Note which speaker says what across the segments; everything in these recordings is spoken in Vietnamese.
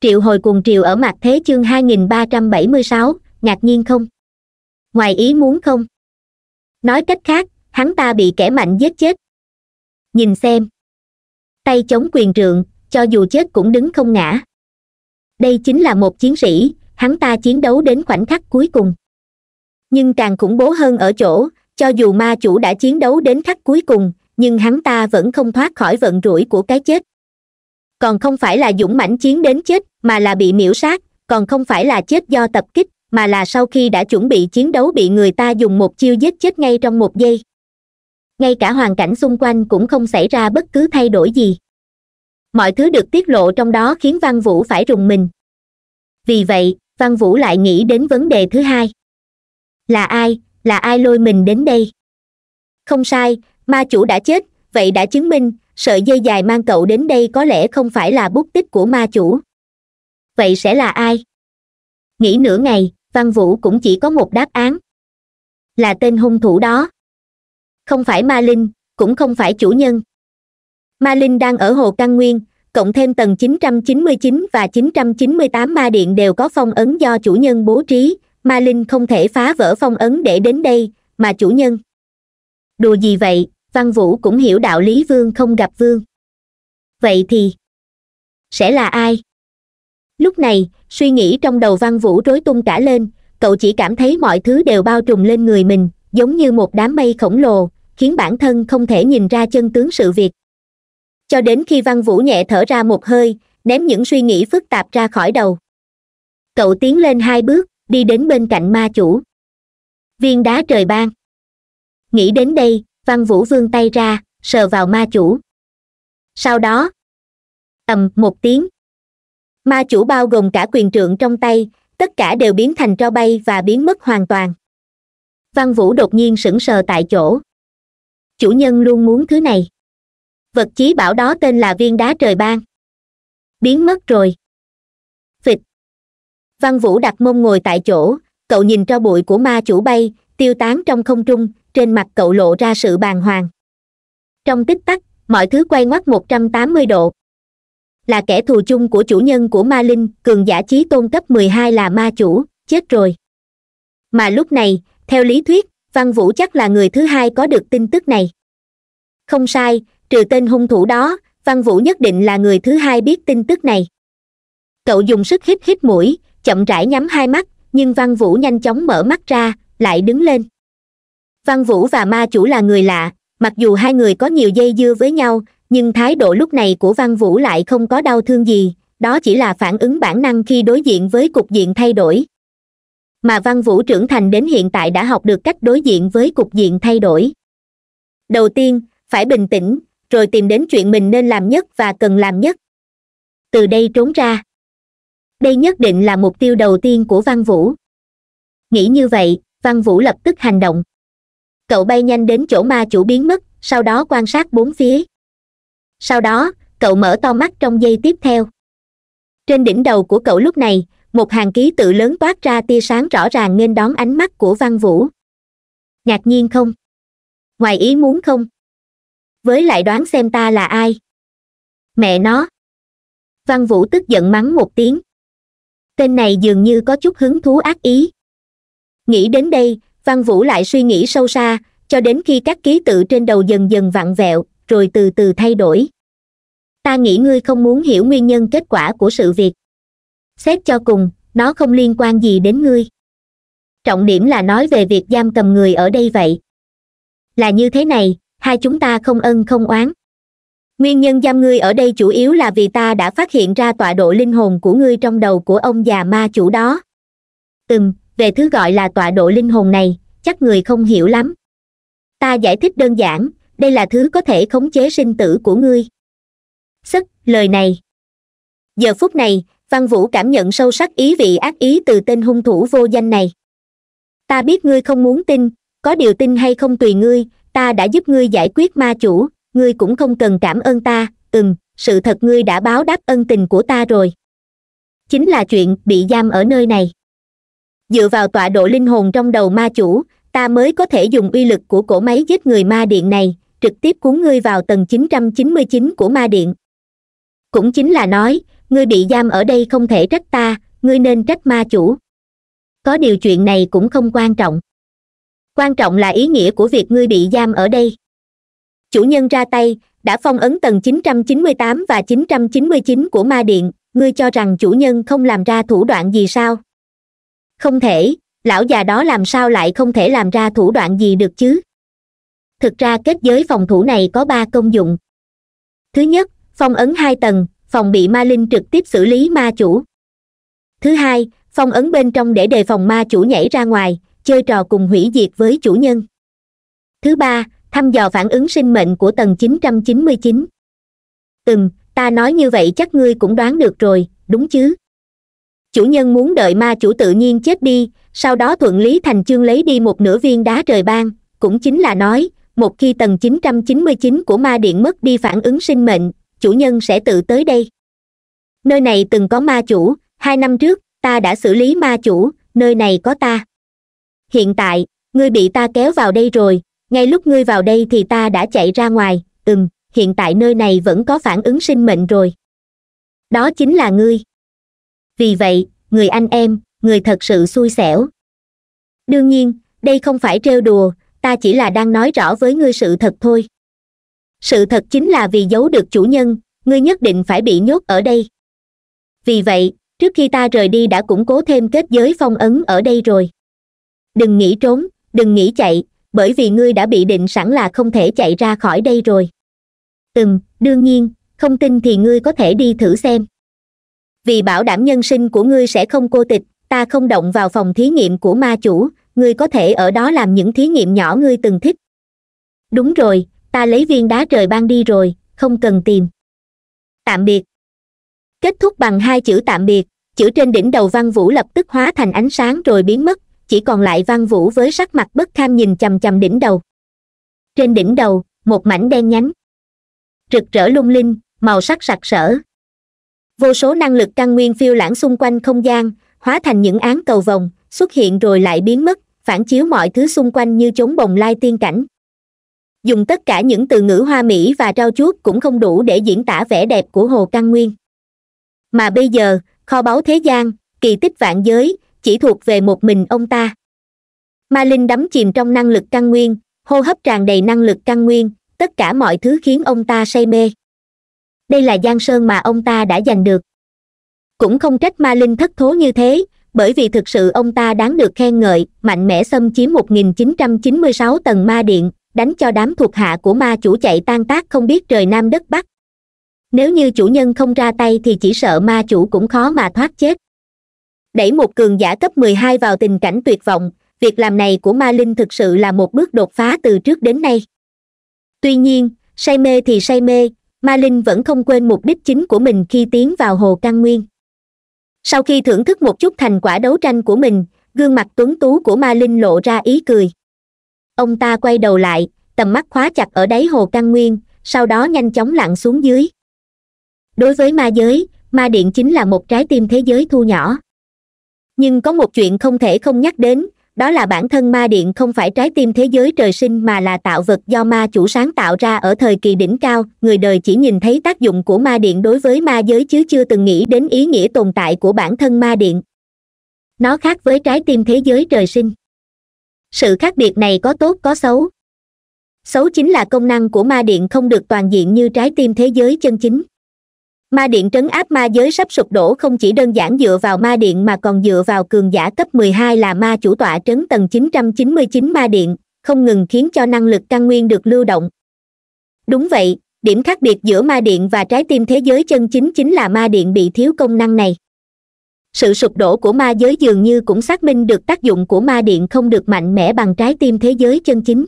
Speaker 1: triệu hồi cuồng triều ở mặt thế chương 2376, ngạc nhiên không ngoài ý muốn không nói cách khác hắn ta bị kẻ mạnh giết chết nhìn xem tay chống quyền trượng cho dù chết cũng đứng không ngã đây chính là một chiến sĩ hắn ta chiến đấu đến khoảnh khắc cuối cùng nhưng càng khủng bố hơn ở chỗ cho dù ma chủ đã chiến đấu đến khắc cuối cùng nhưng hắn ta vẫn không thoát khỏi vận rủi của cái chết còn không phải là dũng mãnh chiến đến chết mà là bị miễu sát còn không phải là chết do tập kích mà là sau khi đã chuẩn bị chiến đấu bị người ta dùng một chiêu giết chết ngay trong một giây ngay cả hoàn cảnh xung quanh cũng không xảy ra bất cứ thay đổi gì mọi thứ được tiết lộ trong đó khiến văn vũ phải rùng mình vì vậy văn vũ lại nghĩ đến vấn đề thứ hai là ai là ai lôi mình đến đây không sai ma chủ đã chết vậy đã chứng minh sợi dây dài mang cậu đến đây có lẽ không phải là bút tích của ma chủ vậy sẽ là ai nghĩ nửa ngày văn vũ cũng chỉ có một đáp án là tên hung thủ đó không phải ma linh cũng không phải chủ nhân ma linh đang ở hồ căn nguyên cộng thêm tầng 999 và 998 ma điện đều có phong ấn do chủ nhân bố trí ma linh không thể phá vỡ phong ấn để đến đây mà chủ nhân đùa gì vậy văn vũ cũng hiểu đạo lý vương không gặp vương vậy thì sẽ là ai lúc này suy nghĩ trong đầu văn vũ rối tung cả lên cậu chỉ cảm thấy mọi thứ đều bao trùm lên người mình giống như một đám mây khổng lồ khiến bản thân không thể nhìn ra chân tướng sự việc cho đến khi văn vũ nhẹ thở ra một hơi ném những suy nghĩ phức tạp ra khỏi đầu cậu tiến lên hai bước đi đến bên cạnh ma chủ viên đá trời ban nghĩ đến đây văn vũ vươn tay ra sờ vào ma chủ sau đó ầm một tiếng ma chủ bao gồm cả quyền trượng trong tay tất cả đều biến thành tro bay và biến mất hoàn toàn văn vũ đột nhiên sững sờ tại chỗ chủ nhân luôn muốn thứ này vật chí bảo đó tên là viên đá trời ban biến mất rồi phịch văn vũ đặt mông ngồi tại chỗ cậu nhìn tro bụi của ma chủ bay tiêu tán trong không trung trên mặt cậu lộ ra sự bàng hoàng trong tích tắc mọi thứ quay ngoắt một trăm tám mươi độ là kẻ thù chung của chủ nhân của ma linh cường giả chí tôn cấp mười hai là ma chủ chết rồi mà lúc này theo lý thuyết văn vũ chắc là người thứ hai có được tin tức này không sai trừ tên hung thủ đó văn vũ nhất định là người thứ hai biết tin tức này cậu dùng sức hít hít mũi chậm rãi nhắm hai mắt nhưng văn vũ nhanh chóng mở mắt ra lại đứng lên văn vũ và ma chủ là người lạ mặc dù hai người có nhiều dây dưa với nhau nhưng thái độ lúc này của văn vũ lại không có đau thương gì đó chỉ là phản ứng bản năng khi đối diện với cục diện thay đổi mà văn vũ trưởng thành đến hiện tại đã học được cách đối diện với cục diện thay đổi đầu tiên phải bình tĩnh rồi tìm đến chuyện mình nên làm nhất và cần làm nhất từ đây trốn ra đây nhất định là mục tiêu đầu tiên của văn vũ nghĩ như vậy văn vũ lập tức hành động cậu bay nhanh đến chỗ ma chủ biến mất sau đó quan sát bốn phía sau đó cậu mở to mắt trong giây tiếp theo trên đỉnh đầu của cậu lúc này một hàng ký tự lớn toát ra tia sáng rõ ràng nên đón ánh mắt của văn vũ ngạc nhiên không ngoài ý muốn không với lại đoán xem ta là ai mẹ nó văn vũ tức giận mắng một tiếng tên này dường như có chút hứng thú ác ý nghĩ đến đây văn vũ lại suy nghĩ sâu xa cho đến khi các ký tự trên đầu dần dần vặn vẹo rồi từ từ thay đổi ta nghĩ ngươi không muốn hiểu nguyên nhân kết quả của sự việc xét cho cùng nó không liên quan gì đến ngươi trọng điểm là nói về việc giam cầm người ở đây vậy là như thế này hai chúng ta không ân không oán nguyên nhân giam ngươi ở đây chủ yếu là vì ta đã phát hiện ra tọa độ linh hồn của ngươi trong đầu của ông già ma chủ đó ừm về thứ gọi là tọa độ linh hồn này chắc người không hiểu lắm ta giải thích đơn giản đây là thứ có thể khống chế sinh tử của ngươi sức lời này giờ phút này văn vũ cảm nhận sâu sắc ý vị ác ý từ tên hung thủ vô danh này ta biết ngươi không muốn tin có điều tin hay không tùy ngươi ta đã giúp ngươi giải quyết ma chủ ngươi cũng không cần cảm ơn ta ừm sự thật ngươi đã báo đáp ân tình của ta rồi chính là chuyện bị giam ở nơi này dựa vào tọa độ linh hồn trong đầu ma chủ ta mới có thể dùng uy lực của cổ máy giết người ma điện này trực tiếp cuốn ngươi vào tầng 999 của ma điện cũng chính là nói ngươi bị giam ở đây không thể trách ta ngươi nên trách ma chủ có điều chuyện này cũng không quan trọng quan trọng là ý nghĩa của việc ngươi bị giam ở đây chủ nhân ra tay đã phong ấn tầng 998 và 999 của ma điện ngươi cho rằng chủ nhân không làm ra thủ đoạn gì sao không thể lão già đó làm sao lại không thể làm ra thủ đoạn gì được chứ thực ra kết giới phòng thủ này có ba công dụng thứ nhất phong ấn hai tầng phòng bị ma linh trực tiếp xử lý ma chủ thứ hai phong ấn bên trong để đề phòng ma chủ nhảy ra ngoài chơi trò cùng hủy diệt với chủ nhân thứ ba thăm dò phản ứng sinh mệnh của tầng chín chín trăm mươi chín từng ta nói như vậy chắc ngươi cũng đoán được rồi đúng chứ chủ nhân muốn đợi ma chủ tự nhiên chết đi sau đó thuận lý thành chương lấy đi một nửa viên đá trời ban cũng chính là nói một khi tầng 999 của ma điện mất đi phản ứng sinh mệnh chủ nhân sẽ tự tới đây nơi này từng có ma chủ hai năm trước ta đã xử lý ma chủ nơi này có ta hiện tại ngươi bị ta kéo vào đây rồi ngay lúc ngươi vào đây thì ta đã chạy ra ngoài ừm hiện tại nơi này vẫn có phản ứng sinh mệnh rồi đó chính là ngươi vì vậy người anh em người thật sự xui xẻo đương nhiên đây không phải trêu đùa ta chỉ là đang nói rõ với ngươi sự thật thôi sự thật chính là vì giấu được chủ nhân ngươi nhất định phải bị nhốt ở đây vì vậy trước khi ta rời đi đã củng cố thêm kết giới phong ấn ở đây rồi đừng nghĩ trốn đừng nghĩ chạy bởi vì ngươi đã bị định sẵn là không thể chạy ra khỏi đây rồi ừm đương nhiên không tin thì ngươi có thể đi thử xem vì bảo đảm nhân sinh của ngươi sẽ không cô tịch ta không động vào phòng thí nghiệm của ma chủ ngươi có thể ở đó làm những thí nghiệm nhỏ ngươi từng thích đúng rồi ta lấy viên đá trời ban đi rồi không cần tìm tạm biệt kết thúc bằng hai chữ tạm biệt chữ trên đỉnh đầu văn vũ lập tức hóa thành ánh sáng rồi biến mất chỉ còn lại văn vũ với sắc mặt bất kham nhìn chằm chằm đỉnh đầu trên đỉnh đầu một mảnh đen nhánh rực rỡ lung linh màu sắc sặc sỡ vô số năng lực căn nguyên phiêu lãng xung quanh không gian hóa thành những án cầu vòng xuất hiện rồi lại biến mất phản chiếu mọi thứ xung quanh như chốn bồng lai tiên cảnh dùng tất cả những từ ngữ hoa mỹ và trao chuốt cũng không đủ để diễn tả vẻ đẹp của hồ căn nguyên mà bây giờ kho báu thế gian kỳ tích vạn giới chỉ thuộc về một mình ông ta ma linh đắm chìm trong năng lực căn nguyên hô hấp tràn đầy năng lực căn nguyên tất cả mọi thứ khiến ông ta say mê đây là giang sơn mà ông ta đã giành được cũng không trách ma linh thất thố như thế bởi vì thực sự ông ta đáng được khen ngợi mạnh mẽ xâm chiếm 1996 tầng ma điện đánh cho đám thuộc hạ của ma chủ chạy tan tác không biết trời nam đất bắc nếu như chủ nhân không ra tay thì chỉ sợ ma chủ cũng khó mà thoát chết đẩy một cường giả cấp 12 vào tình cảnh tuyệt vọng việc làm này của ma linh thực sự là một bước đột phá từ trước đến nay tuy nhiên say mê thì say mê ma linh vẫn không quên mục đích chính của mình khi tiến vào hồ căn nguyên sau khi thưởng thức một chút thành quả đấu tranh của mình gương mặt tuấn tú của ma linh lộ ra ý cười ông ta quay đầu lại tầm mắt khóa chặt ở đáy hồ căn nguyên sau đó nhanh chóng lặn xuống dưới đối với ma giới ma điện chính là một trái tim thế giới thu nhỏ nhưng có một chuyện không thể không nhắc đến đó là bản thân ma điện không phải trái tim thế giới trời sinh mà là tạo vật do ma chủ sáng tạo ra ở thời kỳ đỉnh cao người đời chỉ nhìn thấy tác dụng của ma điện đối với ma giới chứ chưa từng nghĩ đến ý nghĩa tồn tại của bản thân ma điện nó khác với trái tim thế giới trời sinh sự khác biệt này có tốt có xấu xấu chính là công năng của ma điện không được toàn diện như trái tim thế giới chân chính ma điện trấn áp ma giới sắp sụp đổ không chỉ đơn giản dựa vào ma điện mà còn dựa vào cường giả cấp 12 là ma chủ tọa trấn tầng 999 ma điện không ngừng khiến cho năng lực căn nguyên được lưu động đúng vậy điểm khác biệt giữa ma điện và trái tim thế giới chân chính chính là ma điện bị thiếu công năng này sự sụp đổ của ma giới dường như cũng xác minh được tác dụng của ma điện không được mạnh mẽ bằng trái tim thế giới chân chính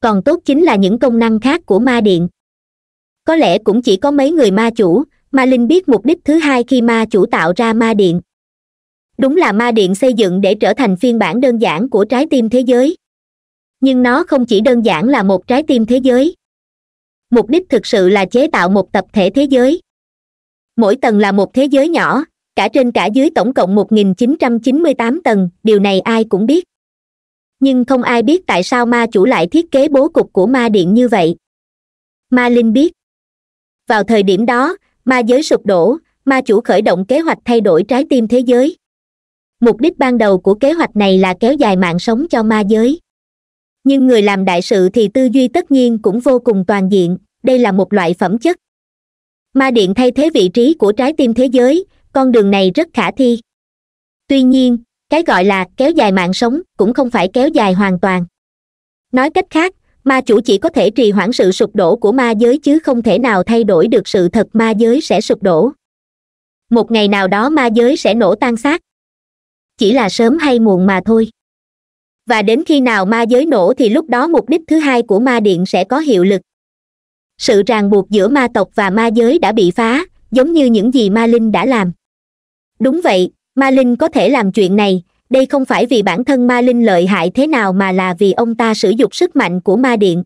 Speaker 1: còn tốt chính là những công năng khác của ma điện có lẽ cũng chỉ có mấy người ma chủ ma linh biết mục đích thứ hai khi ma chủ tạo ra ma điện đúng là ma điện xây dựng để trở thành phiên bản đơn giản của trái tim thế giới nhưng nó không chỉ đơn giản là một trái tim thế giới mục đích thực sự là chế tạo một tập thể thế giới mỗi tầng là một thế giới nhỏ cả trên cả dưới tổng cộng 1998 t ầ n g điều này ai cũng biết nhưng không ai biết tại sao ma chủ lại thiết kế bố cục của ma điện như vậy ma linh biết vào thời điểm đó ma giới sụp đổ ma chủ khởi động kế hoạch thay đổi trái tim thế giới mục đích ban đầu của kế hoạch này là kéo dài mạng sống cho ma giới nhưng người làm đại sự thì tư duy tất nhiên cũng vô cùng toàn diện đây là một loại phẩm chất ma điện thay thế vị trí của trái tim thế giới con đường này rất khả thi tuy nhiên cái gọi là kéo dài mạng sống cũng không phải kéo dài hoàn toàn nói cách khác ma chủ chỉ có thể trì hoãn sự sụp đổ của ma giới chứ không thể nào thay đổi được sự thật ma giới sẽ sụp đổ một ngày nào đó ma giới sẽ nổ tan xác chỉ là sớm hay muộn mà thôi và đến khi nào ma giới nổ thì lúc đó mục đích thứ hai của ma điện sẽ có hiệu lực sự ràng buộc giữa ma tộc và ma giới đã bị phá giống như những gì ma linh đã làm đúng vậy ma linh có thể làm chuyện này đây không phải vì bản thân ma linh lợi hại thế nào mà là vì ông ta sử dụng sức mạnh của ma điện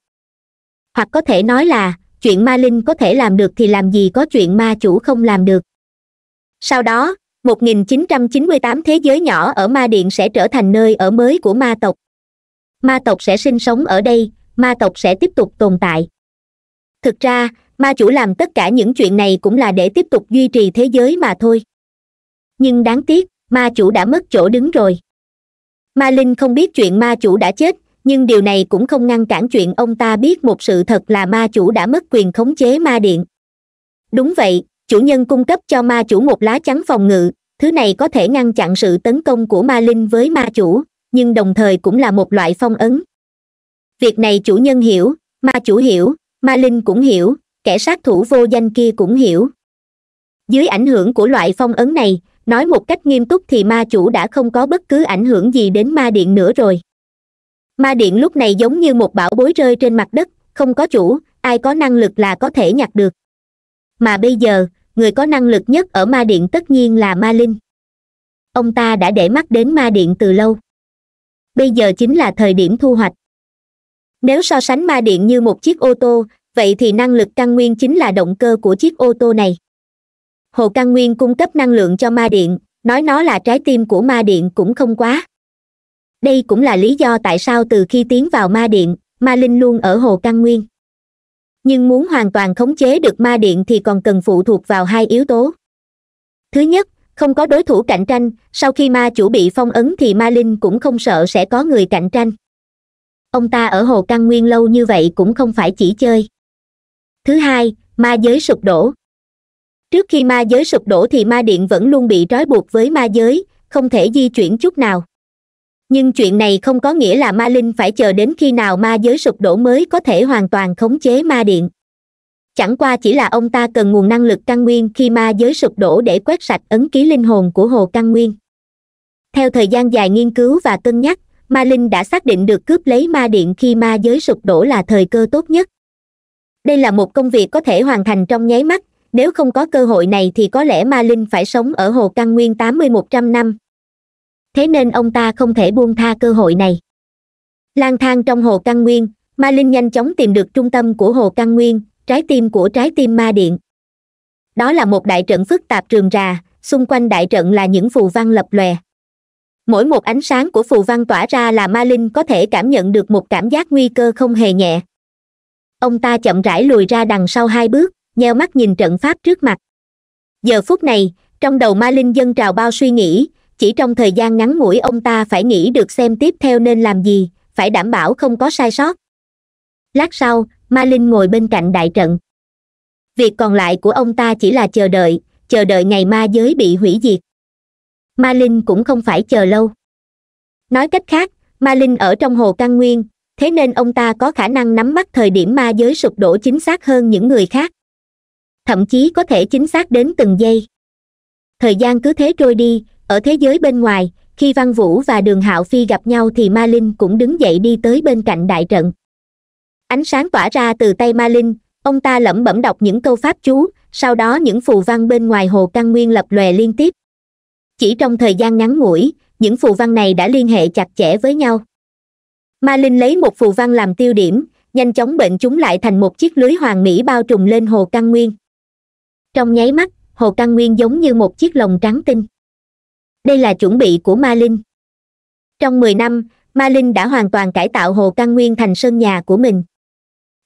Speaker 1: hoặc có thể nói là chuyện ma linh có thể làm được thì làm gì có chuyện ma chủ không làm được sau đó 1998 t h ế giới nhỏ ở ma điện sẽ trở thành nơi ở mới của ma tộc ma tộc sẽ sinh sống ở đây ma tộc sẽ tiếp tục tồn tại thực ra ma chủ làm tất cả những chuyện này cũng là để tiếp tục duy trì thế giới mà thôi nhưng đáng tiếc ma chủ đã mất chỗ đứng rồi ma linh không biết chuyện ma chủ đã chết nhưng điều này cũng không ngăn cản chuyện ông ta biết một sự thật là ma chủ đã mất quyền khống chế ma điện đúng vậy chủ nhân cung cấp cho ma chủ một lá chắn phòng ngự thứ này có thể ngăn chặn sự tấn công của ma linh với ma chủ nhưng đồng thời cũng là một loại phong ấn việc này chủ nhân hiểu ma chủ hiểu ma linh cũng hiểu kẻ sát thủ vô danh kia cũng hiểu dưới ảnh hưởng của loại phong ấn này nói một cách nghiêm túc thì ma chủ đã không có bất cứ ảnh hưởng gì đến ma điện nữa rồi ma điện lúc này giống như một bảo bối rơi trên mặt đất không có chủ ai có năng lực là có thể nhặt được mà bây giờ người có năng lực nhất ở ma điện tất nhiên là ma linh ông ta đã để mắt đến ma điện từ lâu bây giờ chính là thời điểm thu hoạch nếu so sánh ma điện như một chiếc ô tô vậy thì năng lực căn nguyên chính là động cơ của chiếc ô tô này hồ căn nguyên cung cấp năng lượng cho ma điện nói nó là trái tim của ma điện cũng không quá đây cũng là lý do tại sao từ khi tiến vào ma điện ma linh luôn ở hồ căn nguyên nhưng muốn hoàn toàn khống chế được ma điện thì còn cần phụ thuộc vào hai yếu tố thứ nhất không có đối thủ cạnh tranh sau khi ma chủ bị phong ấn thì ma linh cũng không sợ sẽ có người cạnh tranh ông ta ở hồ căn nguyên lâu như vậy cũng không phải chỉ chơi thứ hai ma giới sụp đổ trước khi ma giới sụp đổ thì ma điện vẫn luôn bị trói buộc với ma giới không thể di chuyển chút nào nhưng chuyện này không có nghĩa là ma linh phải chờ đến khi nào ma giới sụp đổ mới có thể hoàn toàn khống chế ma điện chẳng qua chỉ là ông ta cần nguồn năng lực căn nguyên khi ma giới sụp đổ để quét sạch ấn ký linh hồn của hồ căn nguyên theo thời gian dài nghiên cứu và cân nhắc ma linh đã xác định được cướp lấy ma điện khi ma giới sụp đổ là thời cơ tốt nhất đây là một công việc có thể hoàn thành trong nháy mắt nếu không có cơ hội này thì có lẽ ma linh phải sống ở hồ căn nguyên tám mươi một trăm năm thế nên ông ta không thể buông tha cơ hội này lang thang trong hồ căn nguyên ma linh nhanh chóng tìm được trung tâm của hồ căn nguyên trái tim của trái tim ma điện đó là một đại trận phức tạp trường rà xung quanh đại trận là những phù văn lập lòe mỗi một ánh sáng của phù văn tỏa ra là ma linh có thể cảm nhận được một cảm giác nguy cơ không hề nhẹ ông ta chậm rãi lùi ra đằng sau hai bước nheo mắt nhìn trận pháp trước mặt giờ phút này trong đầu ma linh dân trào bao suy nghĩ chỉ trong thời gian ngắn ngủi ông ta phải nghĩ được xem tiếp theo nên làm gì phải đảm bảo không có sai sót lát sau ma linh ngồi bên cạnh đại trận việc còn lại của ông ta chỉ là chờ đợi chờ đợi ngày ma giới bị hủy diệt ma linh cũng không phải chờ lâu nói cách khác ma linh ở trong hồ căn nguyên thế nên ông ta có khả năng nắm bắt thời điểm ma giới sụp đổ chính xác hơn những người khác thậm chí có thể chính xác đến từng giây thời gian cứ thế trôi đi ở thế giới bên ngoài khi văn vũ và đường hạo phi gặp nhau thì ma linh cũng đứng dậy đi tới bên cạnh đại trận ánh sáng tỏa ra từ tay ma linh ông ta lẩm bẩm đọc những câu pháp chú sau đó những phù văn bên ngoài hồ căn nguyên lập lòe liên tiếp chỉ trong thời gian ngắn ngủi những phù văn này đã liên hệ chặt chẽ với nhau ma linh lấy một phù văn làm tiêu điểm nhanh chóng bệnh chúng lại thành một chiếc lưới hoàng mỹ bao trùm lên hồ căn nguyên trong nháy mắt hồ căn nguyên giống như một chiếc lồng trắng tinh đây là chuẩn bị của ma linh trong mười năm ma linh đã hoàn toàn cải tạo hồ căn nguyên thành sân nhà của mình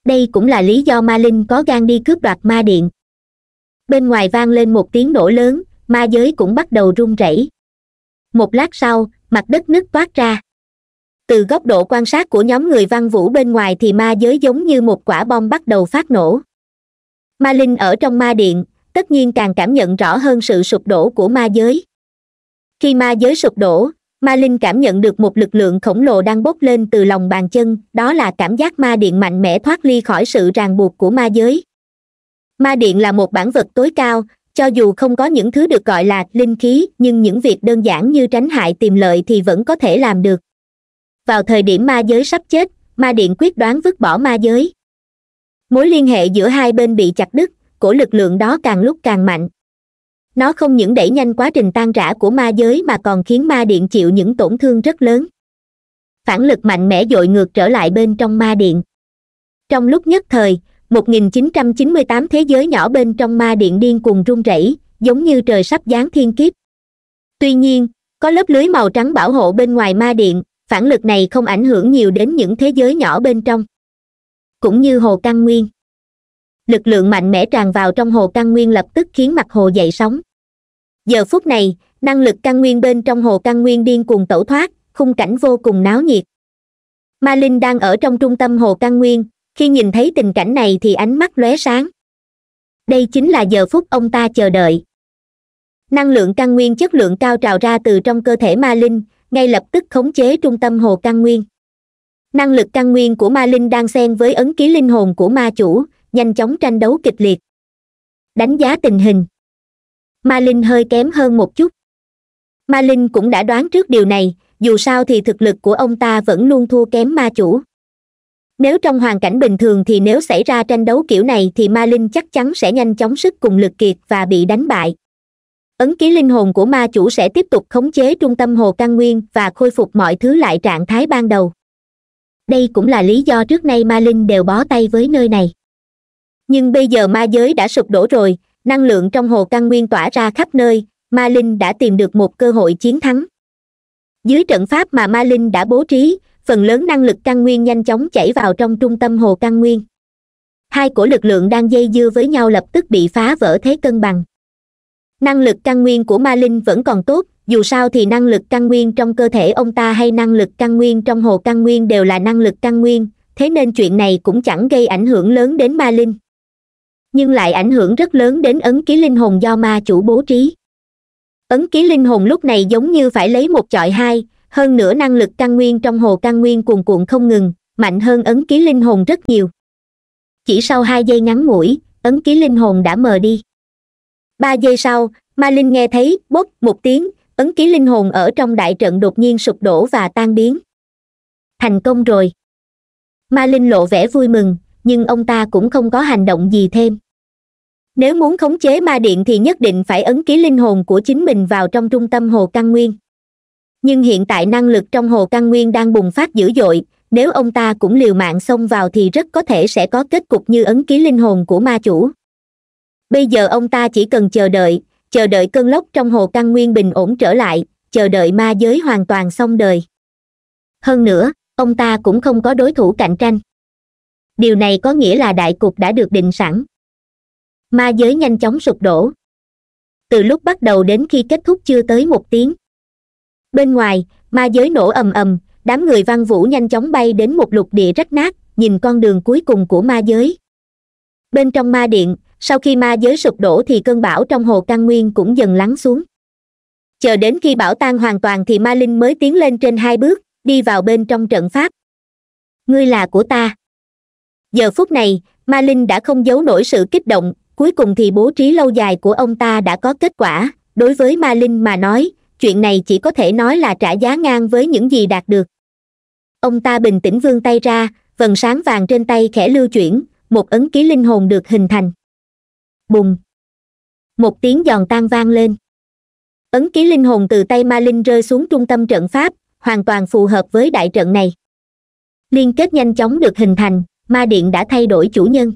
Speaker 1: đây cũng là lý do ma linh có gan đi cướp đoạt ma điện bên ngoài vang lên một tiếng nổ lớn ma giới cũng bắt đầu run rẩy một lát sau mặt đất nứt toát ra từ góc độ quan sát của nhóm người văn vũ bên ngoài thì ma giới giống như một quả bom bắt đầu phát nổ ma linh ở trong ma điện tất nhiên càng cảm nhận rõ hơn sự sụp đổ của ma giới khi ma giới sụp đổ ma linh cảm nhận được một lực lượng khổng lồ đang bốc lên từ lòng bàn chân đó là cảm giác ma điện mạnh mẽ thoát ly khỏi sự ràng buộc của ma giới ma điện là một bản vật tối cao cho dù không có những thứ được gọi là linh khí nhưng những việc đơn giản như tránh hại tìm lợi thì vẫn có thể làm được vào thời điểm ma giới sắp chết ma điện quyết đoán vứt bỏ ma giới mối liên hệ giữa hai bên bị chặt đứt của lực lượng đó càng lúc càng mạnh nó không những đẩy nhanh quá trình tan rã của ma giới mà còn khiến ma điện chịu những tổn thương rất lớn phản lực mạnh mẽ dội ngược trở lại bên trong ma điện trong lúc nhất thời 1998 t h ế giới nhỏ bên trong ma điện điên cuồng rung rẩy giống như trời sắp giáng thiên kiếp tuy nhiên có lớp lưới màu trắng bảo hộ bên ngoài ma điện phản lực này không ảnh hưởng nhiều đến những thế giới nhỏ bên trong cũng như hồ căn nguyên lực lượng mạnh mẽ tràn vào trong hồ căn nguyên lập tức khiến mặt hồ dậy sóng giờ phút này năng lực căn nguyên bên trong hồ căn nguyên điên cuồng tẩu thoát khung cảnh vô cùng náo nhiệt ma linh đang ở trong trung tâm hồ căn nguyên khi nhìn thấy tình cảnh này thì ánh mắt lóe sáng đây chính là giờ phút ông ta chờ đợi năng lượng căn nguyên chất lượng cao trào ra từ trong cơ thể ma linh ngay lập tức khống chế trung tâm hồ căn nguyên năng lực căn nguyên của ma linh đang xen với ấn ký linh hồn của ma chủ nhanh chóng tranh đấu kịch liệt đánh giá tình hình ma linh hơi kém hơn một chút ma linh cũng đã đoán trước điều này dù sao thì thực lực của ông ta vẫn luôn thua kém ma chủ nếu trong hoàn cảnh bình thường thì nếu xảy ra tranh đấu kiểu này thì ma linh chắc chắn sẽ nhanh chóng sức cùng lực kiệt và bị đánh bại ấn ký linh hồn của ma chủ sẽ tiếp tục khống chế trung tâm hồ căn nguyên và khôi phục mọi thứ lại trạng thái ban đầu đây cũng là lý do trước nay ma linh đều bó tay với nơi này nhưng bây giờ ma giới đã sụp đổ rồi năng lượng trong hồ căn nguyên tỏa ra khắp nơi ma linh đã tìm được một cơ hội chiến thắng dưới trận pháp mà ma linh đã bố trí phần lớn năng lực căn nguyên nhanh chóng chảy vào trong trung tâm hồ căn nguyên hai cổ lực lượng đang dây dưa với nhau lập tức bị phá vỡ thế cân bằng năng lực căn nguyên của ma linh vẫn còn tốt dù sao thì năng lực căn nguyên trong cơ thể ông ta hay năng lực căn nguyên trong hồ căn nguyên đều là năng lực căn nguyên thế nên chuyện này cũng chẳng gây ảnh hưởng lớn đến ma linh nhưng lại ảnh hưởng rất lớn đến ấn ký linh hồn do ma chủ bố trí ấn ký linh hồn lúc này giống như phải lấy một chọi hai hơn nữa năng lực căn nguyên trong hồ căn nguyên cuồn cuộn không ngừng mạnh hơn ấn ký linh hồn rất nhiều chỉ sau hai giây ngắn ngủi ấn ký linh hồn đã mờ đi ba giây sau ma linh nghe thấy bốc một tiếng ấn ký linh hồn ở trong đại trận đột nhiên sụp đổ và tan biến thành công rồi ma linh lộ vẻ vui mừng nhưng ông ta cũng không có hành động gì thêm nếu muốn khống chế ma điện thì nhất định phải ấn ký linh hồn của chính mình vào trong trung tâm hồ căn nguyên nhưng hiện tại năng lực trong hồ căn nguyên đang bùng phát dữ dội nếu ông ta cũng liều mạng xông vào thì rất có thể sẽ có kết cục như ấn ký linh hồn của ma chủ bây giờ ông ta chỉ cần chờ đợi chờ đợi cơn lốc trong hồ căn nguyên bình ổn trở lại chờ đợi ma giới hoàn toàn xong đời hơn nữa ông ta cũng không có đối thủ cạnh tranh điều này có nghĩa là đại cục đã được định sẵn ma giới nhanh chóng sụp đổ từ lúc bắt đầu đến khi kết thúc chưa tới một tiếng bên ngoài ma giới nổ ầm ầm đám người văn vũ nhanh chóng bay đến một lục địa rách nát nhìn con đường cuối cùng của ma giới bên trong ma điện sau khi ma giới sụp đổ thì cơn bão trong hồ căn nguyên cũng dần lắng xuống chờ đến khi bão tan hoàn toàn thì ma linh mới tiến lên trên hai bước đi vào bên trong trận pháp ngươi là của ta giờ phút này ma linh đã không giấu nổi sự kích động cuối cùng thì bố trí lâu dài của ông ta đã có kết quả đối với ma linh mà nói chuyện này chỉ có thể nói là trả giá ngang với những gì đạt được ông ta bình tĩnh vươn tay ra vần sáng vàng trên tay khẽ lưu chuyển một ấn ký linh hồn được hình thành bùng một tiếng giòn tan vang lên ấn ký linh hồn từ tay ma linh rơi xuống trung tâm trận pháp hoàn toàn phù hợp với đại trận này liên kết nhanh chóng được hình thành ma điện đã thay đổi chủ nhân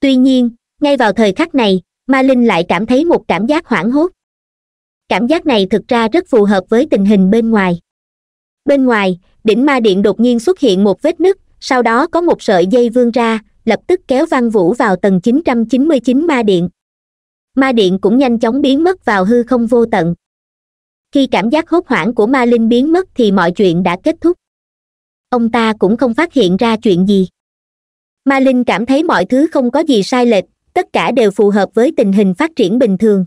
Speaker 1: tuy nhiên ngay vào thời khắc này ma linh lại cảm thấy một cảm giác hoảng hốt cảm giác này thực ra rất phù hợp với tình hình bên ngoài bên ngoài đỉnh ma điện đột nhiên xuất hiện một vết nứt sau đó có một sợi dây vươn ra lập tức kéo văn vũ vào tầng 999 ma điện ma điện cũng nhanh chóng biến mất vào hư không vô tận khi cảm giác hốt hoảng của ma linh biến mất thì mọi chuyện đã kết thúc ông ta cũng không phát hiện ra chuyện gì ma linh cảm thấy mọi thứ không có gì sai lệch tất cả đều phù hợp với tình hình phát triển bình thường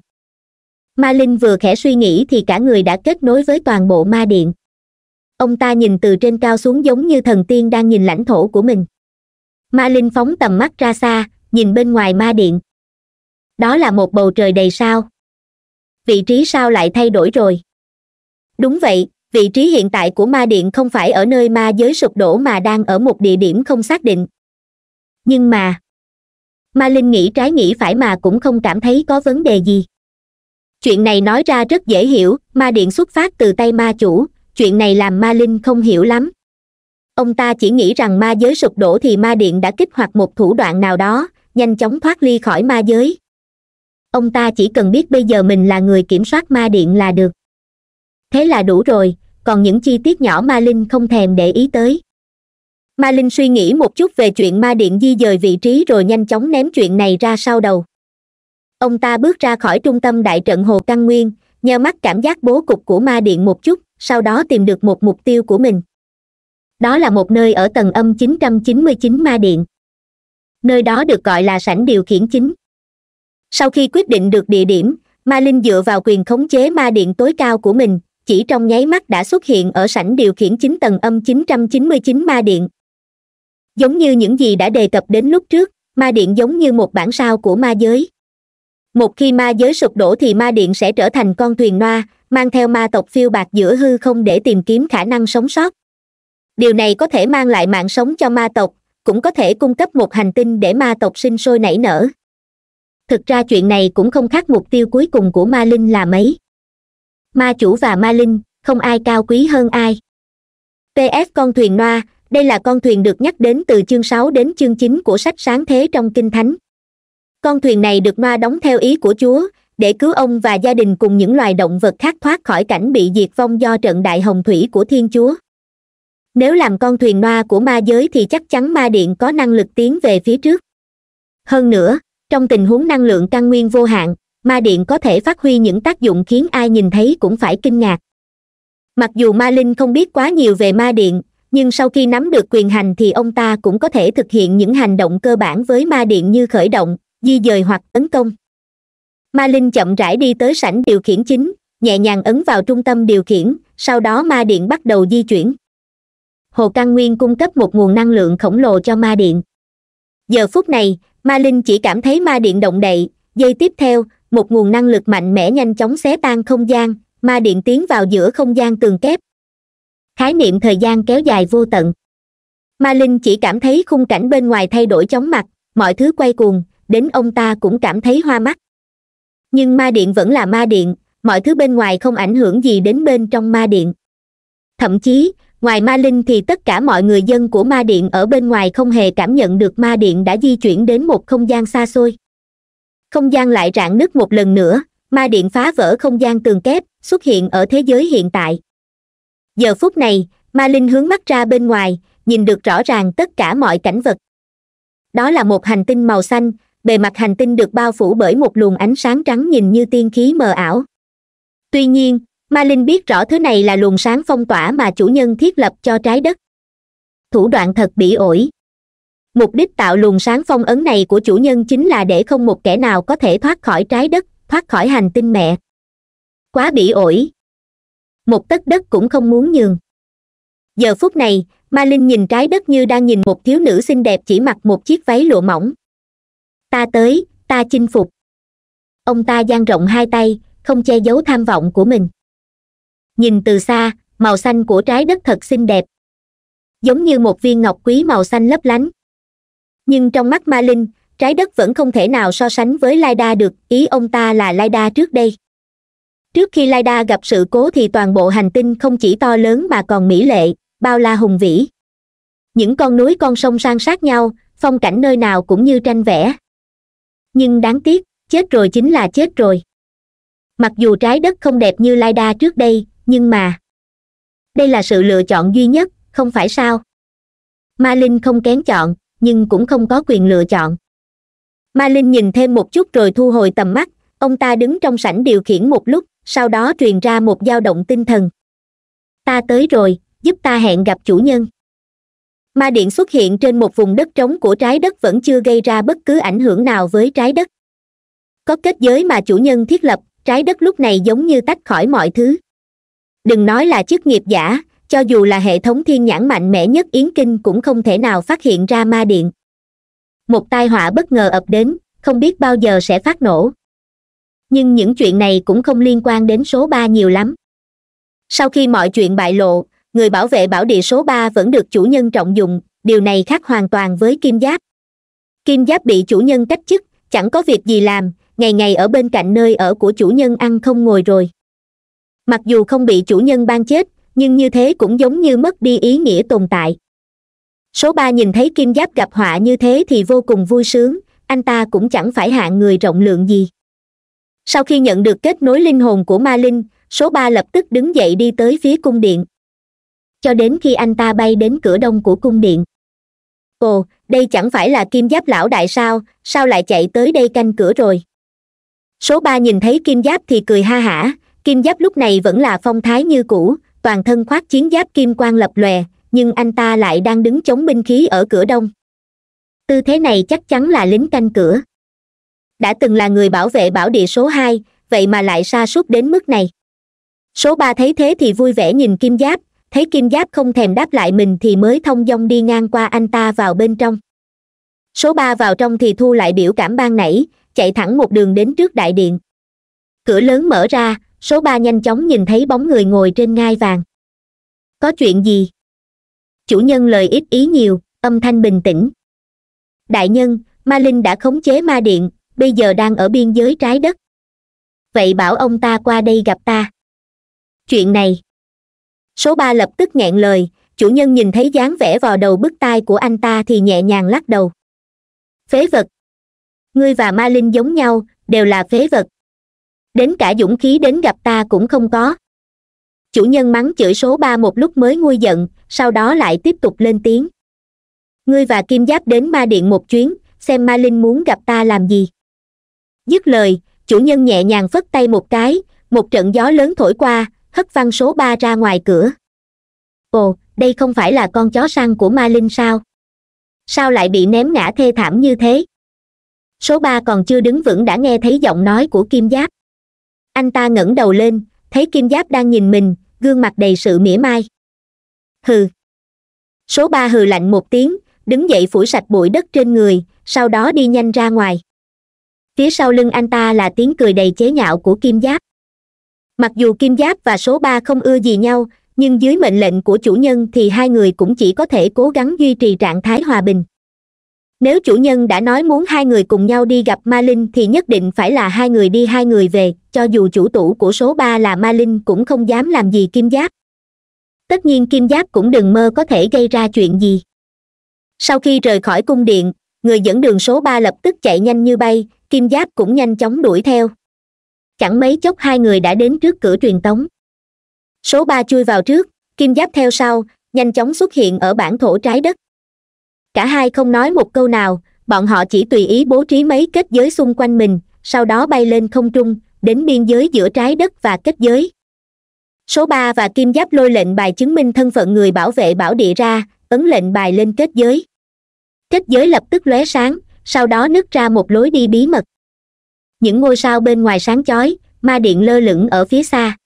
Speaker 1: ma linh vừa khẽ suy nghĩ thì cả người đã kết nối với toàn bộ ma điện ông ta nhìn từ trên cao xuống giống như thần tiên đang nhìn lãnh thổ của mình ma linh phóng tầm mắt ra xa nhìn bên ngoài ma điện đó là một bầu trời đầy sao vị trí sao lại thay đổi rồi đúng vậy vị trí hiện tại của ma điện không phải ở nơi ma giới sụp đổ mà đang ở một địa điểm không xác định nhưng mà ma linh nghĩ trái nghĩ phải mà cũng không cảm thấy có vấn đề gì chuyện này nói ra rất dễ hiểu ma điện xuất phát từ tay ma chủ chuyện này làm ma linh không hiểu lắm ông ta chỉ nghĩ rằng ma giới sụp đổ thì ma điện đã kích hoạt một thủ đoạn nào đó nhanh chóng thoát ly khỏi ma giới ông ta chỉ cần biết bây giờ mình là người kiểm soát ma điện là được thế là đủ rồi còn những chi tiết nhỏ ma linh không thèm để ý tới ma linh suy nghĩ một chút về chuyện ma điện di dời vị trí rồi nhanh chóng ném chuyện này ra sau đầu ông ta bước ra khỏi trung tâm đại trận hồ căn nguyên nhờ mắt cảm giác bố cục của ma điện một chút sau đó tìm được một mục tiêu của mình đó là một nơi ở tầng âm 999 ma điện nơi đó được gọi là sảnh điều khiển chính sau khi quyết định được địa điểm ma linh dựa vào quyền khống chế ma điện tối cao của mình chỉ trong nháy mắt đã xuất hiện ở sảnh điều khiển chính tầng âm 999 ma điện giống như những gì đã đề cập đến lúc trước ma điện giống như một bản sao của ma giới một khi ma giới sụp đổ thì ma điện sẽ trở thành con thuyền noa mang theo ma tộc phiêu bạc giữa hư không để tìm kiếm khả năng sống sót điều này có thể mang lại mạng sống cho ma tộc cũng có thể cung cấp một hành tinh để ma tộc sinh sôi nảy nở thực ra chuyện này cũng không khác mục tiêu cuối cùng của ma linh là mấy ma chủ và ma linh không ai cao quý hơn ai ps con thuyền noa đây là con thuyền được nhắc đến từ chương sáu đến chương chín của sách sáng thế trong kinh thánh con thuyền này được ma đóng theo ý của chúa để cứu ông và gia đình cùng những loài động vật khác thoát khỏi cảnh bị diệt vong do trận đại hồng thủy của thiên chúa nếu làm con thuyền noa của ma giới thì chắc chắn ma điện có năng lực tiến về phía trước hơn nữa trong tình huống năng lượng căn nguyên vô hạn ma điện có thể phát huy những tác dụng khiến ai nhìn thấy cũng phải kinh ngạc mặc dù ma linh không biết quá nhiều về ma điện nhưng sau khi nắm được quyền hành thì ông ta cũng có thể thực hiện những hành động cơ bản với ma điện như khởi động di dời hoặc tấn công ma linh chậm rãi đi tới sảnh điều khiển chính nhẹ nhàng ấn vào trung tâm điều khiển sau đó ma điện bắt đầu di chuyển hồ căn nguyên cung cấp một nguồn năng lượng khổng lồ cho ma điện giờ phút này ma linh chỉ cảm thấy ma điện động đậy giây tiếp theo một nguồn năng lực mạnh mẽ nhanh chóng xé tan không gian ma điện tiến vào giữa không gian tường kép khái niệm thời gian kéo dài vô tận ma linh chỉ cảm thấy khung cảnh bên ngoài thay đổi chóng mặt mọi thứ quay cuồng đến ông ta cũng cảm thấy hoa mắt nhưng ma điện vẫn là ma điện mọi thứ bên ngoài không ảnh hưởng gì đến bên trong ma điện thậm chí ngoài ma linh thì tất cả mọi người dân của ma điện ở bên ngoài không hề cảm nhận được ma điện đã di chuyển đến một không gian xa xôi không gian lại rạn nứt một lần nữa ma điện phá vỡ không gian tường kép xuất hiện ở thế giới hiện tại giờ phút này ma linh hướng mắt ra bên ngoài nhìn được rõ ràng tất cả mọi cảnh vật đó là một hành tinh màu xanh bề mặt hành tinh được bao phủ bởi một luồng ánh sáng trắng nhìn như tiên khí mờ ảo tuy nhiên ma linh biết rõ thứ này là luồng sáng phong tỏa mà chủ nhân thiết lập cho trái đất thủ đoạn thật bị ổi mục đích tạo luồng sáng phong ấn này của chủ nhân chính là để không một kẻ nào có thể thoát khỏi trái đất thoát khỏi hành tinh mẹ quá bị ổi một tấc đất cũng không muốn nhường giờ phút này ma linh nhìn trái đất như đang nhìn một thiếu nữ xinh đẹp chỉ mặc một chiếc váy lụa mỏng ta tới ta chinh phục ông ta dang rộng hai tay không che giấu tham vọng của mình nhìn từ xa màu xanh của trái đất thật xinh đẹp giống như một viên ngọc quý màu xanh lấp lánh nhưng trong mắt ma linh trái đất vẫn không thể nào so sánh với lai đa được ý ông ta là lai đa trước đây trước khi lidar gặp sự cố thì toàn bộ hành tinh không chỉ to lớn mà còn mỹ lệ bao la hùng vĩ những con núi con sông san sát nhau phong cảnh nơi nào cũng như tranh vẽ nhưng đáng tiếc chết rồi chính là chết rồi mặc dù trái đất không đẹp như lidar trước đây nhưng mà đây là sự lựa chọn duy nhất không phải sao ma linh không kén chọn nhưng cũng không có quyền lựa chọn ma linh nhìn thêm một chút rồi thu hồi tầm mắt ông ta đứng trong sảnh điều khiển một lúc sau đó truyền ra một dao động tinh thần ta tới rồi giúp ta hẹn gặp chủ nhân ma điện xuất hiện trên một vùng đất trống của trái đất vẫn chưa gây ra bất cứ ảnh hưởng nào với trái đất có kết giới mà chủ nhân thiết lập trái đất lúc này giống như tách khỏi mọi thứ đừng nói là chức nghiệp giả cho dù là hệ thống thiên nhãn mạnh mẽ nhất yến kinh cũng không thể nào phát hiện ra ma điện một tai họa bất ngờ ập đến không biết bao giờ sẽ phát nổ nhưng những chuyện này cũng không liên quan đến số ba nhiều lắm sau khi mọi chuyện bại lộ người bảo vệ bảo địa số ba vẫn được chủ nhân trọng dụng điều này khác hoàn toàn với kim giáp kim giáp bị chủ nhân cách chức chẳng có việc gì làm ngày ngày ở bên cạnh nơi ở của chủ nhân ăn không ngồi rồi mặc dù không bị chủ nhân ban chết nhưng như thế cũng giống như mất đi ý nghĩa tồn tại số ba nhìn thấy kim giáp gặp họa như thế thì vô cùng vui sướng anh ta cũng chẳng phải hạng người rộng lượng gì sau khi nhận được kết nối linh hồn của ma linh số ba lập tức đứng dậy đi tới phía cung điện cho đến khi anh ta bay đến cửa đông của cung điện ồ đây chẳng phải là kim giáp lão đại sao sao lại chạy tới đây canh cửa rồi số ba nhìn thấy kim giáp thì cười ha hả kim giáp lúc này vẫn là phong thái như cũ toàn thân khoác chiến giáp kim quang lập lòe nhưng anh ta lại đang đứng chống binh khí ở cửa đông tư thế này chắc chắn là lính canh cửa đã từng là người bảo vệ bảo địa số hai vậy mà lại sa sút đến mức này số ba thấy thế thì vui vẻ nhìn kim giáp thấy kim giáp không thèm đáp lại mình thì mới thông dong đi ngang qua anh ta vào bên trong số ba vào trong thì thu lại biểu cảm ban nảy chạy thẳng một đường đến trước đại điện cửa lớn mở ra số ba nhanh chóng nhìn thấy bóng người ngồi trên ngai vàng có chuyện gì chủ nhân lời ít ý nhiều âm thanh bình tĩnh đại nhân ma linh đã khống chế ma điện bây giờ đang ở biên giới trái đất vậy bảo ông ta qua đây gặp ta chuyện này số ba lập tức nghẹn lời chủ nhân nhìn thấy dáng vẻ vào đầu bức tai của anh ta thì nhẹ nhàng lắc đầu phế vật ngươi và ma linh giống nhau đều là phế vật đến cả dũng khí đến gặp ta cũng không có chủ nhân mắng chửi số ba một lúc mới nguôi giận sau đó lại tiếp tục lên tiếng ngươi và kim giáp đến ma điện một chuyến xem ma linh muốn gặp ta làm gì dứt lời chủ nhân nhẹ nhàng phất tay một cái một trận gió lớn thổi qua hất văng số ba ra ngoài cửa ồ đây không phải là con chó săn của ma linh sao sao lại bị ném ngã thê thảm như thế số ba còn chưa đứng vững đã nghe thấy giọng nói của kim giáp anh ta ngẩng đầu lên thấy kim giáp đang nhìn mình gương mặt đầy sự mỉa mai hừ số ba hừ lạnh một tiếng đứng dậy phủi sạch bụi đất trên người sau đó đi nhanh ra ngoài phía sau lưng anh ta là tiếng cười đầy chế nhạo của kim giáp mặc dù kim giáp và số ba không ưa gì nhau nhưng dưới mệnh lệnh của chủ nhân thì hai người cũng chỉ có thể cố gắng duy trì trạng thái hòa bình nếu chủ nhân đã nói muốn hai người cùng nhau đi gặp ma linh thì nhất định phải là hai người đi hai người về cho dù chủ tủ của số ba là ma linh cũng không dám làm gì kim giáp tất nhiên kim giáp cũng đừng mơ có thể gây ra chuyện gì sau khi rời khỏi cung điện người dẫn đường số ba lập tức chạy nhanh như bay kim giáp cũng nhanh chóng đuổi theo chẳng mấy chốc hai người đã đến trước cửa truyền tống số ba chui vào trước kim giáp theo sau nhanh chóng xuất hiện ở bản thổ trái đất cả hai không nói một câu nào bọn họ chỉ tùy ý bố trí mấy kết giới xung quanh mình sau đó bay lên không trung đến biên giới giữa trái đất và kết giới số ba và kim giáp lôi lệnh bài chứng minh thân phận người bảo vệ bảo địa ra ấn lệnh bài lên kết giới kết giới lập tức lóe sáng sau đó nứt ra một lối đi bí mật những ngôi sao bên ngoài sáng chói ma điện lơ lửng ở phía xa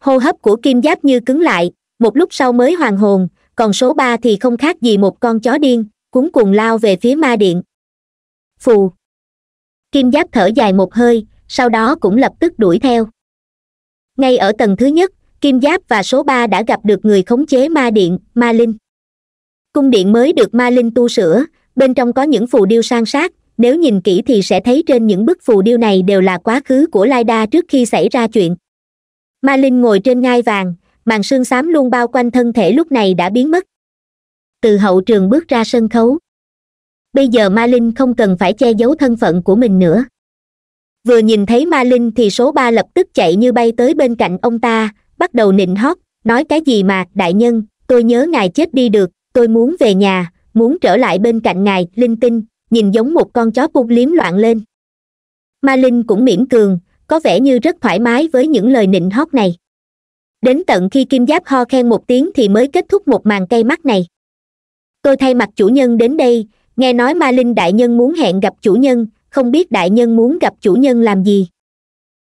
Speaker 1: hô hấp của kim giáp như cứng lại một lúc sau mới hoàn hồn còn số ba thì không khác gì một con chó điên cuốn cuồng lao về phía ma điện phù kim giáp thở dài một hơi sau đó cũng lập tức đuổi theo ngay ở tầng thứ nhất kim giáp và số ba đã gặp được người khống chế ma điện ma linh cung điện mới được ma linh tu sửa bên trong có những phù điêu san sát nếu nhìn kỹ thì sẽ thấy trên những bức phù điêu này đều là quá khứ của lai đa trước khi xảy ra chuyện ma linh ngồi trên ngai vàng màn sương xám luôn bao quanh thân thể lúc này đã biến mất từ hậu trường bước ra sân khấu bây giờ ma linh không cần phải che giấu thân phận của mình nữa vừa nhìn thấy ma linh thì số ba lập tức chạy như bay tới bên cạnh ông ta bắt đầu nịnh hót nói cái gì mà đại nhân tôi nhớ ngài chết đi được tôi muốn về nhà muốn trở lại bên cạnh ngài linh tinh nhìn giống một con chó cung liếm loạn lên ma linh cũng miễn cường có vẻ như rất thoải mái với những lời nịnh hót này đến tận khi kim giáp ho khen một tiếng thì mới kết thúc một màn cây mắt này tôi thay mặt chủ nhân đến đây nghe nói ma linh đại nhân muốn hẹn gặp chủ nhân không biết đại nhân muốn gặp chủ nhân làm gì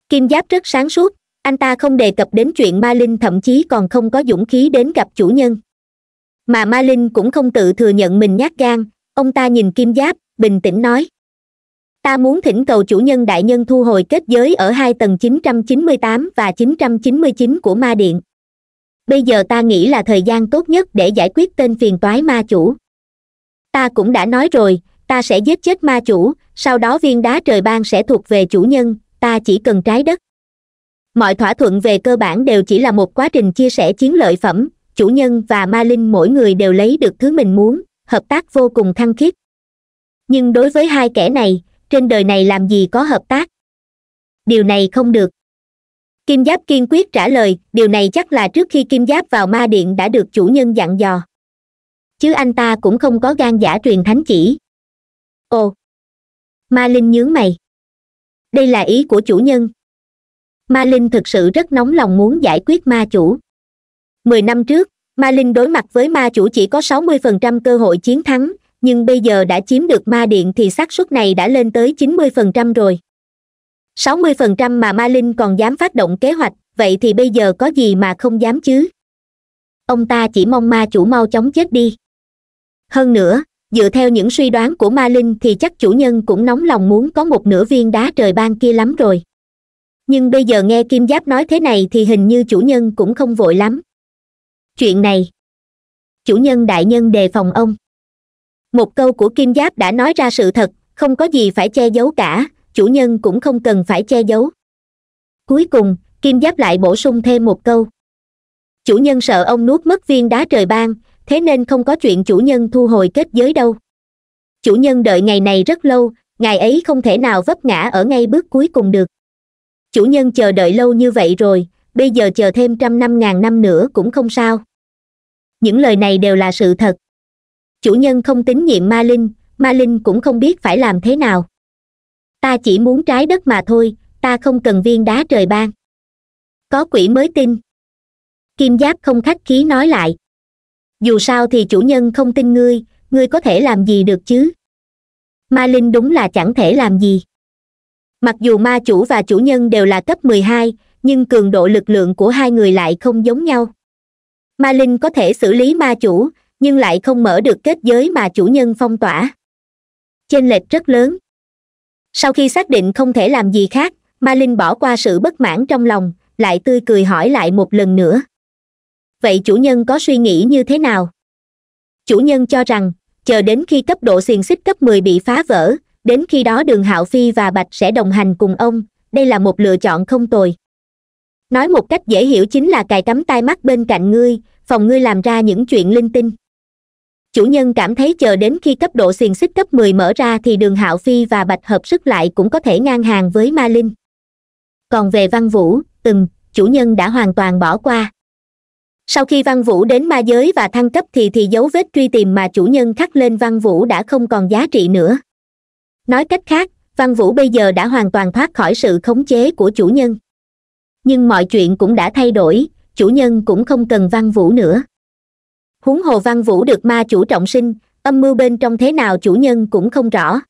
Speaker 1: kim giáp rất sáng suốt anh ta không đề cập đến chuyện ma linh thậm chí còn không có dũng khí đến gặp chủ nhân mà ma linh cũng không tự thừa nhận mình nhát gan ông ta nhìn kim giáp bình tĩnh nói ta muốn thỉnh cầu chủ nhân đại nhân thu hồi kết giới ở hai tầng 998 và 999 của ma điện bây giờ ta nghĩ là thời gian tốt nhất để giải quyết tên phiền toái ma chủ ta cũng đã nói rồi ta sẽ giết chết ma chủ sau đó viên đá trời ban sẽ thuộc về chủ nhân ta chỉ cần trái đất mọi thỏa thuận về cơ bản đều chỉ là một quá trình chia sẻ chiến lợi phẩm chủ nhân và ma linh mỗi người đều lấy được thứ mình muốn hợp tác vô cùng khăng khít nhưng đối với hai kẻ này trên đời này làm gì có hợp tác điều này không được kim giáp kiên quyết trả lời điều này chắc là trước khi kim giáp vào ma điện đã được chủ nhân dặn dò chứ anh ta cũng không có gan giả truyền thánh chỉ ồ ma linh nhướng mày đây là ý của chủ nhân ma linh thực sự rất nóng lòng muốn giải quyết ma chủ mười năm trước ma linh đối mặt với ma chủ chỉ có sáu mươi phần trăm cơ hội chiến thắng nhưng bây giờ đã chiếm được ma điện thì xác suất này đã lên tới chín mươi phần trăm rồi sáu mươi phần trăm mà ma linh còn dám phát động kế hoạch vậy thì bây giờ có gì mà không dám chứ ông ta chỉ mong ma chủ mau chóng chết đi hơn nữa dựa theo những suy đoán của ma linh thì chắc chủ nhân cũng nóng lòng muốn có một nửa viên đá trời ban kia lắm rồi nhưng bây giờ nghe kim giáp nói thế này thì hình như chủ nhân cũng không vội lắm chuyện này chủ nhân đại nhân đề phòng ông một câu của kim giáp đã nói ra sự thật không có gì phải che giấu cả chủ nhân cũng không cần phải che giấu cuối cùng kim giáp lại bổ sung thêm một câu chủ nhân sợ ông nuốt mất viên đá trời ban thế nên không có chuyện chủ nhân thu hồi kết giới đâu chủ nhân đợi ngày này rất lâu ngày ấy không thể nào vấp ngã ở ngay bước cuối cùng được chủ nhân chờ đợi lâu như vậy rồi bây giờ chờ thêm trăm năm ngàn năm nữa cũng không sao những lời này đều là sự thật chủ nhân không tín nhiệm ma linh ma linh cũng không biết phải làm thế nào ta chỉ muốn trái đất mà thôi ta không cần viên đá trời ban có quỷ mới tin kim giáp không khách khí nói lại dù sao thì chủ nhân không tin ngươi ngươi có thể làm gì được chứ ma linh đúng là chẳng thể làm gì mặc dù ma chủ và chủ nhân đều là cấp mười hai nhưng cường độ lực lượng của hai người lại không giống nhau ma linh có thể xử lý ma chủ nhưng lại không mở được kết giới mà chủ nhân phong tỏa chênh lệch rất lớn sau khi xác định không thể làm gì khác ma linh bỏ qua sự bất mãn trong lòng lại tươi cười hỏi lại một lần nữa vậy chủ nhân có suy nghĩ như thế nào chủ nhân cho rằng chờ đến khi cấp độ xiềng xích cấp mười bị phá vỡ đến khi đó đường hạo phi và bạch sẽ đồng hành cùng ông đây là một lựa chọn không tồi nói một cách dễ hiểu chính là cài cắm tai mắt bên cạnh ngươi phòng ngươi làm ra những chuyện linh tinh chủ nhân cảm thấy chờ đến khi cấp độ xiềng xích cấp mười mở ra thì đường hạo phi và bạch hợp sức lại cũng có thể ngang hàng với ma linh còn về văn vũ từng chủ nhân đã hoàn toàn bỏ qua sau khi văn vũ đến ma giới và thăng cấp thì thì dấu vết truy tìm mà chủ nhân khắc lên văn vũ đã không còn giá trị nữa nói cách khác văn vũ bây giờ đã hoàn toàn thoát khỏi sự khống chế của chủ nhân nhưng mọi chuyện cũng đã thay đổi chủ nhân cũng không cần văn vũ nữa huống hồ văn vũ được ma chủ trọng sinh âm mưu bên trong thế nào chủ nhân cũng không rõ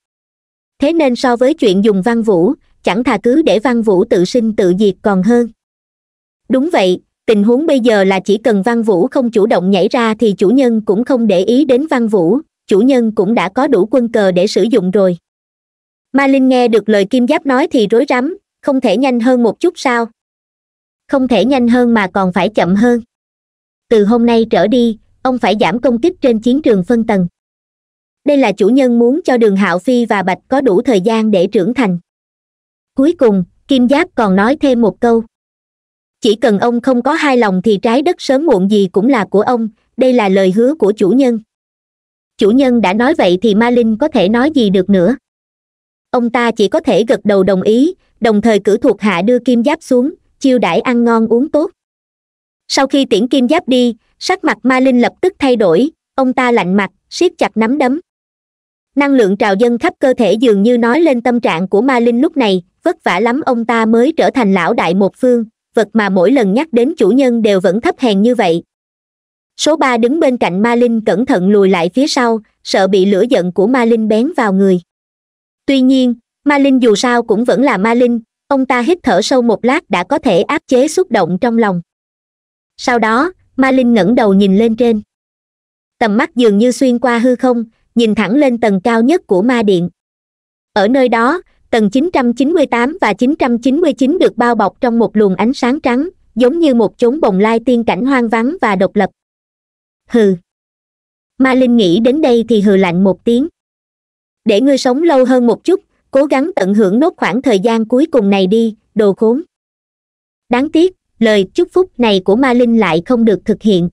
Speaker 1: thế nên so với chuyện dùng văn vũ chẳng thà cứ để văn vũ tự sinh tự diệt còn hơn đúng vậy tình huống bây giờ là chỉ cần văn vũ không chủ động nhảy ra thì chủ nhân cũng không để ý đến văn vũ chủ nhân cũng đã có đủ quân cờ để sử dụng rồi ma linh nghe được lời kim giáp nói thì rối rắm không thể nhanh hơn một chút sao không thể nhanh hơn mà còn phải chậm hơn từ hôm nay trở đi ông phải giảm công kích trên chiến trường phân tầng đây là chủ nhân muốn cho đường hạo phi và bạch có đủ thời gian để trưởng thành cuối cùng kim giáp còn nói thêm một câu chỉ cần ông không có hai lòng thì trái đất sớm muộn gì cũng là của ông đây là lời hứa của chủ nhân chủ nhân đã nói vậy thì ma linh có thể nói gì được nữa ông ta chỉ có thể gật đầu đồng ý đồng thời cử thuộc hạ đưa kim giáp xuống chiêu đãi ăn ngon uống tốt sau khi tiễn kim giáp đi sắc mặt ma linh lập tức thay đổi ông ta lạnh mặt siết chặt nắm đấm năng lượng trào dân khắp cơ thể dường như nói lên tâm trạng của ma linh lúc này vất vả lắm ông ta mới trở thành lão đại một phương vật mà mỗi lần nhắc đến chủ nhân đều vẫn thấp hèn như vậy số ba đứng bên cạnh ma linh cẩn thận lùi lại phía sau sợ bị lửa giận của ma linh bén vào người tuy nhiên ma linh dù sao cũng vẫn là ma linh ông ta hít thở sâu một lát đã có thể áp chế xúc động trong lòng sau đó ma linh ngẩng đầu nhìn lên trên tầm mắt dường như xuyên qua hư không nhìn thẳng lên tầng cao nhất của ma điện ở nơi đó tầng 998 và 999 được bao bọc trong một luồng ánh sáng trắng giống như một chốn bồng lai tiên cảnh hoang vắng và độc lập hừ ma linh nghĩ đến đây thì hừ lạnh một tiếng để ngươi sống lâu hơn một chút cố gắng tận hưởng nốt khoảng thời gian cuối cùng này đi đồ khốn đáng tiếc lời chúc phúc này của ma linh lại không được thực hiện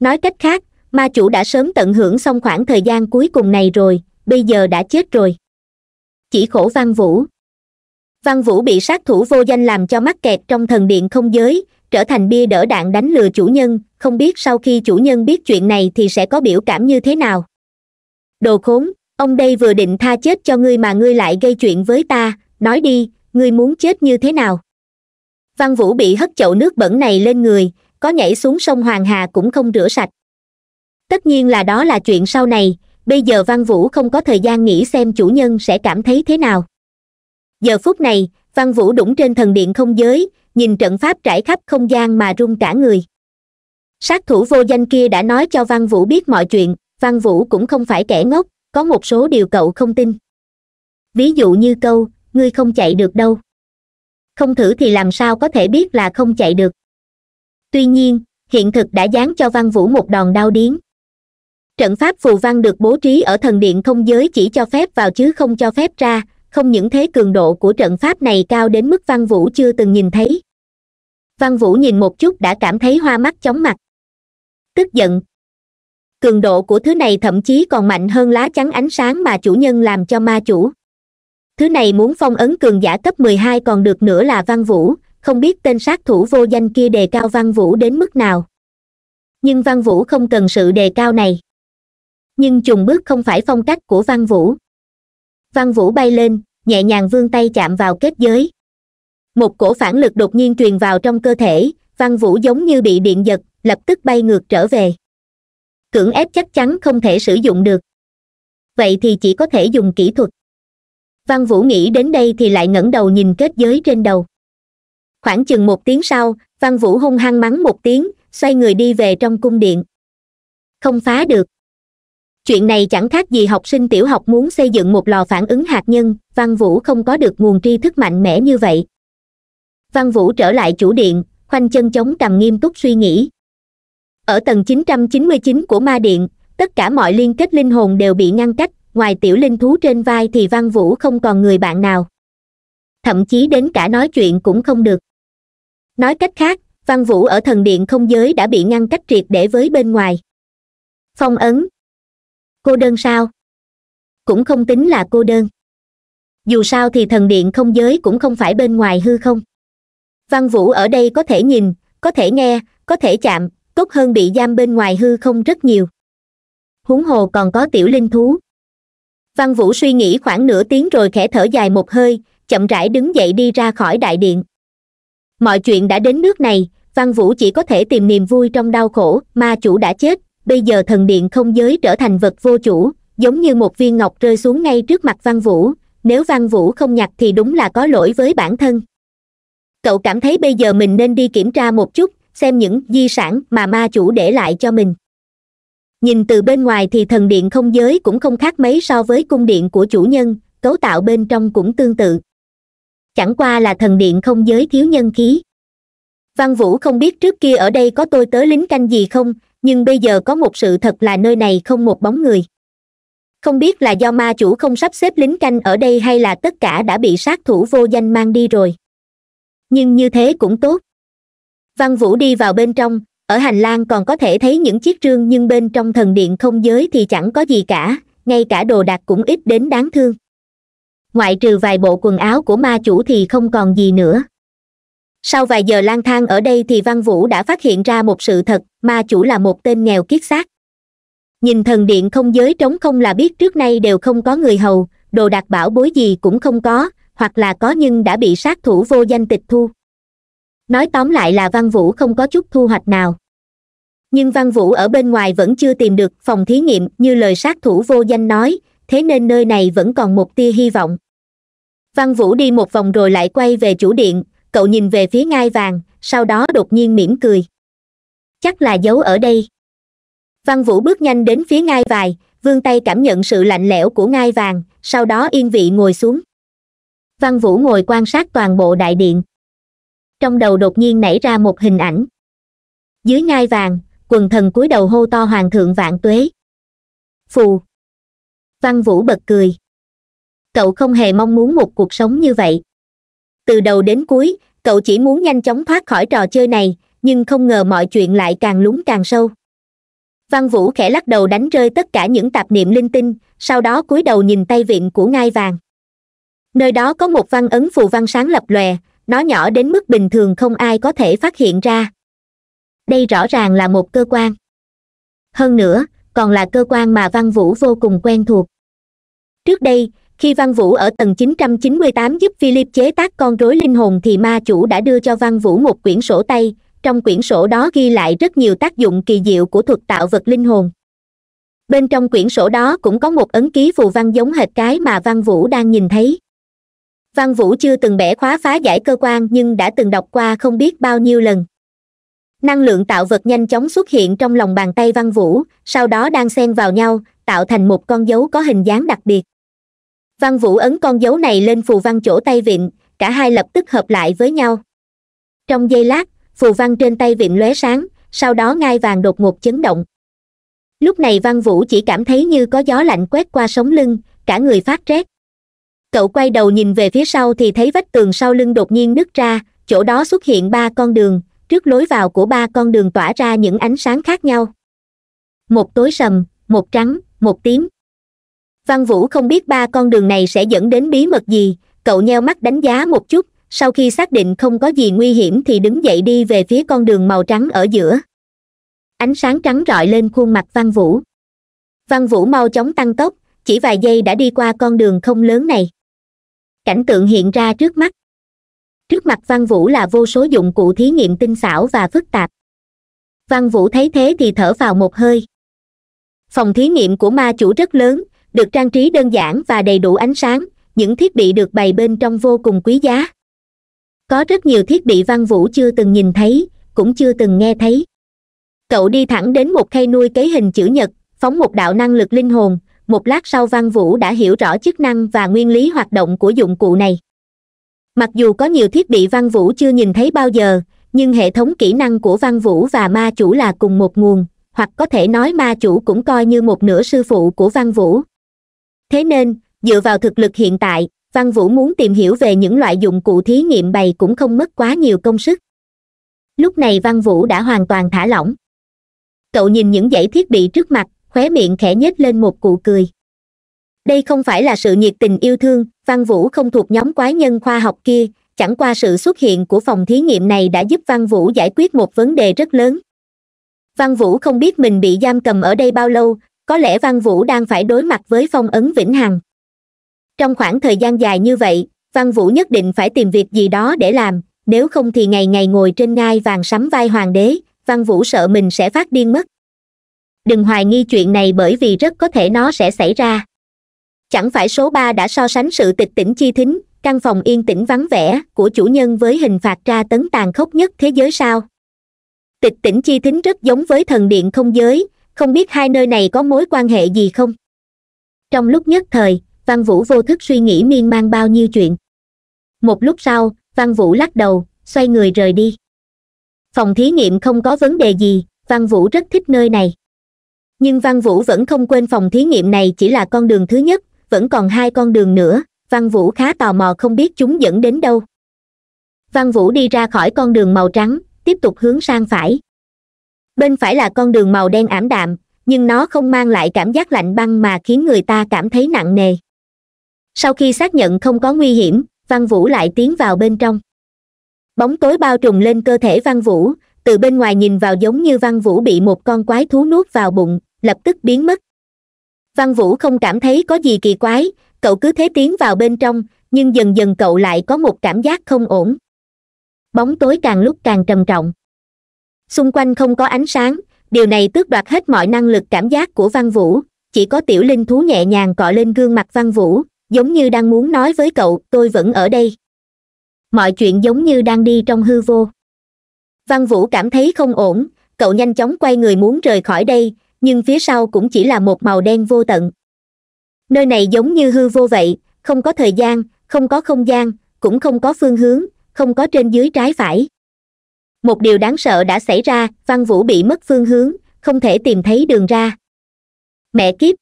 Speaker 1: nói cách khác ma chủ đã sớm tận hưởng xong khoảng thời gian cuối cùng này rồi bây giờ đã chết rồi chỉ khổ văn vũ văn vũ bị sát thủ vô danh làm cho mắc kẹt trong thần điện không giới trở thành bia đỡ đạn đánh lừa chủ nhân không biết sau khi chủ nhân biết chuyện này thì sẽ có biểu cảm như thế nào đồ khốn ông đây vừa định tha chết cho ngươi mà ngươi lại gây chuyện với ta nói đi ngươi muốn chết như thế nào văn vũ bị hất chậu nước bẩn này lên người có nhảy xuống sông hoàng hà cũng không rửa sạch tất nhiên là đó là chuyện sau này bây giờ văn vũ không có thời gian nghĩ xem chủ nhân sẽ cảm thấy thế nào giờ phút này văn vũ đủng trên thần điện không giới nhìn trận pháp trải khắp không gian mà run cả người sát thủ vô danh kia đã nói cho văn vũ biết mọi chuyện văn vũ cũng không phải kẻ ngốc có một số điều cậu không tin ví dụ như câu ngươi không chạy được đâu không thử thì làm sao có thể biết là không chạy được tuy nhiên hiện thực đã giáng cho văn vũ một đòn đau điến trận pháp phù văn được bố trí ở thần điện không giới chỉ cho phép vào chứ không cho phép ra không những thế cường độ của trận pháp này cao đến mức văn vũ chưa từng nhìn thấy văn vũ nhìn một chút đã cảm thấy hoa mắt chóng mặt tức giận cường độ của thứ này thậm chí còn mạnh hơn lá chắn ánh sáng mà chủ nhân làm cho ma chủ thứ này muốn phong ấn cường giả cấp mười hai còn được nữa là văn vũ không biết tên sát thủ vô danh kia đề cao văn vũ đến mức nào nhưng văn vũ không cần sự đề cao này nhưng trùng bước không phải phong cách của văn vũ văn vũ bay lên nhẹ nhàng vươn tay chạm vào kết giới một cổ phản lực đột nhiên truyền vào trong cơ thể văn vũ giống như bị điện giật lập tức bay ngược trở về cưỡng ép chắc chắn không thể sử dụng được vậy thì chỉ có thể dùng kỹ thuật văn vũ nghĩ đến đây thì lại ngẩng đầu nhìn kết giới trên đầu khoảng chừng một tiếng sau văn vũ hung hăng mắng một tiếng xoay người đi về trong cung điện không phá được chuyện này chẳng khác gì học sinh tiểu học muốn xây dựng một lò phản ứng hạt nhân văn vũ không có được nguồn tri thức mạnh mẽ như vậy văn vũ trở lại chủ điện khoanh chân chống cằm nghiêm túc suy nghĩ ở tầng 999 của ma điện tất cả mọi liên kết linh hồn đều bị ngăn cách ngoài tiểu linh thú trên vai thì văn vũ không còn người bạn nào thậm chí đến cả nói chuyện cũng không được nói cách khác văn vũ ở thần điện không giới đã bị ngăn cách triệt để với bên ngoài phong ấn cô đơn sao cũng không tính là cô đơn dù sao thì thần điện không giới cũng không phải bên ngoài hư không văn vũ ở đây có thể nhìn có thể nghe có thể chạm tốt hơn bị giam bên ngoài hư không rất nhiều huống hồ còn có tiểu linh thú văn vũ suy nghĩ khoảng nửa tiếng rồi khẽ thở dài một hơi chậm rãi đứng dậy đi ra khỏi đại điện mọi chuyện đã đến nước này văn vũ chỉ có thể tìm niềm vui trong đau khổ ma chủ đã chết bây giờ thần điện không giới trở thành vật vô chủ giống như một viên ngọc rơi xuống ngay trước mặt văn vũ nếu văn vũ không nhặt thì đúng là có lỗi với bản thân cậu cảm thấy bây giờ mình nên đi kiểm tra một chút xem những di sản mà ma chủ để lại cho mình nhìn từ bên ngoài thì thần điện không giới cũng không khác mấy so với cung điện của chủ nhân cấu tạo bên trong cũng tương tự chẳng qua là thần điện không giới thiếu nhân khí văn vũ không biết trước kia ở đây có tôi tới lính canh gì không nhưng bây giờ có một sự thật là nơi này không một bóng người không biết là do ma chủ không sắp xếp lính canh ở đây hay là tất cả đã bị sát thủ vô danh mang đi rồi nhưng như thế cũng tốt văn vũ đi vào bên trong ở hành lang còn có thể thấy những chiếc trương nhưng bên trong thần điện không giới thì chẳng có gì cả ngay cả đồ đạc cũng ít đến đáng thương ngoại trừ vài bộ quần áo của ma chủ thì không còn gì nữa sau vài giờ lang thang ở đây thì văn vũ đã phát hiện ra một sự thật ma chủ là một tên nghèo kiết xác nhìn thần điện không giới trống không là biết trước nay đều không có người hầu đồ đạc bảo bối gì cũng không có hoặc là có nhưng đã bị sát thủ vô danh tịch thu nói tóm lại là văn vũ không có chút thu hoạch nào nhưng văn vũ ở bên ngoài vẫn chưa tìm được phòng thí nghiệm như lời sát thủ vô danh nói thế nên nơi này vẫn còn một tia hy vọng văn vũ đi một vòng rồi lại quay về chủ điện cậu nhìn về phía ngai vàng sau đó đột nhiên mỉm cười chắc là giấu ở đây văn vũ bước nhanh đến phía ngai vàng vươn tay cảm nhận sự lạnh lẽo của ngai vàng sau đó yên vị ngồi xuống văn vũ ngồi quan sát toàn bộ đại điện trong đầu đột nhiên nảy ra một hình ảnh dưới ngai vàng quần thần cúi đầu hô to hoàng thượng vạn tuế phù văn vũ bật cười cậu không hề mong muốn một cuộc sống như vậy từ đầu đến cuối cậu chỉ muốn nhanh chóng thoát khỏi trò chơi này nhưng không ngờ mọi chuyện lại càng lún càng sâu văn vũ khẽ lắc đầu đánh rơi tất cả những tạp niệm linh tinh sau đó cúi đầu nhìn tay vịn của ngai vàng nơi đó có một văn ấn phù văn sáng lập lòe nó nhỏ đến mức bình thường không ai có thể phát hiện ra đây rõ ràng là một cơ quan hơn nữa còn là cơ quan mà văn vũ vô cùng quen thuộc trước đây khi văn vũ ở tầng 998 giúp philip chế tác con rối linh hồn thì ma chủ đã đưa cho văn vũ một quyển sổ tay trong quyển sổ đó ghi lại rất nhiều tác dụng kỳ diệu của thuật tạo vật linh hồn bên trong quyển sổ đó cũng có một ấn ký phù văn giống hệt cái mà văn vũ đang nhìn thấy văn vũ chưa từng bẻ khóa phá giải cơ quan nhưng đã từng đọc qua không biết bao nhiêu lần năng lượng tạo vật nhanh chóng xuất hiện trong lòng bàn tay văn vũ sau đó đang xen vào nhau tạo thành một con dấu có hình dáng đặc biệt văn vũ ấn con dấu này lên phù văn chỗ tay vịn cả hai lập tức hợp lại với nhau trong giây lát phù văn trên tay vịn lóe sáng sau đó ngai vàng đột ngột chấn động lúc này văn vũ chỉ cảm thấy như có gió lạnh quét qua sống lưng cả người phát rét cậu quay đầu nhìn về phía sau thì thấy vách tường sau lưng đột nhiên nứt ra chỗ đó xuất hiện ba con đường trước lối vào của ba con đường tỏa ra những ánh sáng khác nhau một tối sầm một trắng một tím văn vũ không biết ba con đường này sẽ dẫn đến bí mật gì cậu nheo mắt đánh giá một chút sau khi xác định không có gì nguy hiểm thì đứng dậy đi về phía con đường màu trắng ở giữa ánh sáng trắng rọi lên khuôn mặt văn vũ văn vũ mau chóng tăng tốc chỉ vài giây đã đi qua con đường không lớn này cảnh tượng hiện ra trước mắt trước mặt văn vũ là vô số dụng cụ thí nghiệm tinh xảo và phức tạp văn vũ thấy thế thì thở vào một hơi phòng thí nghiệm của ma chủ rất lớn được trang trí đơn giản và đầy đủ ánh sáng những thiết bị được bày bên trong vô cùng quý giá có rất nhiều thiết bị văn vũ chưa từng nhìn thấy cũng chưa từng nghe thấy cậu đi thẳng đến một khay nuôi cấy hình chữ nhật phóng một đạo năng lực linh hồn một lát sau văn vũ đã hiểu rõ chức năng và nguyên lý hoạt động của dụng cụ này mặc dù có nhiều thiết bị văn vũ chưa nhìn thấy bao giờ nhưng hệ thống kỹ năng của văn vũ và ma chủ là cùng một nguồn hoặc có thể nói ma chủ cũng coi như một nửa sư phụ của văn vũ thế nên dựa vào thực lực hiện tại văn vũ muốn tìm hiểu về những loại dụng cụ thí nghiệm bày cũng không mất quá nhiều công sức lúc này văn vũ đã hoàn toàn thả lỏng cậu nhìn những dãy thiết bị trước mặt khóe miệng khẽ nhếch lên một cụ cười đây không phải là sự nhiệt tình yêu thương văn vũ không thuộc nhóm quái nhân khoa học kia chẳng qua sự xuất hiện của phòng thí nghiệm này đã giúp văn vũ giải quyết một vấn đề rất lớn văn vũ không biết mình bị giam cầm ở đây bao lâu có lẽ văn vũ đang phải đối mặt với phong ấn vĩnh hằng trong khoảng thời gian dài như vậy văn vũ nhất định phải tìm việc gì đó để làm nếu không thì ngày ngày ngồi trên ngai vàng sắm vai hoàng đế văn vũ sợ mình sẽ phát điên mất đừng hoài nghi chuyện này bởi vì rất có thể nó sẽ xảy ra chẳng phải số ba đã so sánh sự tịch tỉnh chi thính căn phòng yên tĩnh vắng vẻ của chủ nhân với hình phạt tra tấn tàn khốc nhất thế giới sao tịch tỉnh chi thính rất giống với thần điện không giới không biết hai nơi này có mối quan hệ gì không trong lúc nhất thời văn vũ vô thức suy nghĩ miên man bao nhiêu chuyện một lúc sau văn vũ lắc đầu xoay người rời đi phòng thí nghiệm không có vấn đề gì văn vũ rất thích nơi này nhưng văn vũ vẫn không quên phòng thí nghiệm này chỉ là con đường thứ nhất vẫn còn hai con đường nữa văn vũ khá tò mò không biết chúng dẫn đến đâu văn vũ đi ra khỏi con đường màu trắng tiếp tục hướng sang phải bên phải là con đường màu đen ảm đạm nhưng nó không mang lại cảm giác lạnh băng mà khiến người ta cảm thấy nặng nề sau khi xác nhận không có nguy hiểm văn vũ lại tiến vào bên trong bóng tối bao trùm lên cơ thể văn vũ từ bên ngoài nhìn vào giống như văn vũ bị một con quái thú nuốt vào bụng lập tức biến mất văn vũ không cảm thấy có gì kỳ quái cậu cứ thế tiến vào bên trong nhưng dần dần cậu lại có một cảm giác không ổn bóng tối càng lúc càng trầm trọng xung quanh không có ánh sáng điều này tước đoạt hết mọi năng lực cảm giác của văn vũ chỉ có tiểu linh thú nhẹ nhàng cọ lên gương mặt văn vũ giống như đang muốn nói với cậu tôi vẫn ở đây mọi chuyện giống như đang đi trong hư vô văn vũ cảm thấy không ổn cậu nhanh chóng quay người muốn rời khỏi đây nhưng phía sau cũng chỉ là một màu đen vô tận nơi này giống như hư vô vậy không có thời gian không có không gian cũng không có phương hướng không có trên dưới trái phải một điều đáng sợ đã xảy ra văn vũ bị mất phương hướng không thể tìm thấy đường ra mẹ kiếp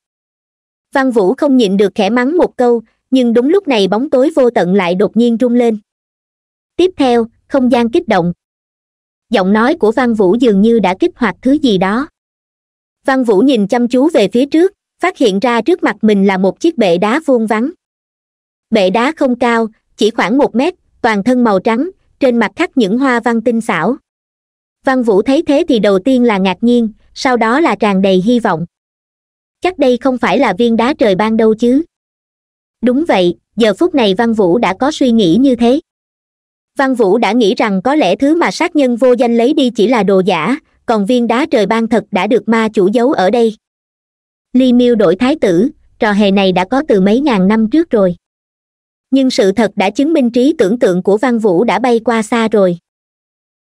Speaker 1: văn vũ không nhịn được khẽ mắng một câu nhưng đúng lúc này bóng tối vô tận lại đột nhiên rung lên tiếp theo không gian kích động giọng nói của văn vũ dường như đã kích hoạt thứ gì đó văn vũ nhìn chăm chú về phía trước phát hiện ra trước mặt mình là một chiếc bệ đá vuông vắn bệ đá không cao chỉ khoảng một mét toàn thân màu trắng trên mặt khắc những hoa văn tinh xảo văn vũ thấy thế thì đầu tiên là ngạc nhiên sau đó là tràn đầy hy vọng chắc đây không phải là viên đá trời ban đâu chứ đúng vậy giờ phút này văn vũ đã có suy nghĩ như thế văn vũ đã nghĩ rằng có lẽ thứ mà sát nhân vô danh lấy đi chỉ là đồ giả còn viên đá trời ban thật đã được ma chủ giấu ở đây ly miêu đổi thái tử trò hề này đã có từ mấy ngàn năm trước rồi nhưng sự thật đã chứng minh trí tưởng tượng của văn vũ đã bay qua xa rồi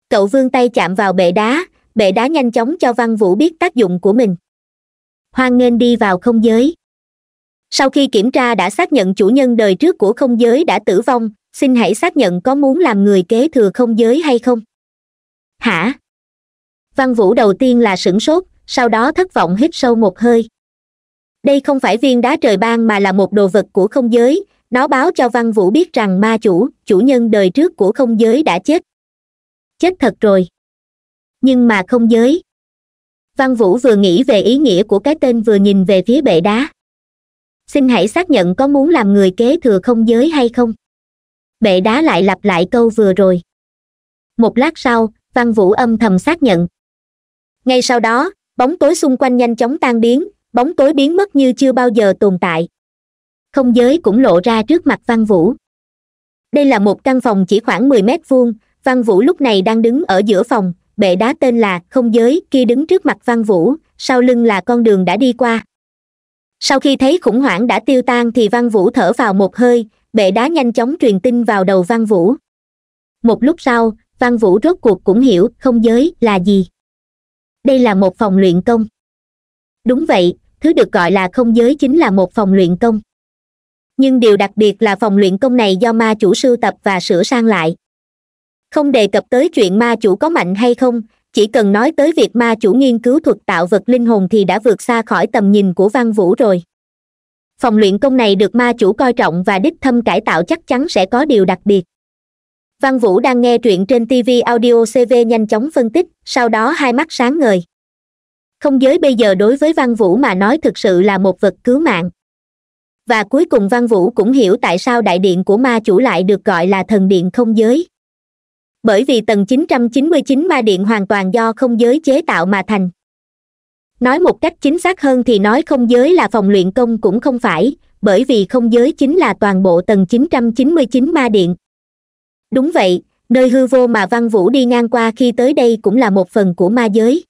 Speaker 1: cậu vương tay chạm vào bệ đá bệ đá nhanh chóng cho văn vũ biết tác dụng của mình hoan nghênh đi vào không giới sau khi kiểm tra đã xác nhận chủ nhân đời trước của không giới đã tử vong xin hãy xác nhận có muốn làm người kế thừa không giới hay không hả văn vũ đầu tiên là sửng sốt sau đó thất vọng hít sâu một hơi đây không phải viên đá trời ban mà là một đồ vật của không giới nó báo cho văn vũ biết rằng ma chủ chủ nhân đời trước của không giới đã chết chết thật rồi nhưng mà không giới văn vũ vừa nghĩ về ý nghĩa của cái tên vừa nhìn về phía bệ đá xin hãy xác nhận có muốn làm người kế thừa không giới hay không bệ đá lại lặp lại câu vừa rồi một lát sau văn vũ âm thầm xác nhận ngay sau đó bóng tối xung quanh nhanh chóng tan biến bóng tối biến mất như chưa bao giờ tồn tại không giới cũng lộ ra trước mặt văn vũ đây là một căn phòng chỉ khoảng mười mét vuông văn vũ lúc này đang đứng ở giữa phòng bệ đá tên là không giới kia đứng trước mặt văn vũ sau lưng là con đường đã đi qua sau khi thấy khủng hoảng đã tiêu tan thì văn vũ thở vào một hơi bệ đá nhanh chóng truyền tin vào đầu văn vũ một lúc sau văn vũ rốt cuộc cũng hiểu không giới là gì đây là một phòng luyện công đúng vậy thứ được gọi là không giới chính là một phòng luyện công nhưng điều đặc biệt là phòng luyện công này do ma chủ sưu tập và sửa sang lại không đề cập tới chuyện ma chủ có mạnh hay không chỉ cần nói tới việc ma chủ nghiên cứu thuật tạo vật linh hồn thì đã vượt xa khỏi tầm nhìn của văn vũ rồi phòng luyện công này được ma chủ coi trọng và đích thâm cải tạo chắc chắn sẽ có điều đặc biệt văn vũ đang nghe truyện trên tv audio cv nhanh chóng phân tích sau đó hai mắt sáng ngời không giới bây giờ đối với văn vũ mà nói thực sự là một vật cứu mạng và cuối cùng văn vũ cũng hiểu tại sao đại điện của ma chủ lại được gọi là thần điện không giới bởi vì tầng 999 ma điện hoàn toàn do không giới chế tạo mà thành nói một cách chính xác hơn thì nói không giới là phòng luyện công cũng không phải bởi vì không giới chính là toàn bộ tầng 999 ma điện đúng vậy nơi hư vô mà văn vũ đi ngang qua khi tới đây cũng là một phần của ma giới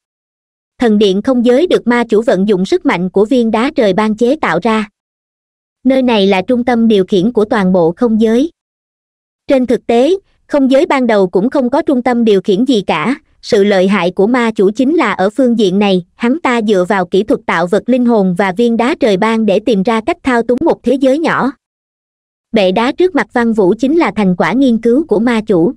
Speaker 1: thần điện không giới được ma chủ vận dụng sức mạnh của viên đá trời ban chế tạo ra nơi này là trung tâm điều khiển của toàn bộ không giới trên thực tế không giới ban đầu cũng không có trung tâm điều khiển gì cả sự lợi hại của ma chủ chính là ở phương diện này hắn ta dựa vào kỹ thuật tạo vật linh hồn và viên đá trời ban để tìm ra cách thao túng một thế giới nhỏ bệ đá trước mặt văn vũ chính là thành quả nghiên cứu của ma chủ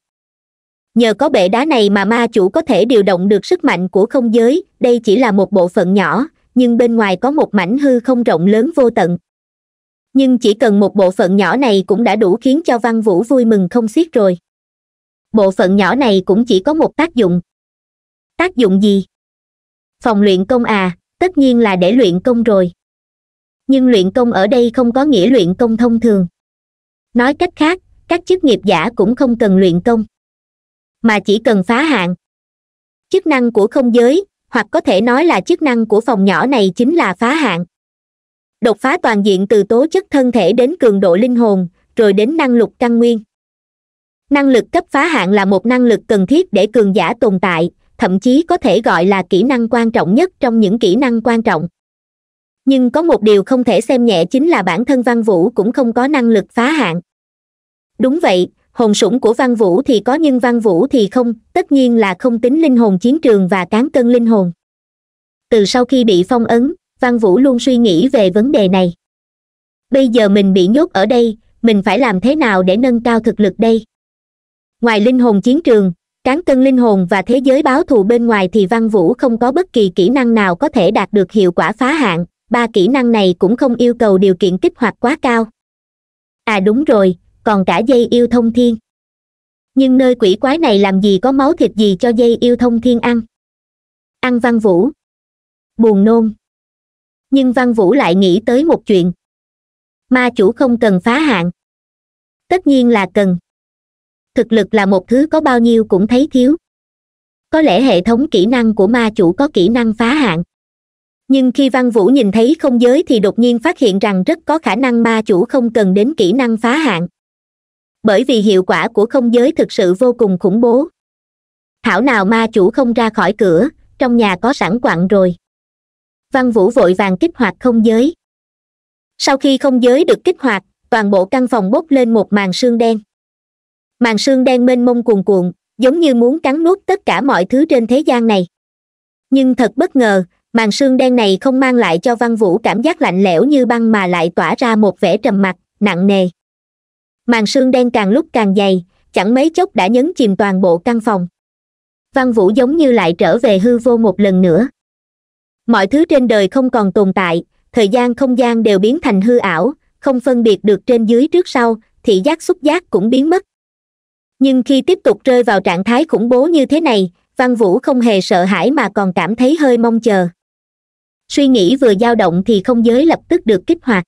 Speaker 1: nhờ có bệ đá này mà ma chủ có thể điều động được sức mạnh của không giới đây chỉ là một bộ phận nhỏ nhưng bên ngoài có một mảnh hư không rộng lớn vô tận nhưng chỉ cần một bộ phận nhỏ này cũng đã đủ khiến cho văn vũ vui mừng không xiết rồi bộ phận nhỏ này cũng chỉ có một tác dụng tác dụng gì phòng luyện công à tất nhiên là để luyện công rồi nhưng luyện công ở đây không có nghĩa luyện công thông thường nói cách khác các chức nghiệp giả cũng không cần luyện công mà chỉ cần phá hạn chức năng của không giới hoặc có thể nói là chức năng của phòng nhỏ này chính là phá hạn đột phá toàn diện từ tố chất thân thể đến cường độ linh hồn rồi đến năng lực căn nguyên năng lực cấp phá hạn là một năng lực cần thiết để cường giả tồn tại thậm chí có thể gọi là kỹ năng quan trọng nhất trong những kỹ năng quan trọng nhưng có một điều không thể xem nhẹ chính là bản thân văn vũ cũng không có năng lực phá hạn đúng vậy hồn sủng của văn vũ thì có nhưng văn vũ thì không tất nhiên là không tính linh hồn chiến trường và cán cân linh hồn từ sau khi bị phong ấn văn vũ luôn suy nghĩ về vấn đề này bây giờ mình bị nhốt ở đây mình phải làm thế nào để nâng cao thực lực đây ngoài linh hồn chiến trường cán cân linh hồn và thế giới báo thù bên ngoài thì văn vũ không có bất kỳ kỹ năng nào có thể đạt được hiệu quả phá hạn ba kỹ năng này cũng không yêu cầu điều kiện kích hoạt quá cao à đúng rồi còn cả dây yêu thông thiên nhưng nơi quỷ quái này làm gì có máu thịt gì cho dây yêu thông thiên ăn ăn văn vũ buồn nôn nhưng văn vũ lại nghĩ tới một chuyện ma chủ không cần phá hạn tất nhiên là cần thực lực là một thứ có bao nhiêu cũng thấy thiếu có lẽ hệ thống kỹ năng của ma chủ có kỹ năng phá hạn nhưng khi văn vũ nhìn thấy không giới thì đột nhiên phát hiện rằng rất có khả năng ma chủ không cần đến kỹ năng phá hạn bởi vì hiệu quả của không giới thực sự vô cùng khủng bố thảo nào ma chủ không ra khỏi cửa trong nhà có sẵn quặng rồi văn vũ vội vàng kích hoạt không giới sau khi không giới được kích hoạt toàn bộ căn phòng bốc lên một màn sương đen màn sương đen mênh mông cuồn cuộn giống như muốn cắn nuốt tất cả mọi thứ trên thế gian này nhưng thật bất ngờ màn sương đen này không mang lại cho văn vũ cảm giác lạnh lẽo như băng mà lại tỏa ra một vẻ trầm mặc nặng nề màn sương đen càng lúc càng dày chẳng mấy chốc đã nhấn chìm toàn bộ căn phòng văn vũ giống như lại trở về hư vô một lần nữa mọi thứ trên đời không còn tồn tại thời gian không gian đều biến thành hư ảo không phân biệt được trên dưới trước sau thị giác xúc giác cũng biến mất nhưng khi tiếp tục rơi vào trạng thái khủng bố như thế này văn vũ không hề sợ hãi mà còn cảm thấy hơi mong chờ suy nghĩ vừa dao động thì không giới lập tức được kích hoạt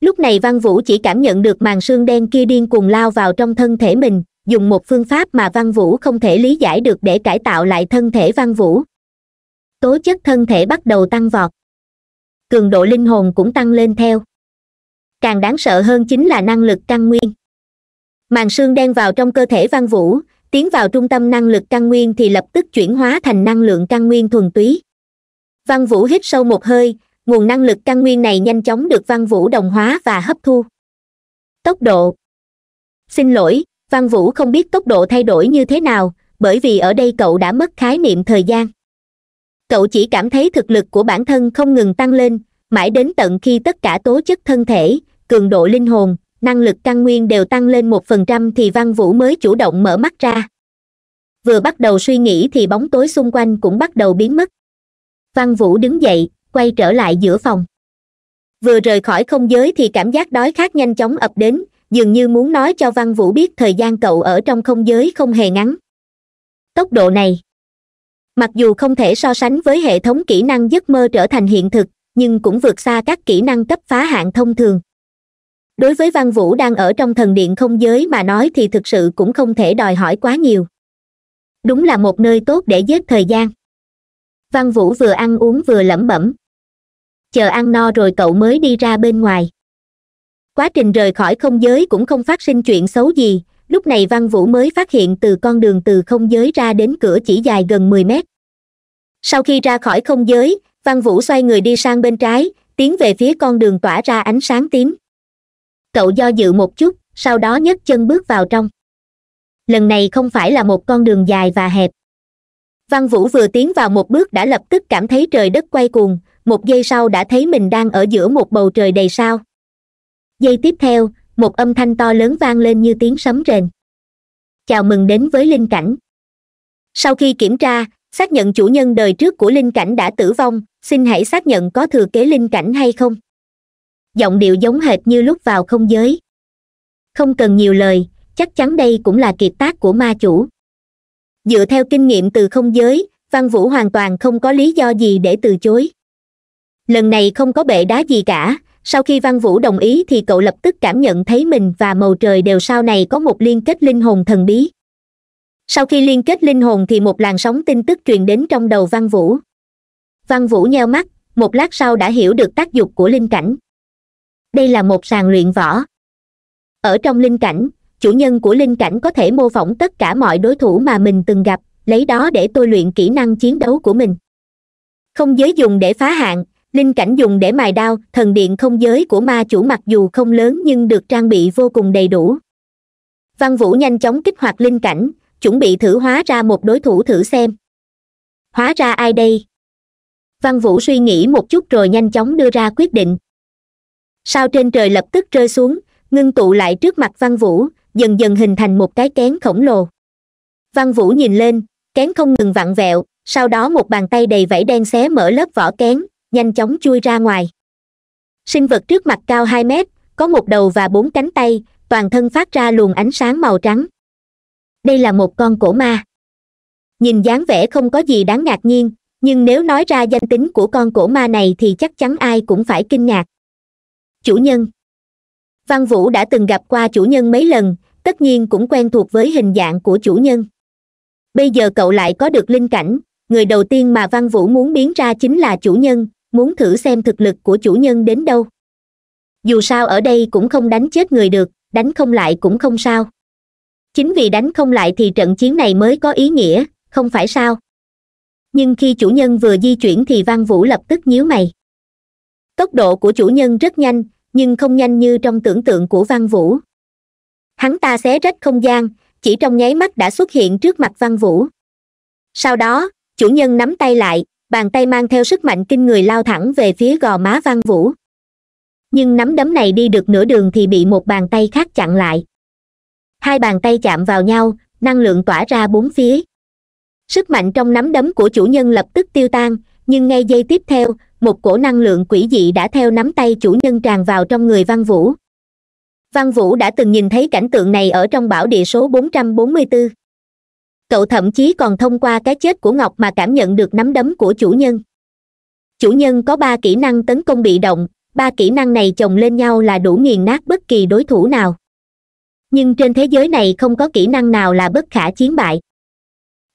Speaker 1: lúc này văn vũ chỉ cảm nhận được màn xương đen kia điên cuồng lao vào trong thân thể mình dùng một phương pháp mà văn vũ không thể lý giải được để cải tạo lại thân thể văn vũ tố chất thân thể bắt đầu tăng vọt cường độ linh hồn cũng tăng lên theo càng đáng sợ hơn chính là năng lực căn nguyên màn xương đen vào trong cơ thể văn vũ tiến vào trung tâm năng lực căn nguyên thì lập tức chuyển hóa thành năng lượng căn nguyên thuần túy văn vũ hít sâu một hơi nguồn năng lực căn nguyên này nhanh chóng được văn vũ đồng hóa và hấp thu tốc độ xin lỗi văn vũ không biết tốc độ thay đổi như thế nào bởi vì ở đây cậu đã mất khái niệm thời gian cậu chỉ cảm thấy thực lực của bản thân không ngừng tăng lên mãi đến tận khi tất cả tố chất thân thể cường độ linh hồn năng lực căn nguyên đều tăng lên một phần trăm thì văn vũ mới chủ động mở mắt ra vừa bắt đầu suy nghĩ thì bóng tối xung quanh cũng bắt đầu biến mất văn vũ đứng dậy quay trở lại giữa phòng vừa rời khỏi không giới thì cảm giác đói khát nhanh chóng ập đến dường như muốn nói cho văn vũ biết thời gian cậu ở trong không giới không hề ngắn tốc độ này mặc dù không thể so sánh với hệ thống kỹ năng giấc mơ trở thành hiện thực nhưng cũng vượt xa các kỹ năng cấp phá hạng thông thường đối với văn vũ đang ở trong thần điện không giới mà nói thì thực sự cũng không thể đòi hỏi quá nhiều đúng là một nơi tốt để giết thời gian văn vũ vừa ăn uống vừa lẩm bẩm chờ ăn no rồi cậu mới đi ra bên ngoài quá trình rời khỏi không giới cũng không phát sinh chuyện xấu gì lúc này văn vũ mới phát hiện từ con đường từ không giới ra đến cửa chỉ dài gần mười mét sau khi ra khỏi không giới văn vũ xoay người đi sang bên trái tiến về phía con đường tỏa ra ánh sáng tím cậu do dự một chút sau đó nhấc chân bước vào trong lần này không phải là một con đường dài và hẹp văn vũ vừa tiến vào một bước đã lập tức cảm thấy trời đất quay cuồng một giây sau đã thấy mình đang ở giữa một bầu trời đầy sao giây tiếp theo một âm thanh to lớn vang lên như tiếng sấm rền chào mừng đến với linh cảnh sau khi kiểm tra xác nhận chủ nhân đời trước của linh cảnh đã tử vong xin hãy xác nhận có thừa kế linh cảnh hay không giọng điệu giống hệt như lúc vào không giới không cần nhiều lời chắc chắn đây cũng là kiệt tác của ma chủ dựa theo kinh nghiệm từ không giới văn vũ hoàn toàn không có lý do gì để từ chối lần này không có bệ đá gì cả sau khi văn vũ đồng ý thì cậu lập tức cảm nhận thấy mình và màu trời đều sau này có một liên kết linh hồn thần bí sau khi liên kết linh hồn thì một làn sóng tin tức truyền đến trong đầu văn vũ văn vũ nheo mắt một lát sau đã hiểu được tác dụng của linh cảnh đây là một sàn luyện võ ở trong linh cảnh chủ nhân của linh cảnh có thể mô phỏng tất cả mọi đối thủ mà mình từng gặp lấy đó để tôi luyện kỹ năng chiến đấu của mình không giới dùng để phá hạn linh cảnh dùng để mài đao thần điện không giới của ma chủ mặc dù không lớn nhưng được trang bị vô cùng đầy đủ văn vũ nhanh chóng kích hoạt linh cảnh chuẩn bị thử hóa ra một đối thủ thử xem hóa ra ai đây văn vũ suy nghĩ một chút rồi nhanh chóng đưa ra quyết định sao trên trời lập tức rơi xuống ngưng tụ lại trước mặt văn vũ dần dần hình thành một cái kén khổng lồ văn vũ nhìn lên kén không ngừng vặn vẹo sau đó một bàn tay đầy vảy đen xé mở lớp vỏ kén nhanh chóng chui ra ngoài sinh vật trước mặt cao hai mét có một đầu và bốn cánh tay toàn thân phát ra luồng ánh sáng màu trắng đây là một con cổ ma nhìn dáng vẻ không có gì đáng ngạc nhiên nhưng nếu nói ra danh tính của con cổ ma này thì chắc chắn ai cũng phải kinh ngạc chủ nhân văn vũ đã từng gặp qua chủ nhân mấy lần tất nhiên cũng quen thuộc với hình dạng của chủ nhân bây giờ cậu lại có được linh cảnh người đầu tiên mà văn vũ muốn biến ra chính là chủ nhân muốn thử xem thực lực của chủ nhân đến đâu dù sao ở đây cũng không đánh chết người được đánh không lại cũng không sao chính vì đánh không lại thì trận chiến này mới có ý nghĩa không phải sao nhưng khi chủ nhân vừa di chuyển thì văn vũ lập tức nhíu mày tốc độ của chủ nhân rất nhanh nhưng không nhanh như trong tưởng tượng của văn vũ hắn ta xé rách không gian chỉ trong nháy mắt đã xuất hiện trước mặt văn vũ sau đó chủ nhân nắm tay lại bàn tay mang theo sức mạnh kinh người lao thẳng về phía gò má văn vũ nhưng nắm đấm này đi được nửa đường thì bị một bàn tay khác chặn lại hai bàn tay chạm vào nhau năng lượng tỏa ra bốn phía sức mạnh trong nắm đấm của chủ nhân lập tức tiêu tan nhưng ngay giây tiếp theo một cổ năng lượng quỷ dị đã theo nắm tay chủ nhân tràn vào trong người văn vũ văn vũ đã từng nhìn thấy cảnh tượng này ở trong bảo địa số 444. cậu thậm chí còn thông qua cái chết của ngọc mà cảm nhận được nắm đấm của chủ nhân chủ nhân có ba kỹ năng tấn công bị động ba kỹ năng này chồng lên nhau là đủ nghiền nát bất kỳ đối thủ nào nhưng trên thế giới này không có kỹ năng nào là bất khả chiến bại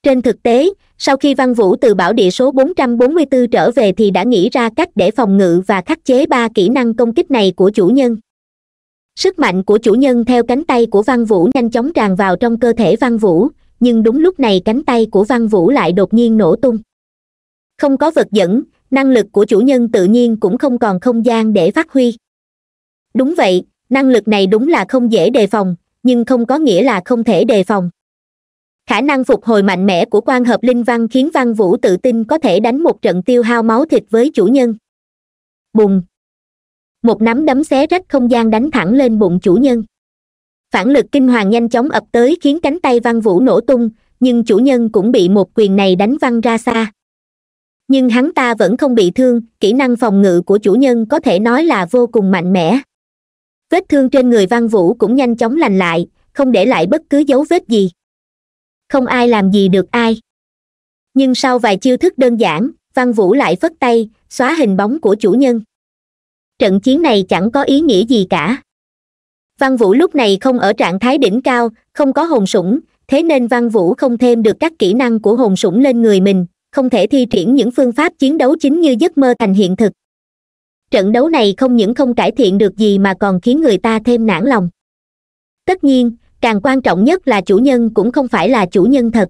Speaker 1: trên thực tế sau khi văn vũ từ bảo địa số 444 trở về thì đã nghĩ ra cách để phòng ngự và khắc chế ba kỹ năng công kích này của chủ nhân sức mạnh của chủ nhân theo cánh tay của văn vũ nhanh chóng tràn vào trong cơ thể văn vũ nhưng đúng lúc này cánh tay của văn vũ lại đột nhiên nổ tung không có vật dẫn năng lực của chủ nhân tự nhiên cũng không còn không gian để phát huy đúng vậy năng lực này đúng là không dễ đề phòng nhưng không có nghĩa là không thể đề phòng khả năng phục hồi mạnh mẽ của quan hợp linh văn khiến văn vũ tự tin có thể đánh một trận tiêu hao máu thịt với chủ nhân bùng một nắm đấm xé rách không gian đánh thẳng lên bụng chủ nhân phản lực kinh hoàng nhanh chóng ập tới khiến cánh tay văn vũ nổ tung nhưng chủ nhân cũng bị một quyền này đánh văng ra xa nhưng hắn ta vẫn không bị thương kỹ năng phòng ngự của chủ nhân có thể nói là vô cùng mạnh mẽ vết thương trên người văn vũ cũng nhanh chóng lành lại không để lại bất cứ dấu vết gì không ai làm gì được ai nhưng sau vài chiêu thức đơn giản văn vũ lại phất tay xóa hình bóng của chủ nhân trận chiến này chẳng có ý nghĩa gì cả văn vũ lúc này không ở trạng thái đỉnh cao không có hồn sủng thế nên văn vũ không thêm được các kỹ năng của hồn sủng lên người mình không thể thi triển những phương pháp chiến đấu chính như giấc mơ thành hiện thực trận đấu này không những không cải thiện được gì mà còn khiến người ta thêm nản lòng tất nhiên càng quan trọng nhất là chủ nhân cũng không phải là chủ nhân thật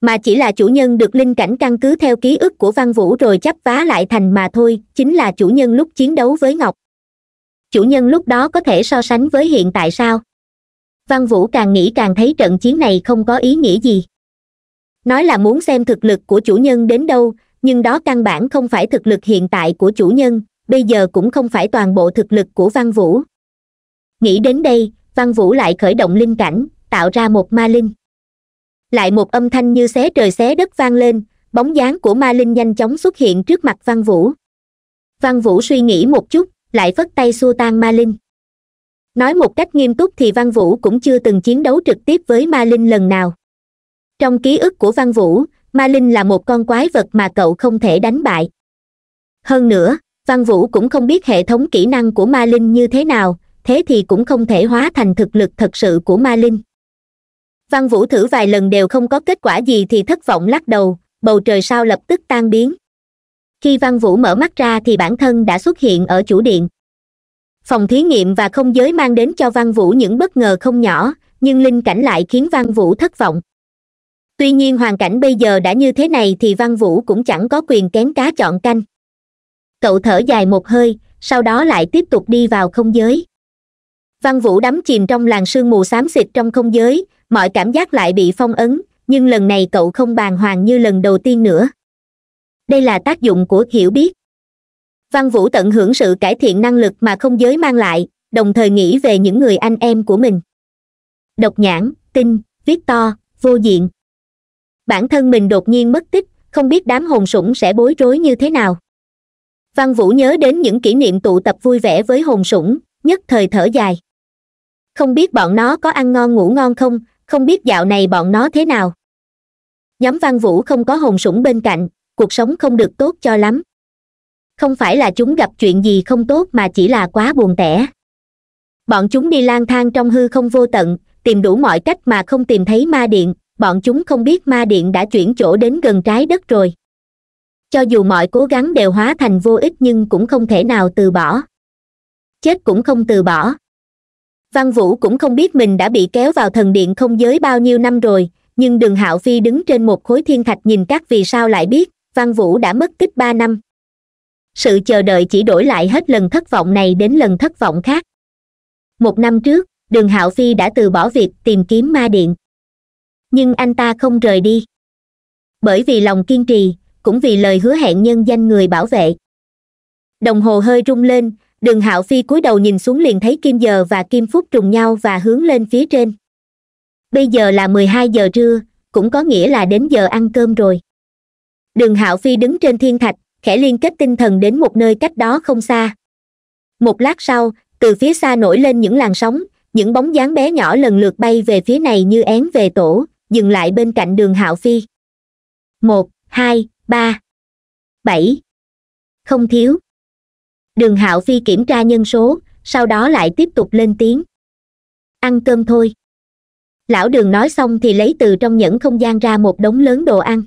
Speaker 1: mà chỉ là chủ nhân được linh cảnh căn cứ theo ký ức của văn vũ rồi chắp vá lại thành mà thôi chính là chủ nhân lúc chiến đấu với ngọc chủ nhân lúc đó có thể so sánh với hiện tại sao văn vũ càng nghĩ càng thấy trận chiến này không có ý nghĩa gì nói là muốn xem thực lực của chủ nhân đến đâu nhưng đó căn bản không phải thực lực hiện tại của chủ nhân bây giờ cũng không phải toàn bộ thực lực của văn vũ nghĩ đến đây văn vũ lại khởi động linh cảnh tạo ra một ma linh lại một âm thanh như xé trời xé đất vang lên bóng dáng của ma linh nhanh chóng xuất hiện trước mặt văn vũ văn vũ suy nghĩ một chút lại phất tay xua tan ma linh nói một cách nghiêm túc thì văn vũ cũng chưa từng chiến đấu trực tiếp với ma linh lần nào trong ký ức của văn vũ ma linh là một con quái vật mà cậu không thể đánh bại hơn nữa văn vũ cũng không biết hệ thống kỹ năng của ma linh như thế nào thế thì cũng không thể hóa thành thực lực thật sự của ma linh văn vũ thử vài lần đều không có kết quả gì thì thất vọng lắc đầu bầu trời sao lập tức tan biến khi văn vũ mở mắt ra thì bản thân đã xuất hiện ở chủ điện phòng thí nghiệm và không giới mang đến cho văn vũ những bất ngờ không nhỏ nhưng linh cảnh lại khiến văn vũ thất vọng tuy nhiên hoàn cảnh bây giờ đã như thế này thì văn vũ cũng chẳng có quyền kén cá chọn canh cậu thở dài một hơi sau đó lại tiếp tục đi vào không giới văn vũ đắm chìm trong làn sương mù xám xịt trong không giới mọi cảm giác lại bị phong ấn nhưng lần này cậu không bàng hoàng như lần đầu tiên nữa đây là tác dụng của hiểu biết văn vũ tận hưởng sự cải thiện năng lực mà không giới mang lại đồng thời nghĩ về những người anh em của mình độc nhãn tinh viết to vô diện bản thân mình đột nhiên mất tích không biết đám hồn sủng sẽ bối rối như thế nào văn vũ nhớ đến những kỷ niệm tụ tập vui vẻ với hồn sủng nhất thời thở dài không biết bọn nó có ăn ngon ngủ ngon không không biết dạo này bọn nó thế nào nhóm văn vũ không có hồn sủng bên cạnh cuộc sống không được tốt cho lắm không phải là chúng gặp chuyện gì không tốt mà chỉ là quá buồn tẻ bọn chúng đi lang thang trong hư không vô tận tìm đủ mọi cách mà không tìm thấy ma điện bọn chúng không biết ma điện đã chuyển chỗ đến gần trái đất rồi cho dù mọi cố gắng đều hóa thành vô ích nhưng cũng không thể nào từ bỏ chết cũng không từ bỏ văn vũ cũng không biết mình đã bị kéo vào thần điện không giới bao nhiêu năm rồi nhưng đường hạo phi đứng trên một khối thiên thạch nhìn các vì sao lại biết văn vũ đã mất tích ba năm sự chờ đợi chỉ đổi lại hết lần thất vọng này đến lần thất vọng khác một năm trước đường hạo phi đã từ bỏ việc tìm kiếm ma điện nhưng anh ta không rời đi bởi vì lòng kiên trì cũng vì lời hứa hẹn nhân danh người bảo vệ đồng hồ hơi rung lên đường hạo phi cúi đầu nhìn xuống liền thấy kim giờ và kim phúc trùng nhau và hướng lên phía trên bây giờ là mười hai giờ trưa cũng có nghĩa là đến giờ ăn cơm rồi đường hạo phi đứng trên thiên thạch khẽ liên kết tinh thần đến một nơi cách đó không xa một lát sau từ phía xa nổi lên những làn sóng những bóng dáng bé nhỏ lần lượt bay về phía này như én về tổ dừng lại bên cạnh đường hạo phi một hai ba bảy không thiếu đường hạo phi kiểm tra nhân số sau đó lại tiếp tục lên tiếng ăn cơm thôi lão đường nói xong thì lấy từ trong nhẫn không gian ra một đống lớn đồ ăn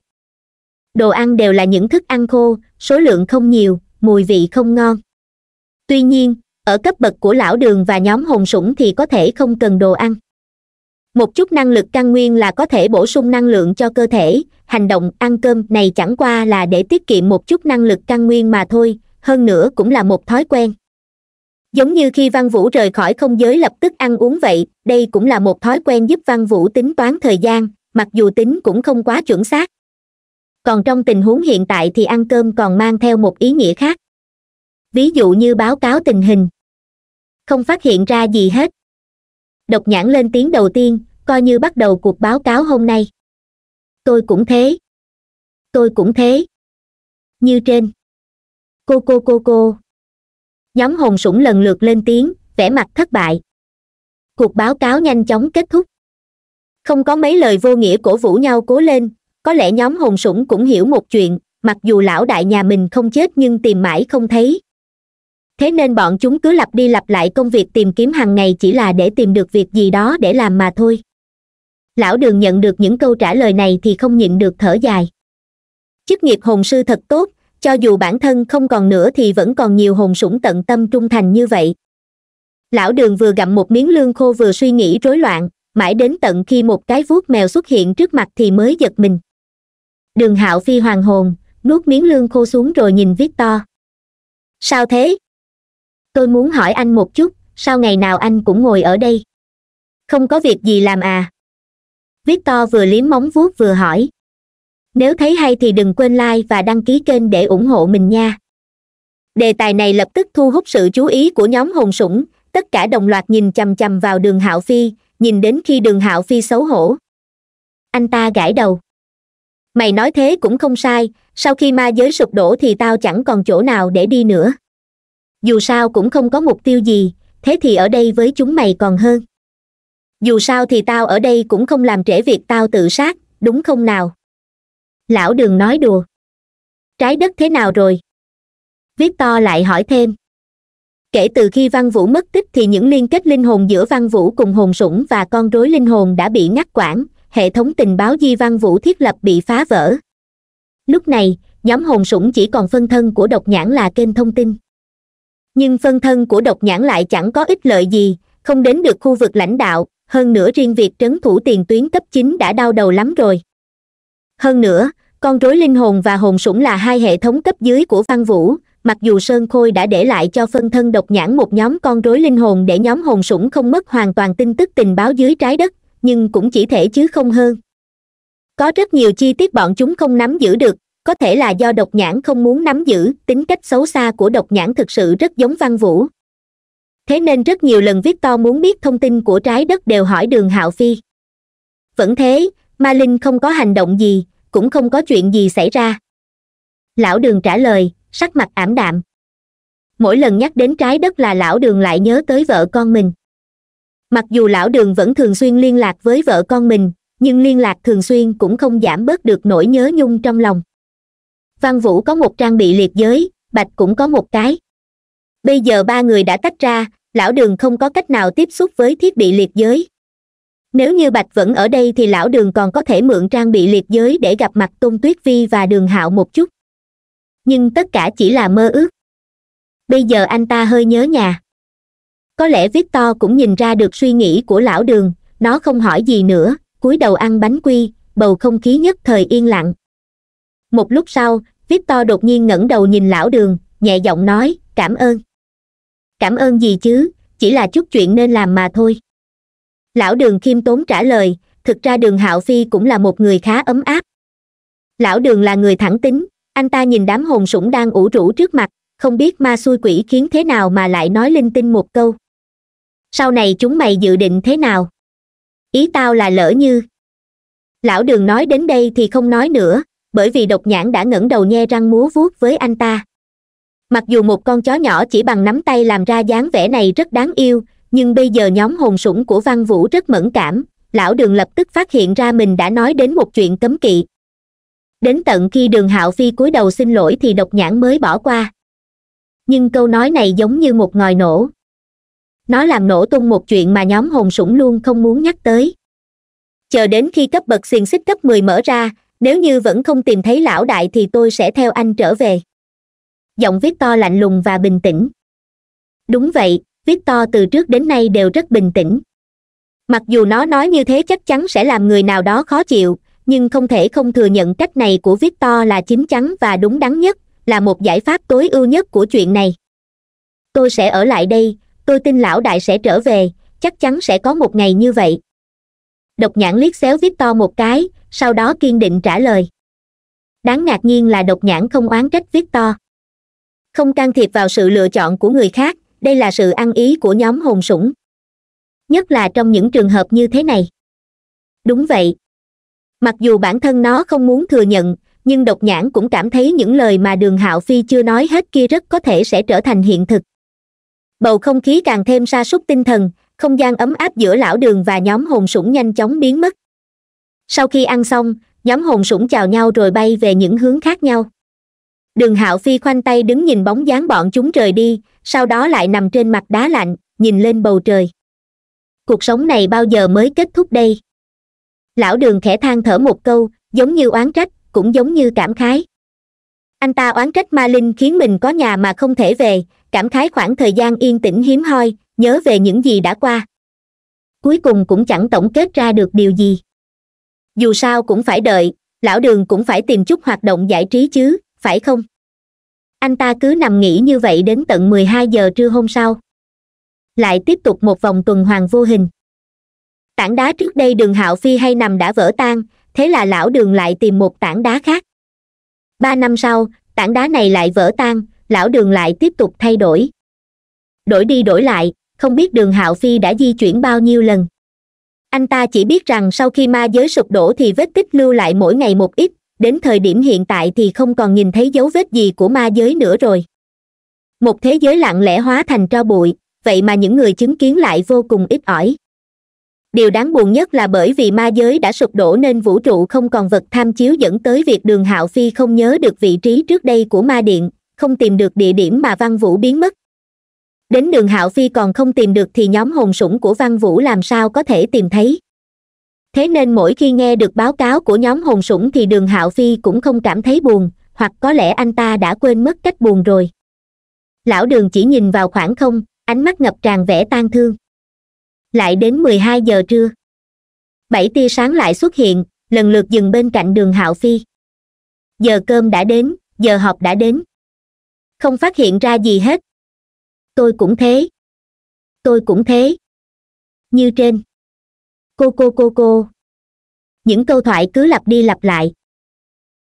Speaker 1: đồ ăn đều là những thức ăn khô số lượng không nhiều mùi vị không ngon tuy nhiên ở cấp bậc của lão đường và nhóm hồn sủng thì có thể không cần đồ ăn một chút năng lực căn nguyên là có thể bổ sung năng lượng cho cơ thể hành động ăn cơm này chẳng qua là để tiết kiệm một chút năng lực căn nguyên mà thôi hơn nữa cũng là một thói quen giống như khi văn vũ rời khỏi không giới lập tức ăn uống vậy đây cũng là một thói quen giúp văn vũ tính toán thời gian mặc dù tính cũng không quá chuẩn xác còn trong tình huống hiện tại thì ăn cơm còn mang theo một ý nghĩa khác ví dụ như báo cáo tình hình không phát hiện ra gì hết độc nhãn lên tiếng đầu tiên coi như bắt đầu cuộc báo cáo hôm nay tôi cũng thế tôi cũng thế như trên cô cô cô cô nhóm hồn sủng lần lượt lên tiếng vẻ mặt thất bại cuộc báo cáo nhanh chóng kết thúc không có mấy lời vô nghĩa cổ vũ nhau cố lên có lẽ nhóm hồn sủng cũng hiểu một chuyện mặc dù lão đại nhà mình không chết nhưng tìm mãi không thấy thế nên bọn chúng cứ lặp đi lặp lại công việc tìm kiếm hàng ngày chỉ là để tìm được việc gì đó để làm mà thôi lão đường nhận được những câu trả lời này thì không nhịn được thở dài chức nghiệp hồn sư thật tốt cho dù bản thân không còn nữa thì vẫn còn nhiều hồn sủng tận tâm trung thành như vậy lão đường vừa gặm một miếng lương khô vừa suy nghĩ rối loạn mãi đến tận khi một cái vuốt mèo xuất hiện trước mặt thì mới giật mình đường hạo phi hoàng hồn nuốt miếng lương khô xuống rồi nhìn viết to sao thế tôi muốn hỏi anh một chút sao ngày nào anh cũng ngồi ở đây không có việc gì làm à Victor vừa liếm móng vuốt vừa hỏi nếu thấy hay thì đừng quên like và đăng ký kênh để ủng hộ mình nha đề tài này lập tức thu hút sự chú ý của nhóm hồn sủng tất cả đồng loạt nhìn chằm chằm vào đường hạo phi nhìn đến khi đường hạo phi xấu hổ anh ta gãi đầu mày nói thế cũng không sai sau khi ma giới sụp đổ thì tao chẳng còn chỗ nào để đi nữa dù sao cũng không có mục tiêu gì thế thì ở đây với chúng mày còn hơn dù sao thì tao ở đây cũng không làm trễ việc tao tự sát đúng không nào lão đường nói đùa trái đất thế nào rồi viết to lại hỏi thêm kể từ khi văn vũ mất tích thì những liên kết linh hồn giữa văn vũ cùng hồn sủng và con rối linh hồn đã bị ngắt quãng hệ thống tình báo di văn vũ thiết lập bị phá vỡ lúc này nhóm hồn sủng chỉ còn phân thân của độc nhãn là kênh thông tin nhưng phân thân của độc nhãn lại chẳng có ích lợi gì không đến được khu vực lãnh đạo hơn nữa riêng việc trấn thủ tiền tuyến cấp chính đã đau đầu lắm rồi hơn nữa con rối linh hồn và hồn sủng là hai hệ thống cấp dưới của phan vũ mặc dù sơn khôi đã để lại cho phân thân độc nhãn một nhóm con rối linh hồn để nhóm hồn sủng không mất hoàn toàn tin tức tình báo dưới trái đất nhưng cũng chỉ thể chứ không hơn có rất nhiều chi tiết bọn chúng không nắm giữ được có thể là do độc nhãn không muốn nắm giữ tính cách xấu xa của độc nhãn thực sự rất giống văn vũ thế nên rất nhiều lần viết to muốn biết thông tin của trái đất đều hỏi đường hạo phi vẫn thế ma linh không có hành động gì cũng không có chuyện gì xảy ra lão đường trả lời sắc mặt ảm đạm mỗi lần nhắc đến trái đất là lão đường lại nhớ tới vợ con mình mặc dù lão đường vẫn thường xuyên liên lạc với vợ con mình nhưng liên lạc thường xuyên cũng không giảm bớt được nỗi nhớ nhung trong lòng văn vũ có một trang bị liệt giới bạch cũng có một cái bây giờ ba người đã tách ra lão đường không có cách nào tiếp xúc với thiết bị liệt giới nếu như bạch vẫn ở đây thì lão đường còn có thể mượn trang bị liệt giới để gặp mặt tôn tuyết vi và đường hạo một chút nhưng tất cả chỉ là mơ ước bây giờ anh ta hơi nhớ nhà có lẽ victor cũng nhìn ra được suy nghĩ của lão đường nó không hỏi gì nữa cúi đầu ăn bánh quy bầu không khí nhất thời yên lặng một lúc sau victor đột nhiên ngẩng đầu nhìn lão đường nhẹ giọng nói cảm ơn cảm ơn gì chứ chỉ là chút chuyện nên làm mà thôi lão đường khiêm tốn trả lời thực ra đường hạo phi cũng là một người khá ấm áp lão đường là người thẳng tính anh ta nhìn đám hồn sủng đang ủ rũ trước mặt không biết ma xui quỷ khiến thế nào mà lại nói linh tinh một câu sau này chúng mày dự định thế nào ý tao là lỡ như lão đường nói đến đây thì không nói nữa bởi vì độc nhãn đã ngẩng đầu nhe răng múa vuốt với anh ta mặc dù một con chó nhỏ chỉ bằng nắm tay làm ra dáng vẻ này rất đáng yêu nhưng bây giờ nhóm hồn sủng của văn vũ rất mẫn cảm lão đường lập tức phát hiện ra mình đã nói đến một chuyện cấm kỵ đến tận khi đường hạo phi cúi đầu xin lỗi thì độc nhãn mới bỏ qua nhưng câu nói này giống như một ngòi nổ nó làm nổ tung một chuyện mà nhóm hồn sủng luôn không muốn nhắc tới chờ đến khi cấp bậc xiềng xích cấp mười mở ra nếu như vẫn không tìm thấy lão đại thì tôi sẽ theo anh trở về giọng viết to lạnh lùng và bình tĩnh đúng vậy victor từ trước đến nay đều rất bình tĩnh mặc dù nó nói như thế chắc chắn sẽ làm người nào đó khó chịu nhưng không thể không thừa nhận cách này của victor là chính chắn và đúng đắn nhất là một giải pháp tối ưu nhất của chuyện này tôi sẽ ở lại đây tôi tin lão đại sẽ trở về chắc chắn sẽ có một ngày như vậy độc nhãn liếc xéo victor một cái sau đó kiên định trả lời đáng ngạc nhiên là độc nhãn không oán trách victor không can thiệp vào sự lựa chọn của người khác đây là sự ăn ý của nhóm hồn sủng nhất là trong những trường hợp như thế này đúng vậy mặc dù bản thân nó không muốn thừa nhận nhưng độc nhãn cũng cảm thấy những lời mà đường hạo phi chưa nói hết kia rất có thể sẽ trở thành hiện thực bầu không khí càng thêm sa sút tinh thần không gian ấm áp giữa lão đường và nhóm hồn sủng nhanh chóng biến mất sau khi ăn xong nhóm hồn sủng chào nhau rồi bay về những hướng khác nhau đường hạo phi khoanh tay đứng nhìn bóng dáng bọn chúng rời đi sau đó lại nằm trên mặt đá lạnh nhìn lên bầu trời cuộc sống này bao giờ mới kết thúc đây lão đường khẽ than thở một câu giống như oán trách cũng giống như cảm khái anh ta oán trách ma linh khiến mình có nhà mà không thể về cảm khái khoảng thời gian yên tĩnh hiếm hoi nhớ về những gì đã qua cuối cùng cũng chẳng tổng kết ra được điều gì dù sao cũng phải đợi lão đường cũng phải tìm chút hoạt động giải trí chứ phải không anh ta cứ nằm nghỉ như vậy đến tận mười hai giờ trưa hôm sau lại tiếp tục một vòng tuần hoàn vô hình tảng đá trước đây đường hạo phi hay nằm đã vỡ tan thế là lão đường lại tìm một tảng đá khác ba năm sau tảng đá này lại vỡ tan lão đường lại tiếp tục thay đổi đổi đi đổi lại không biết đường hạo phi đã di chuyển bao nhiêu lần anh ta chỉ biết rằng sau khi ma giới sụp đổ thì vết tích lưu lại mỗi ngày một ít đến thời điểm hiện tại thì không còn nhìn thấy dấu vết gì của ma giới nữa rồi một thế giới lặng lẽ hóa thành tro bụi vậy mà những người chứng kiến lại vô cùng ít ỏi điều đáng buồn nhất là bởi vì ma giới đã sụp đổ nên vũ trụ không còn vật tham chiếu dẫn tới việc đường hạo phi không nhớ được vị trí trước đây của ma điện không tìm được địa điểm mà văn vũ biến mất đến đường hạo phi còn không tìm được thì nhóm hồn sủng của văn vũ làm sao có thể tìm thấy thế nên mỗi khi nghe được báo cáo của nhóm hồn sủng thì đường hạo phi cũng không cảm thấy buồn hoặc có lẽ anh ta đã quên mất cách buồn rồi lão đường chỉ nhìn vào khoảng không ánh mắt ngập tràn vẻ tan thương lại đến mười hai giờ trưa bảy tia sáng lại xuất hiện lần lượt dừng bên cạnh đường hạo phi giờ cơm đã đến giờ họp đã đến không phát hiện ra gì hết tôi cũng thế tôi cũng thế như trên cô cô cô cô những câu thoại cứ lặp đi lặp lại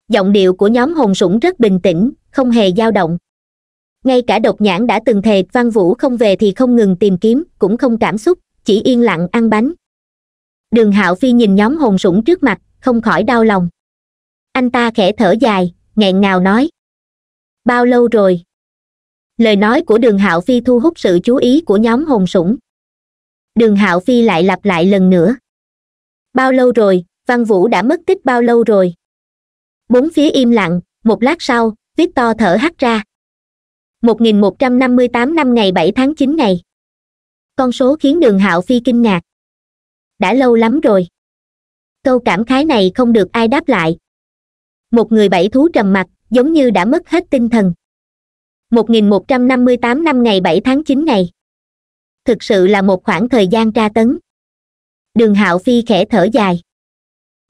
Speaker 1: giọng điệu của nhóm hồn sủng rất bình tĩnh không hề dao động ngay cả độc nhãn đã từng thề văn vũ không về thì không ngừng tìm kiếm cũng không cảm xúc chỉ yên lặng ăn bánh đường hạo phi nhìn nhóm hồn sủng trước mặt không khỏi đau lòng anh ta khẽ thở dài nghẹn ngào nói bao lâu rồi lời nói của đường hạo phi thu hút sự chú ý của nhóm hồn sủng đường hạo phi lại lặp lại lần nữa bao lâu rồi văn vũ đã mất tích bao lâu rồi bốn phía im lặng một lát sau viết to thở hắt ra một nghìn một trăm năm mươi tám năm ngày bảy tháng chín ngày con số khiến đường hạo phi kinh ngạc đã lâu lắm rồi câu cảm khái này không được ai đáp lại một người bảy thú trầm mặc giống như đã mất hết tinh thần một một nghìn trăm năm mươi tám năm ngày bảy tháng chín ngày thực sự là một khoảng thời gian tra tấn đường hạo phi khẽ thở dài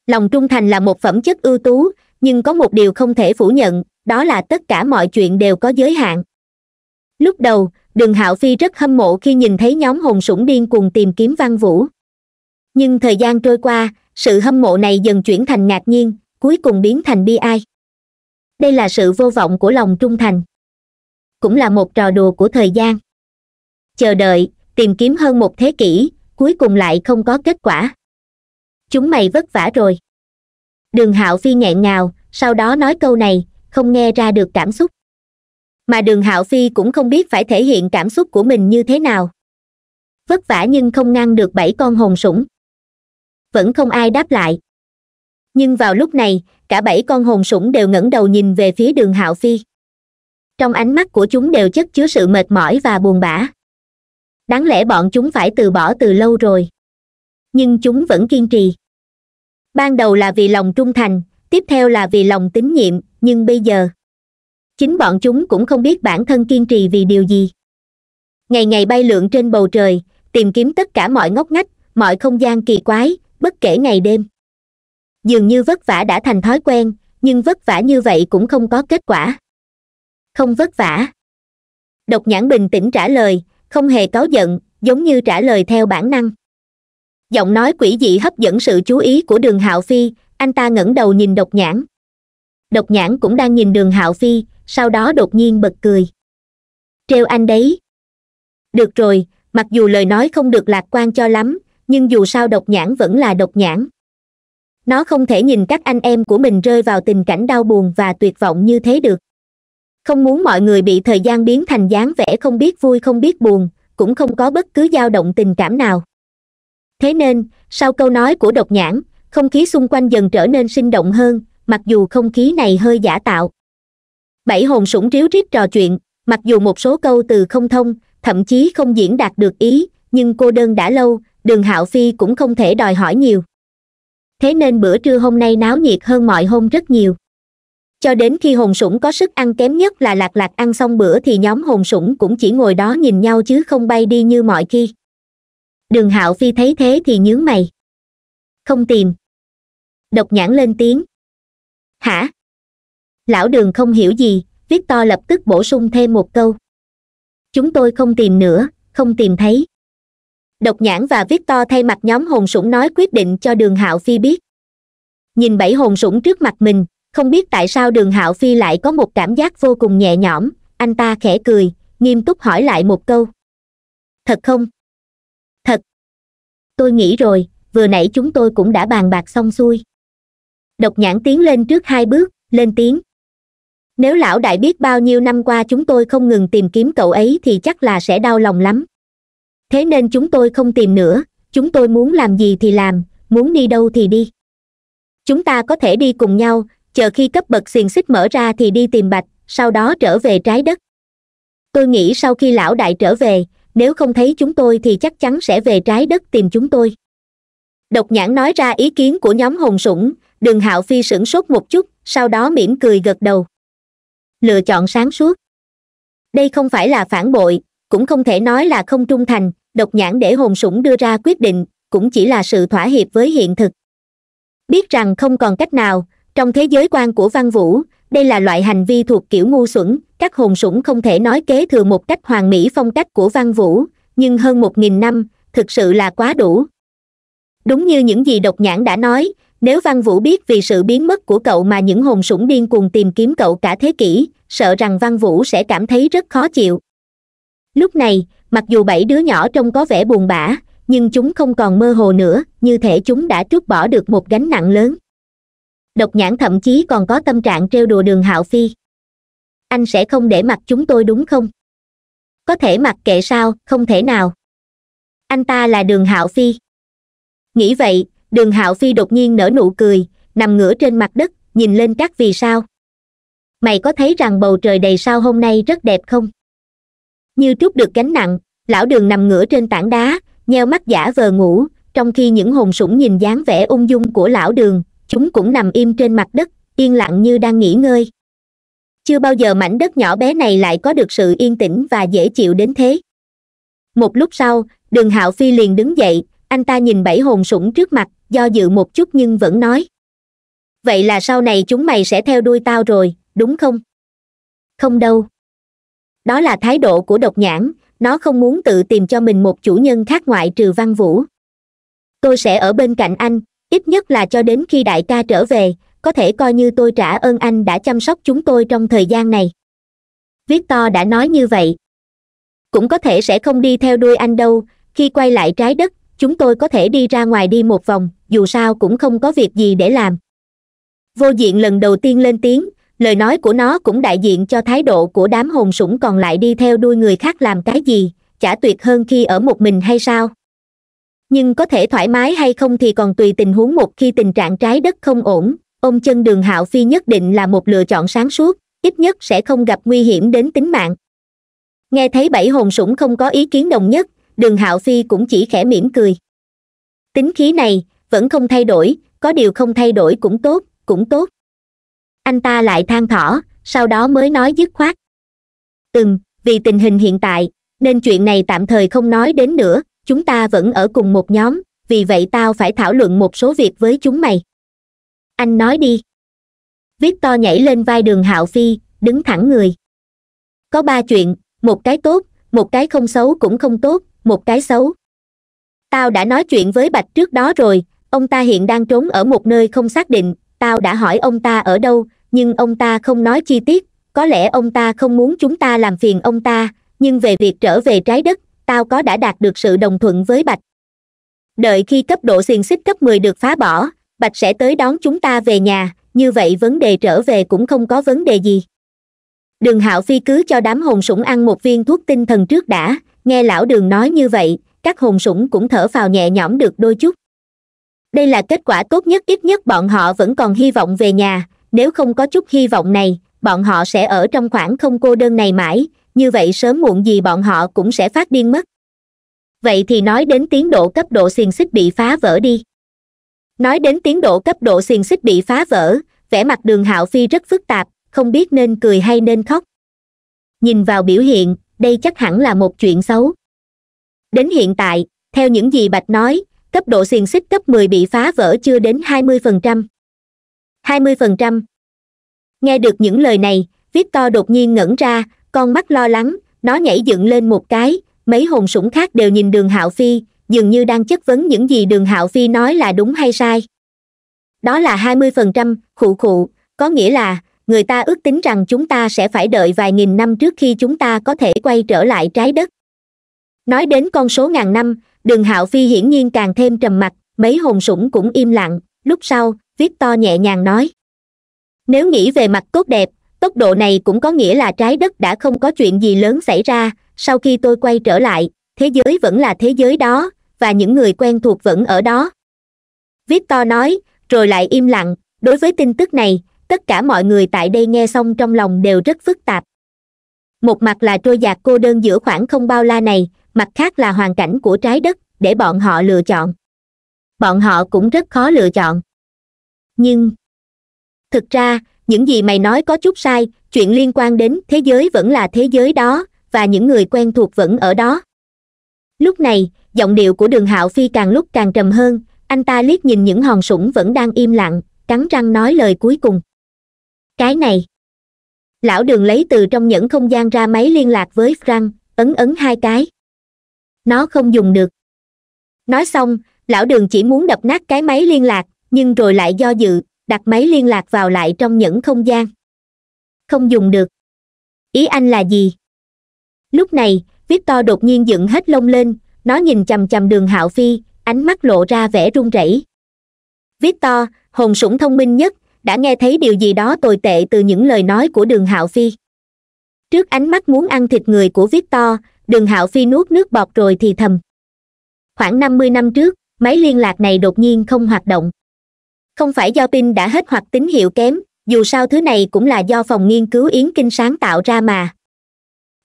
Speaker 1: lòng trung thành là một phẩm chất ưu tú nhưng có một điều không thể phủ nhận đó là tất cả mọi chuyện đều có giới hạn lúc đầu đường hạo phi rất hâm mộ khi nhìn thấy nhóm hồn sủng điên cùng tìm kiếm văn vũ nhưng thời gian trôi qua sự hâm mộ này dần chuyển thành ngạc nhiên cuối cùng biến thành bi ai đây là sự vô vọng của lòng trung thành cũng là một trò đùa của thời gian chờ đợi tìm kiếm hơn một thế kỷ cuối cùng lại không có kết quả chúng mày vất vả rồi đường hạo phi nghẹn ngào sau đó nói câu này không nghe ra được cảm xúc mà đường hạo phi cũng không biết phải thể hiện cảm xúc của mình như thế nào vất vả nhưng không ngăn được bảy con hồn sủng vẫn không ai đáp lại nhưng vào lúc này cả bảy con hồn sủng đều ngẩng đầu nhìn về phía đường hạo phi trong ánh mắt của chúng đều chất chứa sự mệt mỏi và buồn bã đáng lẽ bọn chúng phải từ bỏ từ lâu rồi nhưng chúng vẫn kiên trì ban đầu là vì lòng trung thành tiếp theo là vì lòng tín nhiệm nhưng bây giờ chính bọn chúng cũng không biết bản thân kiên trì vì điều gì ngày ngày bay lượn trên bầu trời tìm kiếm tất cả mọi ngóc ngách mọi không gian kỳ quái bất kể ngày đêm dường như vất vả đã thành thói quen nhưng vất vả như vậy cũng không có kết quả không vất vả độc nhãn bình tĩnh trả lời không hề cáu giận giống như trả lời theo bản năng giọng nói quỷ dị hấp dẫn sự chú ý của đường hạo phi anh ta ngẩng đầu nhìn độc nhãn độc nhãn cũng đang nhìn đường hạo phi sau đó đột nhiên bật cười treo anh đấy được rồi mặc dù lời nói không được lạc quan cho lắm nhưng dù sao độc nhãn vẫn là độc nhãn nó không thể nhìn các anh em của mình rơi vào tình cảnh đau buồn và tuyệt vọng như thế được không muốn mọi người bị thời gian biến thành dáng vẻ không biết vui không biết buồn cũng không có bất cứ dao động tình cảm nào thế nên sau câu nói của độc nhãn không khí xung quanh dần trở nên sinh động hơn mặc dù không khí này hơi giả tạo bảy hồn sủng ríu rít trò chuyện mặc dù một số câu từ không thông thậm chí không diễn đạt được ý nhưng cô đơn đã lâu đường hạo phi cũng không thể đòi hỏi nhiều thế nên bữa trưa hôm nay náo nhiệt hơn mọi hôm rất nhiều cho đến khi hồn sủng có sức ăn kém nhất là lạc lạc ăn xong bữa thì nhóm hồn sủng cũng chỉ ngồi đó nhìn nhau chứ không bay đi như mọi khi đường hạo phi thấy thế thì nhướng mày không tìm độc nhãn lên tiếng hả lão đường không hiểu gì viết to lập tức bổ sung thêm một câu chúng tôi không tìm nữa không tìm thấy độc nhãn và viết to thay mặt nhóm hồn sủng nói quyết định cho đường hạo phi biết nhìn bảy hồn sủng trước mặt mình không biết tại sao đường hạo phi lại có một cảm giác vô cùng nhẹ nhõm anh ta khẽ cười nghiêm túc hỏi lại một câu thật không thật tôi nghĩ rồi vừa nãy chúng tôi cũng đã bàn bạc xong xuôi độc nhãn tiến lên trước hai bước lên tiếng nếu lão đại biết bao nhiêu năm qua chúng tôi không ngừng tìm kiếm cậu ấy thì chắc là sẽ đau lòng lắm thế nên chúng tôi không tìm nữa chúng tôi muốn làm gì thì làm muốn đi đâu thì đi chúng ta có thể đi cùng nhau chờ khi cấp bậc xiềng xích mở ra thì đi tìm bạch sau đó trở về trái đất tôi nghĩ sau khi lão đại trở về nếu không thấy chúng tôi thì chắc chắn sẽ về trái đất tìm chúng tôi độc nhãn nói ra ý kiến của nhóm hồng sủng đường hạo phi sửng sốt một chút sau đó mỉm cười gật đầu lựa chọn sáng suốt đây không phải là phản bội cũng không thể nói là không trung thành độc nhãn để hồn sủng đưa ra quyết định cũng chỉ là sự thỏa hiệp với hiện thực biết rằng không còn cách nào trong thế giới quan của văn vũ đây là loại hành vi thuộc kiểu ngu xuẩn các hồn sủng không thể nói kế thừa một cách hoàn mỹ phong cách của văn vũ nhưng hơn một nghìn năm thực sự là quá đủ đúng như những gì độc nhãn đã nói nếu văn vũ biết vì sự biến mất của cậu mà những hồn sủng điên cuồng tìm kiếm cậu cả thế kỷ sợ rằng văn vũ sẽ cảm thấy rất khó chịu lúc này mặc dù bảy đứa nhỏ trông có vẻ buồn bã nhưng chúng không còn mơ hồ nữa như thể chúng đã trút bỏ được một gánh nặng lớn độc nhãn thậm chí còn có tâm trạng trêu đùa đường hạo phi anh sẽ không để mặt chúng tôi đúng không có thể mặc kệ sao không thể nào anh ta là đường hạo phi nghĩ vậy đường hạo phi đột nhiên nở nụ cười nằm ngửa trên mặt đất nhìn lên các vì sao mày có thấy rằng bầu trời đầy sao hôm nay rất đẹp không như trút được gánh nặng lão đường nằm ngửa trên tảng đá nheo mắt giả vờ ngủ trong khi những hồn sủng nhìn dáng vẻ ung dung của lão đường chúng cũng nằm im trên mặt đất yên lặng như đang nghỉ ngơi chưa bao giờ mảnh đất nhỏ bé này lại có được sự yên tĩnh và dễ chịu đến thế một lúc sau đường hạo phi liền đứng dậy anh ta nhìn bảy hồn sủng trước mặt do dự một chút nhưng vẫn nói vậy là sau này chúng mày sẽ theo đuôi tao rồi đúng không không đâu đó là thái độ của độc nhãn nó không muốn tự tìm cho mình một chủ nhân khác ngoại trừ văn vũ tôi sẽ ở bên cạnh anh ít nhất là cho đến khi đại ca trở về có thể coi như tôi trả ơn anh đã chăm sóc chúng tôi trong thời gian này victor đã nói như vậy cũng có thể sẽ không đi theo đuôi anh đâu khi quay lại trái đất chúng tôi có thể đi ra ngoài đi một vòng dù sao cũng không có việc gì để làm vô diện lần đầu tiên lên tiếng lời nói của nó cũng đại diện cho thái độ của đám hồn sủng còn lại đi theo đuôi người khác làm cái gì chả tuyệt hơn khi ở một mình hay sao nhưng có thể thoải mái hay không thì còn tùy tình huống một khi tình trạng trái đất không ổn ôm chân đường hạo phi nhất định là một lựa chọn sáng suốt ít nhất sẽ không gặp nguy hiểm đến tính mạng nghe thấy bảy hồn sủng không có ý kiến đồng nhất đường hạo phi cũng chỉ khẽ mỉm cười tính khí này vẫn không thay đổi có điều không thay đổi cũng tốt cũng tốt anh ta lại than thở sau đó mới nói dứt khoát từng vì tình hình hiện tại nên chuyện này tạm thời không nói đến nữa chúng ta vẫn ở cùng một nhóm vì vậy tao phải thảo luận một số việc với chúng mày anh nói đi viết to nhảy lên vai đường hạo phi đứng thẳng người có ba chuyện một cái tốt một cái không xấu cũng không tốt một cái xấu tao đã nói chuyện với bạch trước đó rồi ông ta hiện đang trốn ở một nơi không xác định tao đã hỏi ông ta ở đâu nhưng ông ta không nói chi tiết có lẽ ông ta không muốn chúng ta làm phiền ông ta nhưng về việc trở về trái đất tao có đã đạt được sự đồng thuận với bạch đợi khi cấp độ xiềng xích cấp mười được phá bỏ bạch sẽ tới đón chúng ta về nhà như vậy vấn đề trở về cũng không có vấn đề gì đường hạo phi cứ cho đám hồn sủng ăn một viên thuốc tinh thần trước đã nghe lão đường nói như vậy các hồn sủng cũng thở phào nhẹ nhõm được đôi chút đây là kết quả tốt nhất ít nhất bọn họ vẫn còn hy vọng về nhà nếu không có chút hy vọng này bọn họ sẽ ở trong khoảng không cô đơn này mãi như vậy sớm muộn gì bọn họ cũng sẽ phát điên mất vậy thì nói đến tiến độ cấp độ xiềng xích bị phá vỡ đi nói đến tiến độ cấp độ xiềng xích bị phá vỡ vẻ mặt đường hạo phi rất phức tạp không biết nên cười hay nên khóc nhìn vào biểu hiện đây chắc hẳn là một chuyện xấu đến hiện tại theo những gì bạch nói cấp độ xiềng xích cấp 10 bị phá vỡ chưa đến 20%. 20%. Nghe được những lời này, Victor đột nhiên ngẩn ra, con mắt lo lắng nó nhảy dựng lên một cái mấy hồn sủng khác đều nhìn đường hạo phi dường như đang chất vấn những gì đường hạo phi nói là đúng hay sai đó là hai mươi phần trăm khụ khụ có nghĩa là người ta ước tính rằng chúng ta sẽ phải đợi vài nghìn năm trước khi chúng ta có thể quay trở lại trái đất nói đến con số ngàn năm đường hạo phi hiển nhiên càng thêm trầm mặc mấy hồn sủng cũng im lặng lúc sau viết to nhẹ nhàng nói nếu nghĩ về mặt tốt đẹp tốc độ này cũng có nghĩa là trái đất đã không có chuyện gì lớn xảy ra sau khi tôi quay trở lại thế giới vẫn là thế giới đó và những người quen thuộc vẫn ở đó victor nói rồi lại im lặng đối với tin tức này tất cả mọi người tại đây nghe xong trong lòng đều rất phức tạp một mặt là trôi giạt cô đơn giữa khoảng không bao la này mặt khác là hoàn cảnh của trái đất để bọn họ lựa chọn bọn họ cũng rất khó lựa chọn nhưng thực ra những gì mày nói có chút sai chuyện liên quan đến thế giới vẫn là thế giới đó và những người quen thuộc vẫn ở đó lúc này giọng điệu của đường hạo phi càng lúc càng trầm hơn anh ta liếc nhìn những hòn sủng vẫn đang im lặng cắn răng nói lời cuối cùng cái này lão đường lấy từ trong những không gian ra máy liên lạc với frank ấn ấn hai cái nó không dùng được nói xong lão đường chỉ muốn đập nát cái máy liên lạc nhưng rồi lại do dự đặt máy liên lạc vào lại trong những không gian không dùng được ý anh là gì lúc này victor đột nhiên dựng hết lông lên nó nhìn chầm chầm đường hạo phi ánh mắt lộ ra vẻ run rẩy victor hồn sủng thông minh nhất đã nghe thấy điều gì đó tồi tệ từ những lời nói của đường hạo phi trước ánh mắt muốn ăn thịt người của victor đường hạo phi nuốt nước bọt rồi thì thầm khoảng năm mươi năm trước máy liên lạc này đột nhiên không hoạt động không phải do pin đã hết hoặc tín hiệu kém dù sao thứ này cũng là do phòng nghiên cứu yến kinh sáng tạo ra mà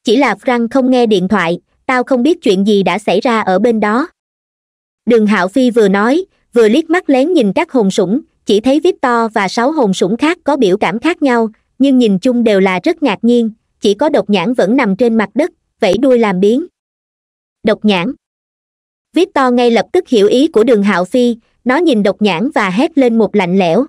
Speaker 1: chỉ là Frank không nghe điện thoại tao không biết chuyện gì đã xảy ra ở bên đó đường hạo phi vừa nói vừa liếc mắt lén nhìn các hồn sủng chỉ thấy vít to và sáu hồn sủng khác có biểu cảm khác nhau nhưng nhìn chung đều là rất ngạc nhiên chỉ có độc nhãn vẫn nằm trên mặt đất vẫy đuôi làm biến độc nhãn vít to ngay lập tức hiểu ý của đường hạo phi nó nhìn độc nhãn và hét lên một lạnh lẽo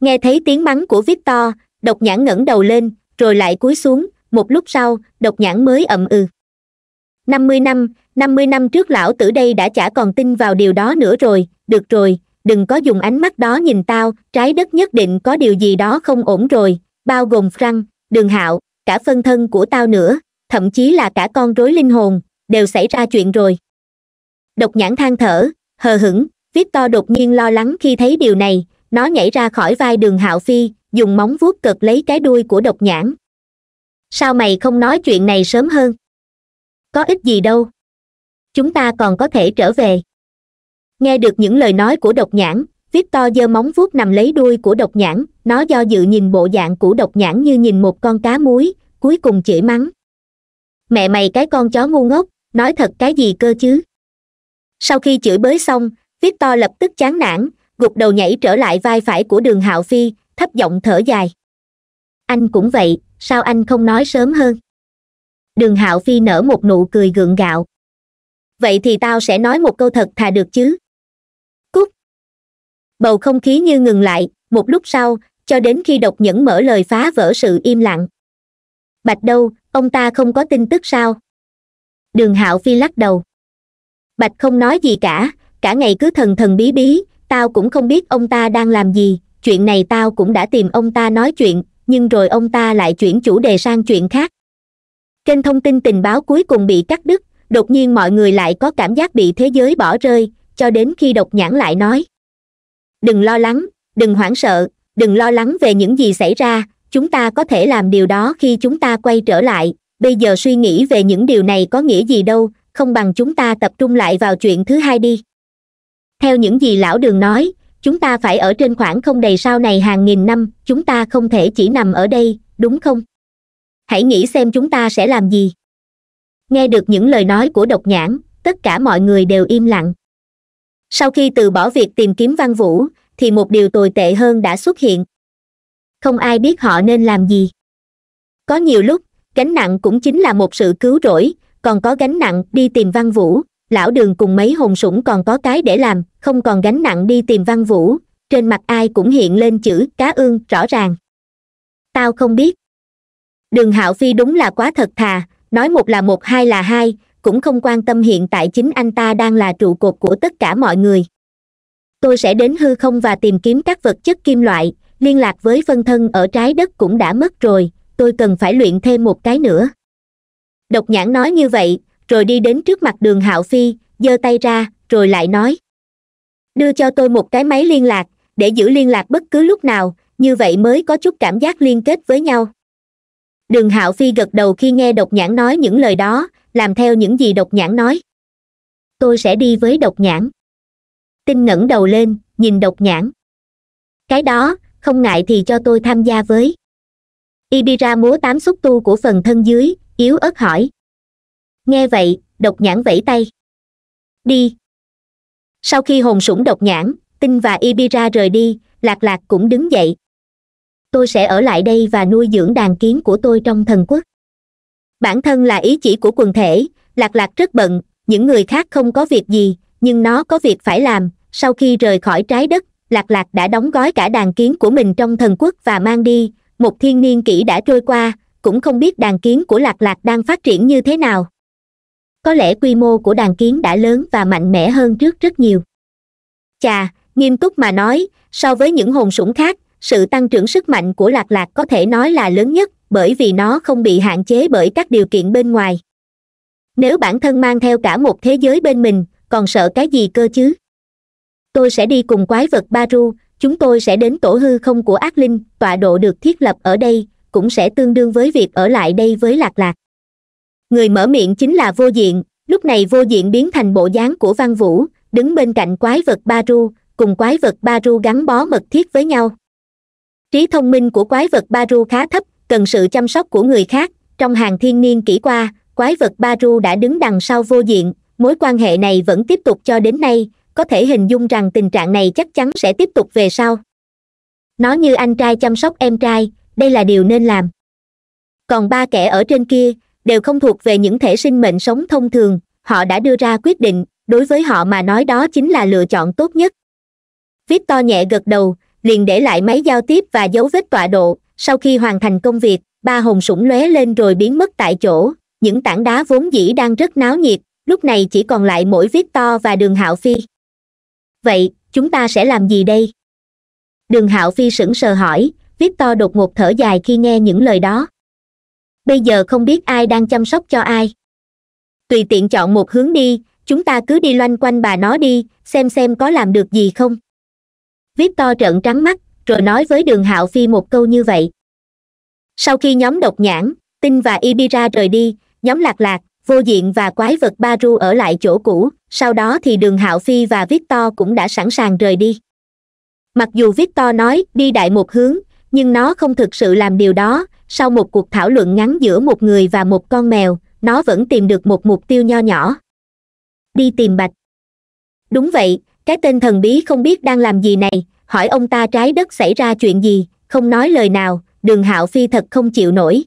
Speaker 1: nghe thấy tiếng mắng của victor độc nhãn ngẩng đầu lên rồi lại cúi xuống một lúc sau độc nhãn mới ậm ừ năm mươi năm năm mươi năm trước lão tử đây đã chả còn tin vào điều đó nữa rồi được rồi đừng có dùng ánh mắt đó nhìn tao trái đất nhất định có điều gì đó không ổn rồi bao gồm răng đường hạo cả phân thân của tao nữa thậm chí là cả con rối linh hồn đều xảy ra chuyện rồi độc nhãn than thở hờ hững victor đột nhiên lo lắng khi thấy điều này nó nhảy ra khỏi vai đường hạo phi dùng móng vuốt cợt lấy cái đuôi của độc nhãn sao mày không nói chuyện này sớm hơn có ích gì đâu chúng ta còn có thể trở về nghe được những lời nói của độc nhãn victor giơ móng vuốt nằm lấy đuôi của độc nhãn nó do dự nhìn bộ dạng của độc nhãn như nhìn một con cá muối cuối cùng chửi mắng mẹ mày cái con chó ngu ngốc nói thật cái gì cơ chứ sau khi chửi bới xong victor lập tức chán nản gục đầu nhảy trở lại vai phải của đường hạo phi thấp giọng thở dài anh cũng vậy sao anh không nói sớm hơn đường hạo phi nở một nụ cười gượng gạo vậy thì tao sẽ nói một câu thật thà được chứ Cút! bầu không khí như ngừng lại một lúc sau cho đến khi độc nhẫn mở lời phá vỡ sự im lặng bạch đâu ông ta không có tin tức sao đường hạo phi lắc đầu bạch không nói gì cả cả ngày cứ thần thần bí bí tao cũng không biết ông ta đang làm gì chuyện này tao cũng đã tìm ông ta nói chuyện nhưng rồi ông ta lại chuyển chủ đề sang chuyện khác kênh thông tin tình báo cuối cùng bị cắt đứt đột nhiên mọi người lại có cảm giác bị thế giới bỏ rơi cho đến khi độc nhãn lại nói đừng lo lắng đừng hoảng sợ đừng lo lắng về những gì xảy ra chúng ta có thể làm điều đó khi chúng ta quay trở lại bây giờ suy nghĩ về những điều này có nghĩa gì đâu không bằng chúng ta tập trung lại vào chuyện thứ hai đi theo những gì lão đường nói chúng ta phải ở trên khoảng không đầy sau này hàng nghìn năm chúng ta không thể chỉ nằm ở đây đúng không hãy nghĩ xem chúng ta sẽ làm gì nghe được những lời nói của độc nhãn tất cả mọi người đều im lặng sau khi từ bỏ việc tìm kiếm văn vũ thì một điều tồi tệ hơn đã xuất hiện không ai biết họ nên làm gì có nhiều lúc gánh nặng cũng chính là một sự cứu rỗi còn có gánh nặng đi tìm văn vũ lão đường cùng mấy hồn sủng còn có cái để làm không còn gánh nặng đi tìm văn vũ trên mặt ai cũng hiện lên chữ cá ương rõ ràng tao không biết đường hạo phi đúng là quá thật thà nói một là một hai là hai cũng không quan tâm hiện tại chính anh ta đang là trụ cột của tất cả mọi người tôi sẽ đến hư không và tìm kiếm các vật chất kim loại liên lạc với phân thân ở trái đất cũng đã mất rồi tôi cần phải luyện thêm một cái nữa độc nhãn nói như vậy rồi đi đến trước mặt đường hạo phi giơ tay ra rồi lại nói đưa cho tôi một cái máy liên lạc để giữ liên lạc bất cứ lúc nào như vậy mới có chút cảm giác liên kết với nhau đường hạo phi gật đầu khi nghe độc nhãn nói những lời đó làm theo những gì độc nhãn nói tôi sẽ đi với độc nhãn tinh ngẩng đầu lên nhìn độc nhãn cái đó không ngại thì cho tôi tham gia với ibira múa tám xúc tu của phần thân dưới yếu ớt hỏi nghe vậy độc nhãn vẫy tay đi sau khi hồn sủng độc nhãn tinh và ibira rời đi lạc lạc cũng đứng dậy tôi sẽ ở lại đây và nuôi dưỡng đàn kiến của tôi trong thần quốc bản thân là ý chỉ của quần thể lạc lạc rất bận những người khác không có việc gì nhưng nó có việc phải làm sau khi rời khỏi trái đất lạc lạc đã đóng gói cả đàn kiến của mình trong thần quốc và mang đi một thiên niên kỷ đã trôi qua cũng không biết đàn kiến của lạc lạc đang phát triển như thế nào có lẽ quy mô của đàn kiến đã lớn và mạnh mẽ hơn trước rất nhiều chà nghiêm túc mà nói so với những hồn sủng khác sự tăng trưởng sức mạnh của lạc lạc có thể nói là lớn nhất bởi vì nó không bị hạn chế bởi các điều kiện bên ngoài nếu bản thân mang theo cả một thế giới bên mình còn sợ cái gì cơ chứ tôi sẽ đi cùng quái vật baru chúng tôi sẽ đến tổ hư không của ác linh tọa độ được thiết lập ở đây cũng sẽ tương đương với việc ở lại đây với lạc lạc người mở miệng chính là vô diện lúc này vô diện biến thành bộ dáng của văn vũ đứng bên cạnh quái vật ba ru cùng quái vật ba ru gắn bó mật thiết với nhau trí thông minh của quái vật ba ru khá thấp cần sự chăm sóc của người khác trong hàng thiên niên kỹ qua quái vật ba ru đã đứng đằng sau vô diện mối quan hệ này vẫn tiếp tục cho đến nay có thể hình dung rằng tình trạng này chắc chắn sẽ tiếp tục về sau nó như anh trai chăm sóc em trai đây là điều nên làm còn ba kẻ ở trên kia đều không thuộc về những thể sinh mệnh sống thông thường họ đã đưa ra quyết định đối với họ mà nói đó chính là lựa chọn tốt nhất victor nhẹ gật đầu liền để lại máy giao tiếp và dấu vết tọa độ sau khi hoàn thành công việc ba hồn sủng lóe lên rồi biến mất tại chỗ những tảng đá vốn dĩ đang rất náo nhiệt lúc này chỉ còn lại mỗi victor và đường hạo phi vậy chúng ta sẽ làm gì đây đường hạo phi sững sờ hỏi victor đột ngột thở dài khi nghe những lời đó bây giờ không biết ai đang chăm sóc cho ai tùy tiện chọn một hướng đi chúng ta cứ đi loanh quanh bà nó đi xem xem có làm được gì không viết to trợn trắng mắt rồi nói với đường hạo phi một câu như vậy sau khi nhóm độc nhãn tinh và ibira rời đi nhóm lạc lạc vô diện và quái vật ba ru ở lại chỗ cũ sau đó thì đường hạo phi và viết to cũng đã sẵn sàng rời đi mặc dù viết to nói đi đại một hướng nhưng nó không thực sự làm điều đó sau một cuộc thảo luận ngắn giữa một người và một con mèo nó vẫn tìm được một mục tiêu nho nhỏ đi tìm bạch đúng vậy cái tên thần bí không biết đang làm gì này hỏi ông ta trái đất xảy ra chuyện gì không nói lời nào đường hạo phi thật không chịu nổi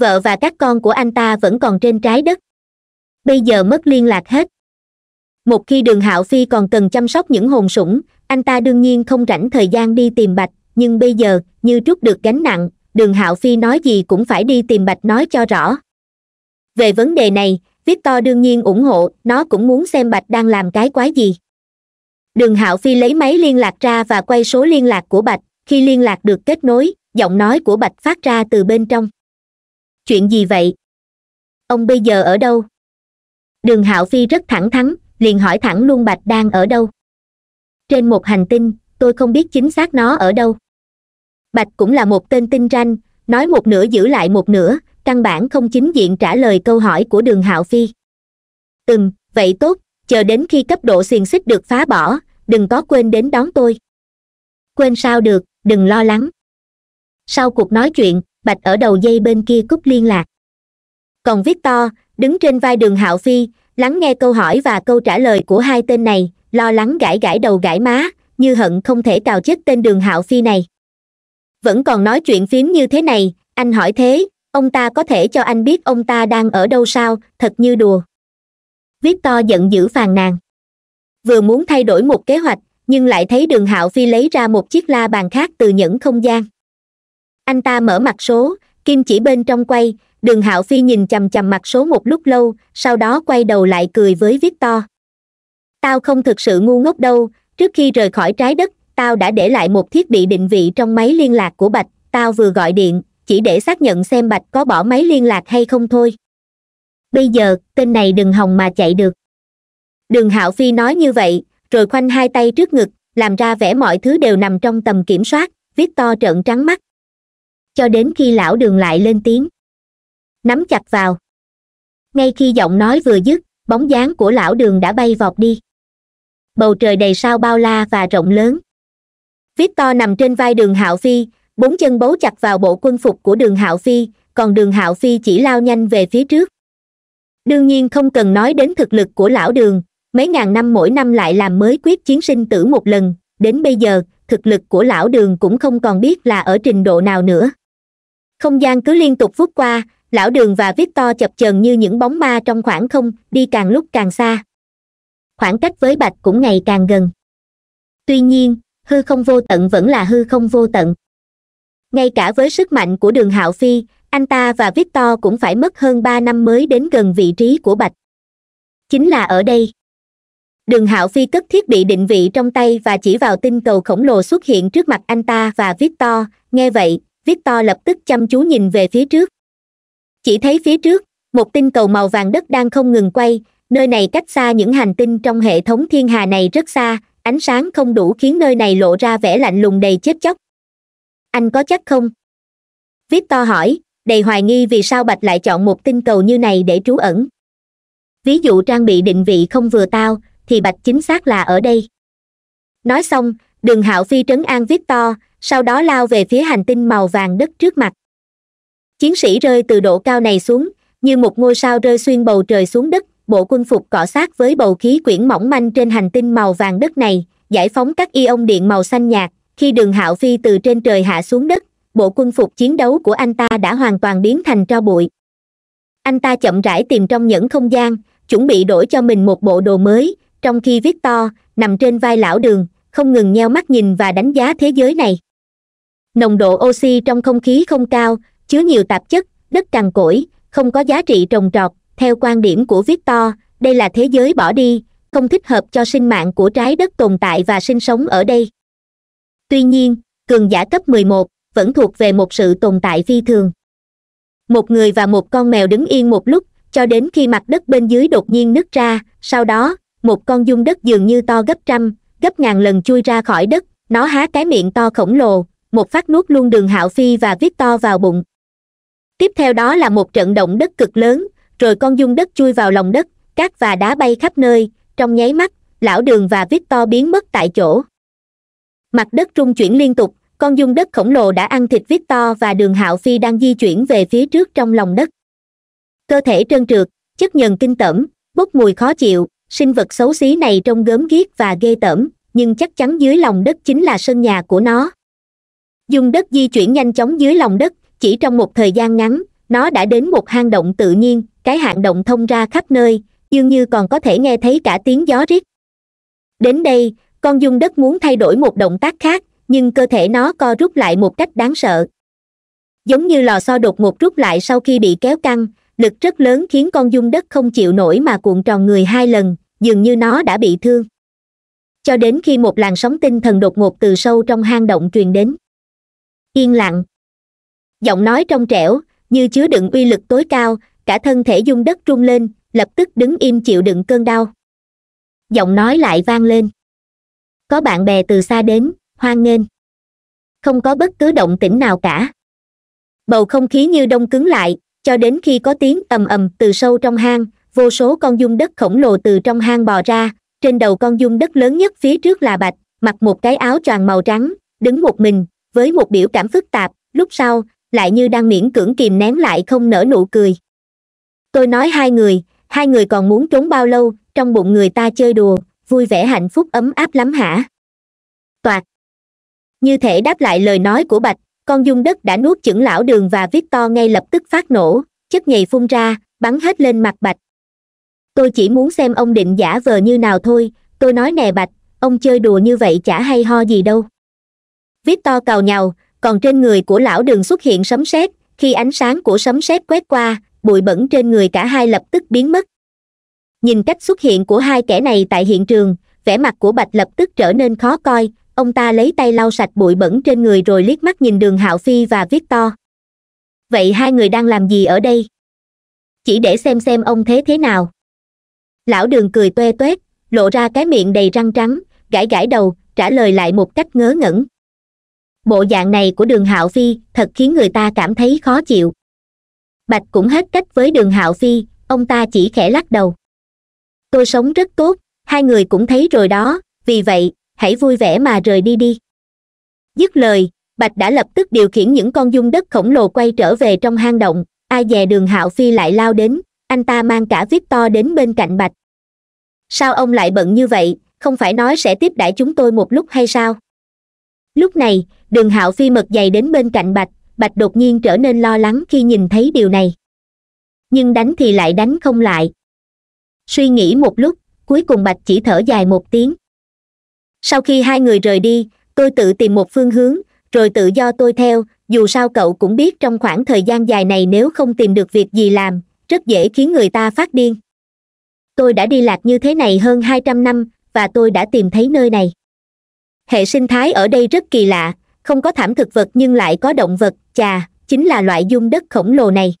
Speaker 1: vợ và các con của anh ta vẫn còn trên trái đất bây giờ mất liên lạc hết một khi đường hạo phi còn cần chăm sóc những hồn sủng anh ta đương nhiên không rảnh thời gian đi tìm bạch nhưng bây giờ như trút được gánh nặng đường hạo phi nói gì cũng phải đi tìm bạch nói cho rõ về vấn đề này victor đương nhiên ủng hộ nó cũng muốn xem bạch đang làm cái quái gì đường hạo phi lấy máy liên lạc ra và quay số liên lạc của bạch khi liên lạc được kết nối giọng nói của bạch phát ra từ bên trong chuyện gì vậy ông bây giờ ở đâu đường hạo phi rất thẳng thắn liền hỏi thẳng luôn bạch đang ở đâu trên một hành tinh tôi không biết chính xác nó ở đâu bạch cũng là một tên tinh ranh nói một nửa giữ lại một nửa căn bản không chính diện trả lời câu hỏi của đường hạo phi ừm vậy tốt chờ đến khi cấp độ xiềng xích được phá bỏ đừng có quên đến đón tôi quên sao được đừng lo lắng sau cuộc nói chuyện bạch ở đầu dây bên kia cúp liên lạc còn victor đứng trên vai đường hạo phi lắng nghe câu hỏi và câu trả lời của hai tên này lo lắng gãi gãi đầu gãi má như hận không thể cào chết tên đường hạo phi này vẫn còn nói chuyện phím như thế này anh hỏi thế ông ta có thể cho anh biết ông ta đang ở đâu sao thật như đùa victor giận dữ phàn nàn vừa muốn thay đổi một kế hoạch nhưng lại thấy đường hạo phi lấy ra một chiếc la bàn khác từ những không gian anh ta mở mặt số kim chỉ bên trong quay đường hạo phi nhìn chằm chằm mặt số một lúc lâu sau đó quay đầu lại cười với victor tao không thực sự ngu ngốc đâu trước khi rời khỏi trái đất tao đã để lại một thiết bị định vị trong máy liên lạc của bạch tao vừa gọi điện chỉ để xác nhận xem bạch có bỏ máy liên lạc hay không thôi bây giờ tên này đừng hòng mà chạy được đường hạo phi nói như vậy rồi khoanh hai tay trước ngực làm ra vẻ mọi thứ đều nằm trong tầm kiểm soát viết to trợn trắng mắt cho đến khi lão đường lại lên tiếng nắm chặt vào ngay khi giọng nói vừa dứt bóng dáng của lão đường đã bay vọt đi bầu trời đầy sao bao la và rộng lớn victor nằm trên vai đường hạo phi bốn chân bấu chặt vào bộ quân phục của đường hạo phi còn đường hạo phi chỉ lao nhanh về phía trước đương nhiên không cần nói đến thực lực của lão đường mấy ngàn năm mỗi năm lại làm mới quyết chiến sinh tử một lần đến bây giờ thực lực của lão đường cũng không còn biết là ở trình độ nào nữa không gian cứ liên tục vút qua lão đường và victor chập chờn như những bóng ma trong khoảng không đi càng lúc càng xa khoảng cách với bạch cũng ngày càng gần tuy nhiên hư không vô tận vẫn là hư không vô tận ngay cả với sức mạnh của đường hạo phi anh ta và victor cũng phải mất hơn ba năm mới đến gần vị trí của bạch chính là ở đây đường hạo phi cất thiết bị định vị trong tay và chỉ vào tinh cầu khổng lồ xuất hiện trước mặt anh ta và victor nghe vậy victor lập tức chăm chú nhìn về phía trước chỉ thấy phía trước một tinh cầu màu vàng đất đang không ngừng quay nơi này cách xa những hành tinh trong hệ thống thiên hà này rất xa ánh sáng không đủ khiến nơi này lộ ra vẻ lạnh lùng đầy chết chóc anh có chắc không victor hỏi đầy hoài nghi vì sao bạch lại chọn một tinh cầu như này để trú ẩn ví dụ trang bị định vị không vừa tao thì bạch chính xác là ở đây nói xong đường hạo phi trấn an victor sau đó lao về phía hành tinh màu vàng đất trước mặt chiến sĩ rơi từ độ cao này xuống như một ngôi sao rơi xuyên bầu trời xuống đất bộ quân phục cọ sát với bầu khí quyển mỏng manh trên hành tinh màu vàng đất này giải phóng các ion điện màu xanh nhạt khi đường hạo phi từ trên trời hạ xuống đất bộ quân phục chiến đấu của anh ta đã hoàn toàn biến thành tro bụi anh ta chậm rãi tìm trong những không gian chuẩn bị đổi cho mình một bộ đồ mới trong khi Victor nằm trên vai lão đường không ngừng nheo mắt nhìn và đánh giá thế giới này nồng độ oxy trong không khí không cao chứa nhiều tạp chất đất cằn cỗi không có giá trị trồng trọt theo quan điểm của victor đây là thế giới bỏ đi không thích hợp cho sinh mạng của trái đất tồn tại và sinh sống ở đây tuy nhiên cường giả cấp 11 vẫn thuộc về một sự tồn tại phi thường một người và một con mèo đứng yên một lúc cho đến khi mặt đất bên dưới đột nhiên nứt ra sau đó một con dung đất dường như to gấp trăm gấp ngàn lần chui ra khỏi đất nó há cái miệng to khổng lồ một phát nuốt luôn đường hạo phi và viết to vào bụng tiếp theo đó là một trận động đất cực lớn rồi con dung đất chui vào lòng đất cát và đá bay khắp nơi trong nháy mắt lão đường và vít to biến mất tại chỗ mặt đất rung chuyển liên tục con dung đất khổng lồ đã ăn thịt vít to và đường hạo phi đang di chuyển về phía trước trong lòng đất cơ thể trơn trượt chất nhờn kinh tởm bốc mùi khó chịu sinh vật xấu xí này trông gớm ghiếc và ghê tởm nhưng chắc chắn dưới lòng đất chính là sân nhà của nó dung đất di chuyển nhanh chóng dưới lòng đất chỉ trong một thời gian ngắn nó đã đến một hang động tự nhiên cái hang động thông ra khắp nơi dường như còn có thể nghe thấy cả tiếng gió rít đến đây con dung đất muốn thay đổi một động tác khác nhưng cơ thể nó co rút lại một cách đáng sợ giống như lò xo đột ngột rút lại sau khi bị kéo căng lực rất lớn khiến con dung đất không chịu nổi mà cuộn tròn người hai lần dường như nó đã bị thương cho đến khi một làn sóng tinh thần đột ngột từ sâu trong hang động truyền đến yên lặng giọng nói trong trẻo như chứa đựng uy lực tối cao cả thân thể dung đất rung lên lập tức đứng im chịu đựng cơn đau giọng nói lại vang lên có bạn bè từ xa đến hoan nghênh không có bất cứ động tĩnh nào cả bầu không khí như đông cứng lại cho đến khi có tiếng ầm ầm từ sâu trong hang vô số con dung đất khổng lồ từ trong hang bò ra trên đầu con dung đất lớn nhất phía trước là bạch mặc một cái áo choàng màu trắng đứng một mình với một biểu cảm phức tạp lúc sau lại như đang miễn cưỡng kìm nén lại không nở nụ cười tôi nói hai người hai người còn muốn trốn bao lâu trong bụng người ta chơi đùa vui vẻ hạnh phúc ấm áp lắm hả toạc như thể đáp lại lời nói của bạch con dung đất đã nuốt chửng lão đường và viết to ngay lập tức phát nổ chất nhầy phun ra bắn hết lên mặt bạch tôi chỉ muốn xem ông định giả vờ như nào thôi tôi nói nè bạch ông chơi đùa như vậy chả hay ho gì đâu viết to cào nhào còn trên người của lão đường xuất hiện sấm sét khi ánh sáng của sấm sét quét qua bụi bẩn trên người cả hai lập tức biến mất nhìn cách xuất hiện của hai kẻ này tại hiện trường vẻ mặt của bạch lập tức trở nên khó coi ông ta lấy tay lau sạch bụi bẩn trên người rồi liếc mắt nhìn đường hạo phi và viết to vậy hai người đang làm gì ở đây chỉ để xem xem ông thế thế nào lão đường cười toe toét lộ ra cái miệng đầy răng trắng gãi gãi đầu trả lời lại một cách ngớ ngẩn bộ dạng này của đường hạo phi thật khiến người ta cảm thấy khó chịu bạch cũng hết cách với đường hạo phi ông ta chỉ khẽ lắc đầu tôi sống rất tốt hai người cũng thấy rồi đó vì vậy hãy vui vẻ mà rời đi đi dứt lời bạch đã lập tức điều khiển những con dung đất khổng lồ quay trở về trong hang động ai dè đường hạo phi lại lao đến anh ta mang cả vít to đến bên cạnh bạch sao ông lại bận như vậy không phải nói sẽ tiếp đãi chúng tôi một lúc hay sao lúc này đường hạo phi mật dày đến bên cạnh bạch bạch đột nhiên trở nên lo lắng khi nhìn thấy điều này nhưng đánh thì lại đánh không lại suy nghĩ một lúc cuối cùng bạch chỉ thở dài một tiếng sau khi hai người rời đi tôi tự tìm một phương hướng rồi tự do tôi theo dù sao cậu cũng biết trong khoảng thời gian dài này nếu không tìm được việc gì làm rất dễ khiến người ta phát điên tôi đã đi lạc như thế này hơn hai trăm năm và tôi đã tìm thấy nơi này hệ sinh thái ở đây rất kỳ lạ không có thảm thực vật nhưng lại có động vật chà chính là loại dung đất khổng lồ này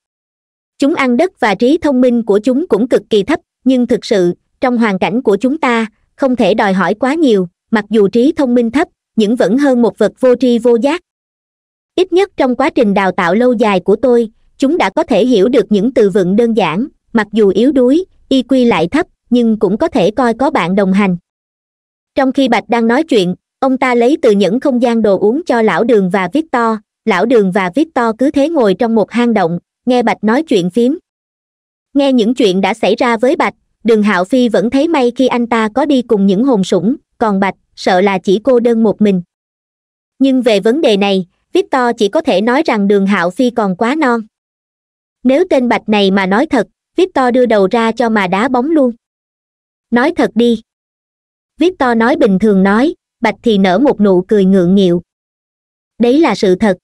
Speaker 1: chúng ăn đất và trí thông minh của chúng cũng cực kỳ thấp nhưng thực sự trong hoàn cảnh của chúng ta không thể đòi hỏi quá nhiều mặc dù trí thông minh thấp nhưng vẫn hơn một vật vô tri vô giác ít nhất trong quá trình đào tạo lâu dài của tôi chúng đã có thể hiểu được những từ vựng đơn giản mặc dù yếu đuối iq lại thấp nhưng cũng có thể coi có bạn đồng hành trong khi bạch đang nói chuyện ông ta lấy từ những không gian đồ uống cho lão đường và viết to lão đường và viết to cứ thế ngồi trong một hang động nghe bạch nói chuyện phím nghe những chuyện đã xảy ra với bạch đường hạo phi vẫn thấy may khi anh ta có đi cùng những hồn sủng còn bạch sợ là chỉ cô đơn một mình nhưng về vấn đề này viết to chỉ có thể nói rằng đường hạo phi còn quá non nếu tên bạch này mà nói thật viết to đưa đầu ra cho mà đá bóng luôn nói thật đi viết to nói bình thường nói bạch thì nở một nụ cười ngượng nghịu đấy là sự thật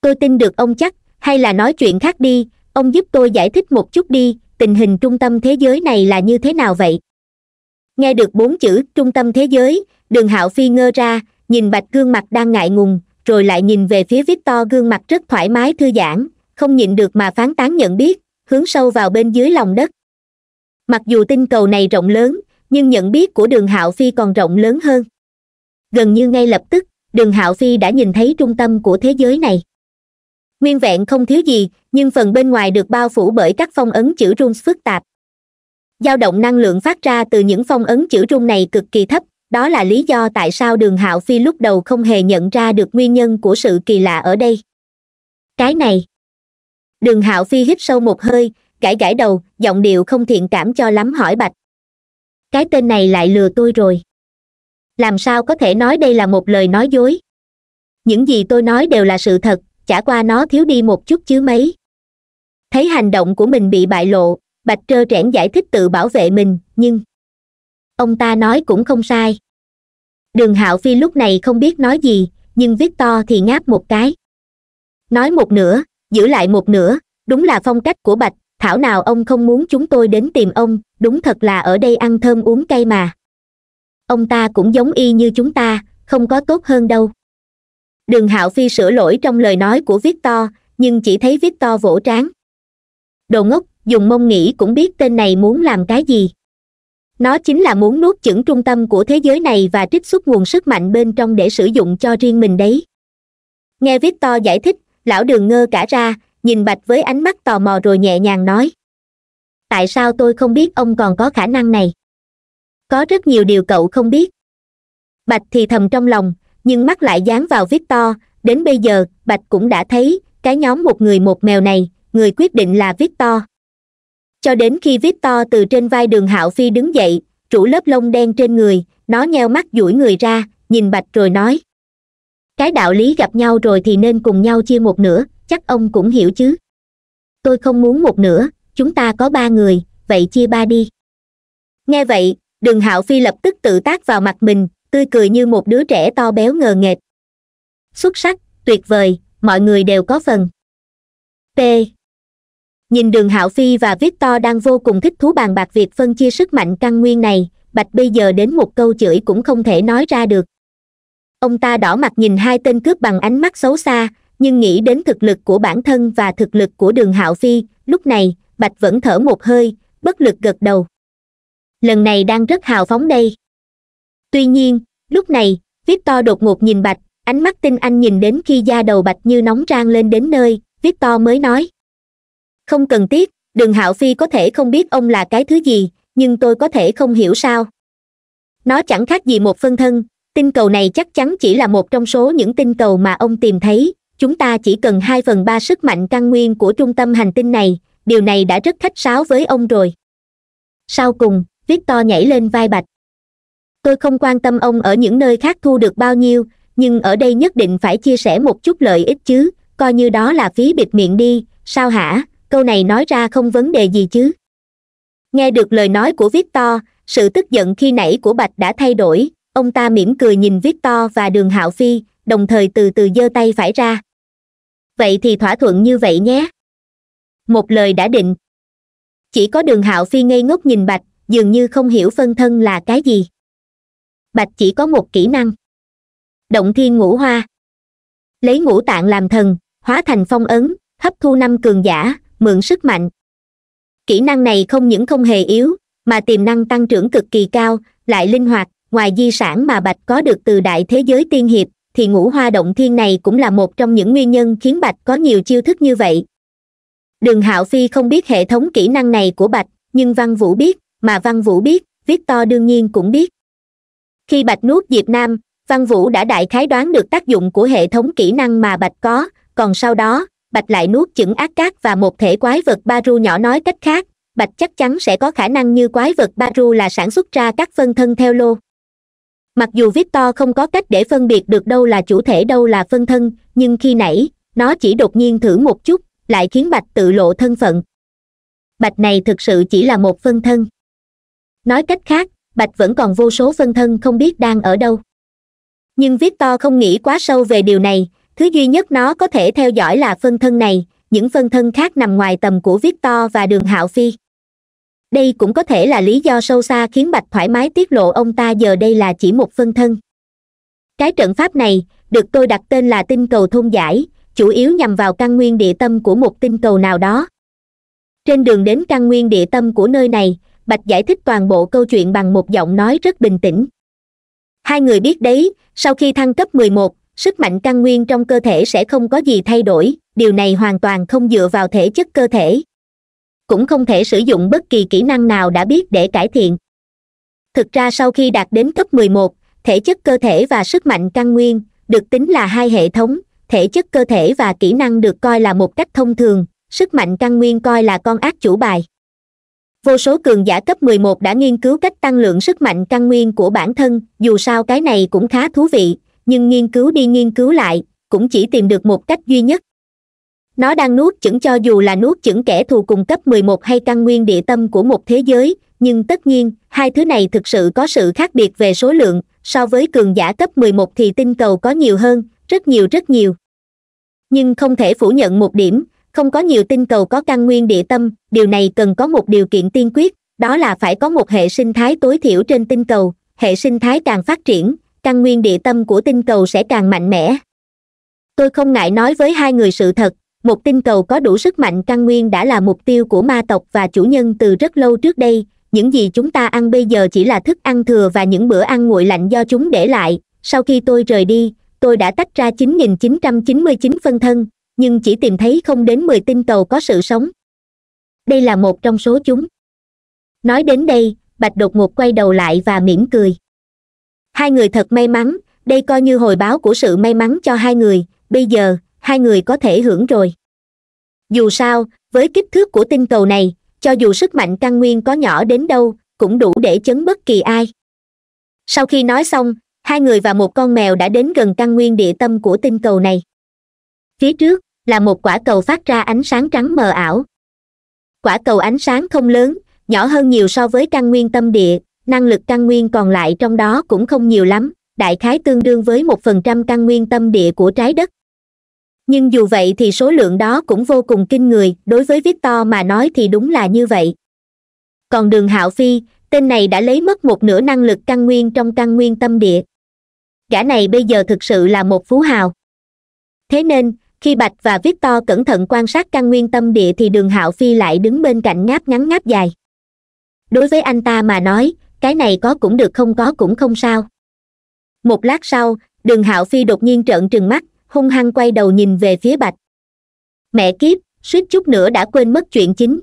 Speaker 1: tôi tin được ông chắc hay là nói chuyện khác đi ông giúp tôi giải thích một chút đi tình hình trung tâm thế giới này là như thế nào vậy nghe được bốn chữ trung tâm thế giới đường hạo phi ngơ ra nhìn bạch gương mặt đang ngại ngùng rồi lại nhìn về phía victor gương mặt rất thoải mái thư giãn không nhịn được mà phán tán nhận biết hướng sâu vào bên dưới lòng đất mặc dù tinh cầu này rộng lớn nhưng nhận biết của đường hạo phi còn rộng lớn hơn gần như ngay lập tức đường hạo phi đã nhìn thấy trung tâm của thế giới này nguyên vẹn không thiếu gì nhưng phần bên ngoài được bao phủ bởi các phong ấn chữ rung phức tạp dao động năng lượng phát ra từ những phong ấn chữ rung này cực kỳ thấp đó là lý do tại sao đường hạo phi lúc đầu không hề nhận ra được nguyên nhân của sự kỳ lạ ở đây cái này đường hạo phi hít sâu một hơi gãi gãi đầu giọng điệu không thiện cảm cho lắm hỏi bạch cái tên này lại lừa tôi rồi làm sao có thể nói đây là một lời nói dối những gì tôi nói đều là sự thật chả qua nó thiếu đi một chút chứ mấy thấy hành động của mình bị bại lộ bạch trơ trẽn giải thích tự bảo vệ mình nhưng ông ta nói cũng không sai đường hạo phi lúc này không biết nói gì nhưng viết to thì ngáp một cái nói một nửa giữ lại một nửa đúng là phong cách của bạch thảo nào ông không muốn chúng tôi đến tìm ông đúng thật là ở đây ăn thơm uống cay mà ông ta cũng giống y như chúng ta không có tốt hơn đâu đường hạo phi sửa lỗi trong lời nói của victor nhưng chỉ thấy victor vỗ trán đồ ngốc dùng mông nghĩ cũng biết tên này muốn làm cái gì nó chính là muốn nuốt chửng trung tâm của thế giới này và trích xuất nguồn sức mạnh bên trong để sử dụng cho riêng mình đấy nghe victor giải thích lão đường ngơ cả ra nhìn bạch với ánh mắt tò mò rồi nhẹ nhàng nói tại sao tôi không biết ông còn có khả năng này có rất nhiều điều cậu không biết bạch thì thầm trong lòng nhưng mắt lại dán vào victor đến bây giờ bạch cũng đã thấy cái nhóm một người một mèo này người quyết định là victor cho đến khi victor từ trên vai đường hạo phi đứng dậy rủ lớp lông đen trên người nó nheo mắt duỗi người ra nhìn bạch rồi nói cái đạo lý gặp nhau rồi thì nên cùng nhau chia một nửa chắc ông cũng hiểu chứ tôi không muốn một nửa chúng ta có ba người vậy chia ba đi nghe vậy đường hạo phi lập tức tự tác vào mặt mình tươi cười như một đứa trẻ to béo ngờ nghệch xuất sắc tuyệt vời mọi người đều có phần p nhìn đường hạo phi và viết to đang vô cùng thích thú bàn bạc việc phân chia sức mạnh căn nguyên này bạch bây giờ đến một câu chửi cũng không thể nói ra được ông ta đỏ mặt nhìn hai tên cướp bằng ánh mắt xấu xa nhưng nghĩ đến thực lực của bản thân và thực lực của đường hạo phi lúc này bạch vẫn thở một hơi bất lực gật đầu lần này đang rất hào phóng đây tuy nhiên lúc này victor đột ngột nhìn bạch ánh mắt tinh anh nhìn đến khi da đầu bạch như nóng rang lên đến nơi victor mới nói không cần thiết đường hạo phi có thể không biết ông là cái thứ gì nhưng tôi có thể không hiểu sao nó chẳng khác gì một phân thân tinh cầu này chắc chắn chỉ là một trong số những tinh cầu mà ông tìm thấy chúng ta chỉ cần hai phần ba sức mạnh căn nguyên của trung tâm hành tinh này điều này đã rất khách sáo với ông rồi sau cùng victor nhảy lên vai bạch tôi không quan tâm ông ở những nơi khác thu được bao nhiêu nhưng ở đây nhất định phải chia sẻ một chút lợi ích chứ coi như đó là phí bịt miệng đi sao hả câu này nói ra không vấn đề gì chứ nghe được lời nói của victor sự tức giận khi nãy của bạch đã thay đổi ông ta mỉm cười nhìn victor và đường hạo phi đồng thời từ từ giơ tay phải ra vậy thì thỏa thuận như vậy nhé một lời đã định chỉ có đường hạo phi ngây ngốc nhìn bạch dường như không hiểu phân thân là cái gì bạch chỉ có một kỹ năng động thiên ngũ hoa lấy ngũ tạng làm thần hóa thành phong ấn hấp thu năm cường giả mượn sức mạnh kỹ năng này không những không hề yếu mà tiềm năng tăng trưởng cực kỳ cao lại linh hoạt ngoài di sản mà bạch có được từ đại thế giới tiên hiệp thì ngũ hoa động thiên này cũng là một trong những nguyên nhân khiến bạch có nhiều chiêu thức như vậy đường hạo phi không biết hệ thống kỹ năng này của bạch nhưng văn vũ biết mà văn vũ biết viết to đương nhiên cũng biết khi bạch nuốt diệp nam văn vũ đã đại khái đoán được tác dụng của hệ thống kỹ năng mà bạch có còn sau đó bạch lại nuốt chửng ác cát và một thể quái vật ba ru nhỏ nói cách khác bạch chắc chắn sẽ có khả năng như quái vật ba ru là sản xuất ra các phân thân theo lô mặc dù victor không có cách để phân biệt được đâu là chủ thể đâu là phân thân nhưng khi nãy nó chỉ đột nhiên thử một chút lại khiến bạch tự lộ thân phận bạch này thực sự chỉ là một phân thân nói cách khác bạch vẫn còn vô số phân thân không biết đang ở đâu nhưng victor không nghĩ quá sâu về điều này thứ duy nhất nó có thể theo dõi là phân thân này những phân thân khác nằm ngoài tầm của victor và đường hạo phi đây cũng có thể là lý do sâu xa khiến bạch thoải mái tiết lộ ông ta giờ đây là chỉ một phân thân cái trận pháp này được tôi đặt tên là tinh cầu thôn giải chủ yếu nhằm vào căn nguyên địa tâm của một tinh cầu nào đó trên đường đến căn nguyên địa tâm của nơi này bạch giải thích toàn bộ câu chuyện bằng một giọng nói rất bình tĩnh hai người biết đấy sau khi thăng cấp 11, sức mạnh căn nguyên trong cơ thể sẽ không có gì thay đổi điều này hoàn toàn không dựa vào thể chất cơ thể cũng không thể sử dụng bất kỳ kỹ năng nào đã biết để cải thiện thực ra sau khi đạt đến cấp 11, thể chất cơ thể và sức mạnh căn nguyên được tính là hai hệ thống thể chất cơ thể và kỹ năng được coi là một cách thông thường sức mạnh căn nguyên coi là con ác chủ bài vô số cường giả cấp mười một đã nghiên cứu cách tăng lượng sức mạnh căn nguyên của bản thân dù sao cái này cũng khá thú vị nhưng nghiên cứu đi nghiên cứu lại cũng chỉ tìm được một cách duy nhất nó đang nuốt chửng cho dù là nuốt chửng kẻ thù cùng cấp mười một hay căn nguyên địa tâm của một thế giới nhưng tất nhiên hai thứ này thực sự có sự khác biệt về số lượng so với cường giả cấp mười một thì tinh cầu có nhiều hơn rất nhiều rất nhiều nhưng không thể phủ nhận một điểm không có nhiều tinh cầu có căn nguyên địa tâm điều này cần có một điều kiện tiên quyết đó là phải có một hệ sinh thái tối thiểu trên tinh cầu hệ sinh thái càng phát triển căn nguyên địa tâm của tinh cầu sẽ càng mạnh mẽ tôi không ngại nói với hai người sự thật một tinh cầu có đủ sức mạnh căn nguyên đã là mục tiêu của ma tộc và chủ nhân từ rất lâu trước đây những gì chúng ta ăn bây giờ chỉ là thức ăn thừa và những bữa ăn nguội lạnh do chúng để lại sau khi tôi rời đi tôi đã tách ra 9.999 phân thân nhưng chỉ tìm thấy không đến mười tinh cầu có sự sống đây là một trong số chúng nói đến đây bạch đột ngột quay đầu lại và mỉm cười hai người thật may mắn đây coi như hồi báo của sự may mắn cho hai người bây giờ hai người có thể hưởng rồi dù sao với kích thước của tinh cầu này cho dù sức mạnh căn nguyên có nhỏ đến đâu cũng đủ để chấn bất kỳ ai sau khi nói xong hai người và một con mèo đã đến gần căn nguyên địa tâm của tinh cầu này phía trước là một quả cầu phát ra ánh sáng trắng mờ ảo quả cầu ánh sáng không lớn nhỏ hơn nhiều so với căn nguyên tâm địa năng lực căn nguyên còn lại trong đó cũng không nhiều lắm đại khái tương đương với một phần trăm căn nguyên tâm địa của trái đất nhưng dù vậy thì số lượng đó cũng vô cùng kinh người đối với victor mà nói thì đúng là như vậy còn đường hạo phi tên này đã lấy mất một nửa năng lực căn nguyên trong căn nguyên tâm địa gã này bây giờ thực sự là một phú hào thế nên khi bạch và viết to cẩn thận quan sát căn nguyên tâm địa thì đường hạo phi lại đứng bên cạnh ngáp ngắn ngáp dài đối với anh ta mà nói cái này có cũng được không có cũng không sao một lát sau đường hạo phi đột nhiên trợn trừng mắt hung hăng quay đầu nhìn về phía bạch mẹ kiếp suýt chút nữa đã quên mất chuyện chính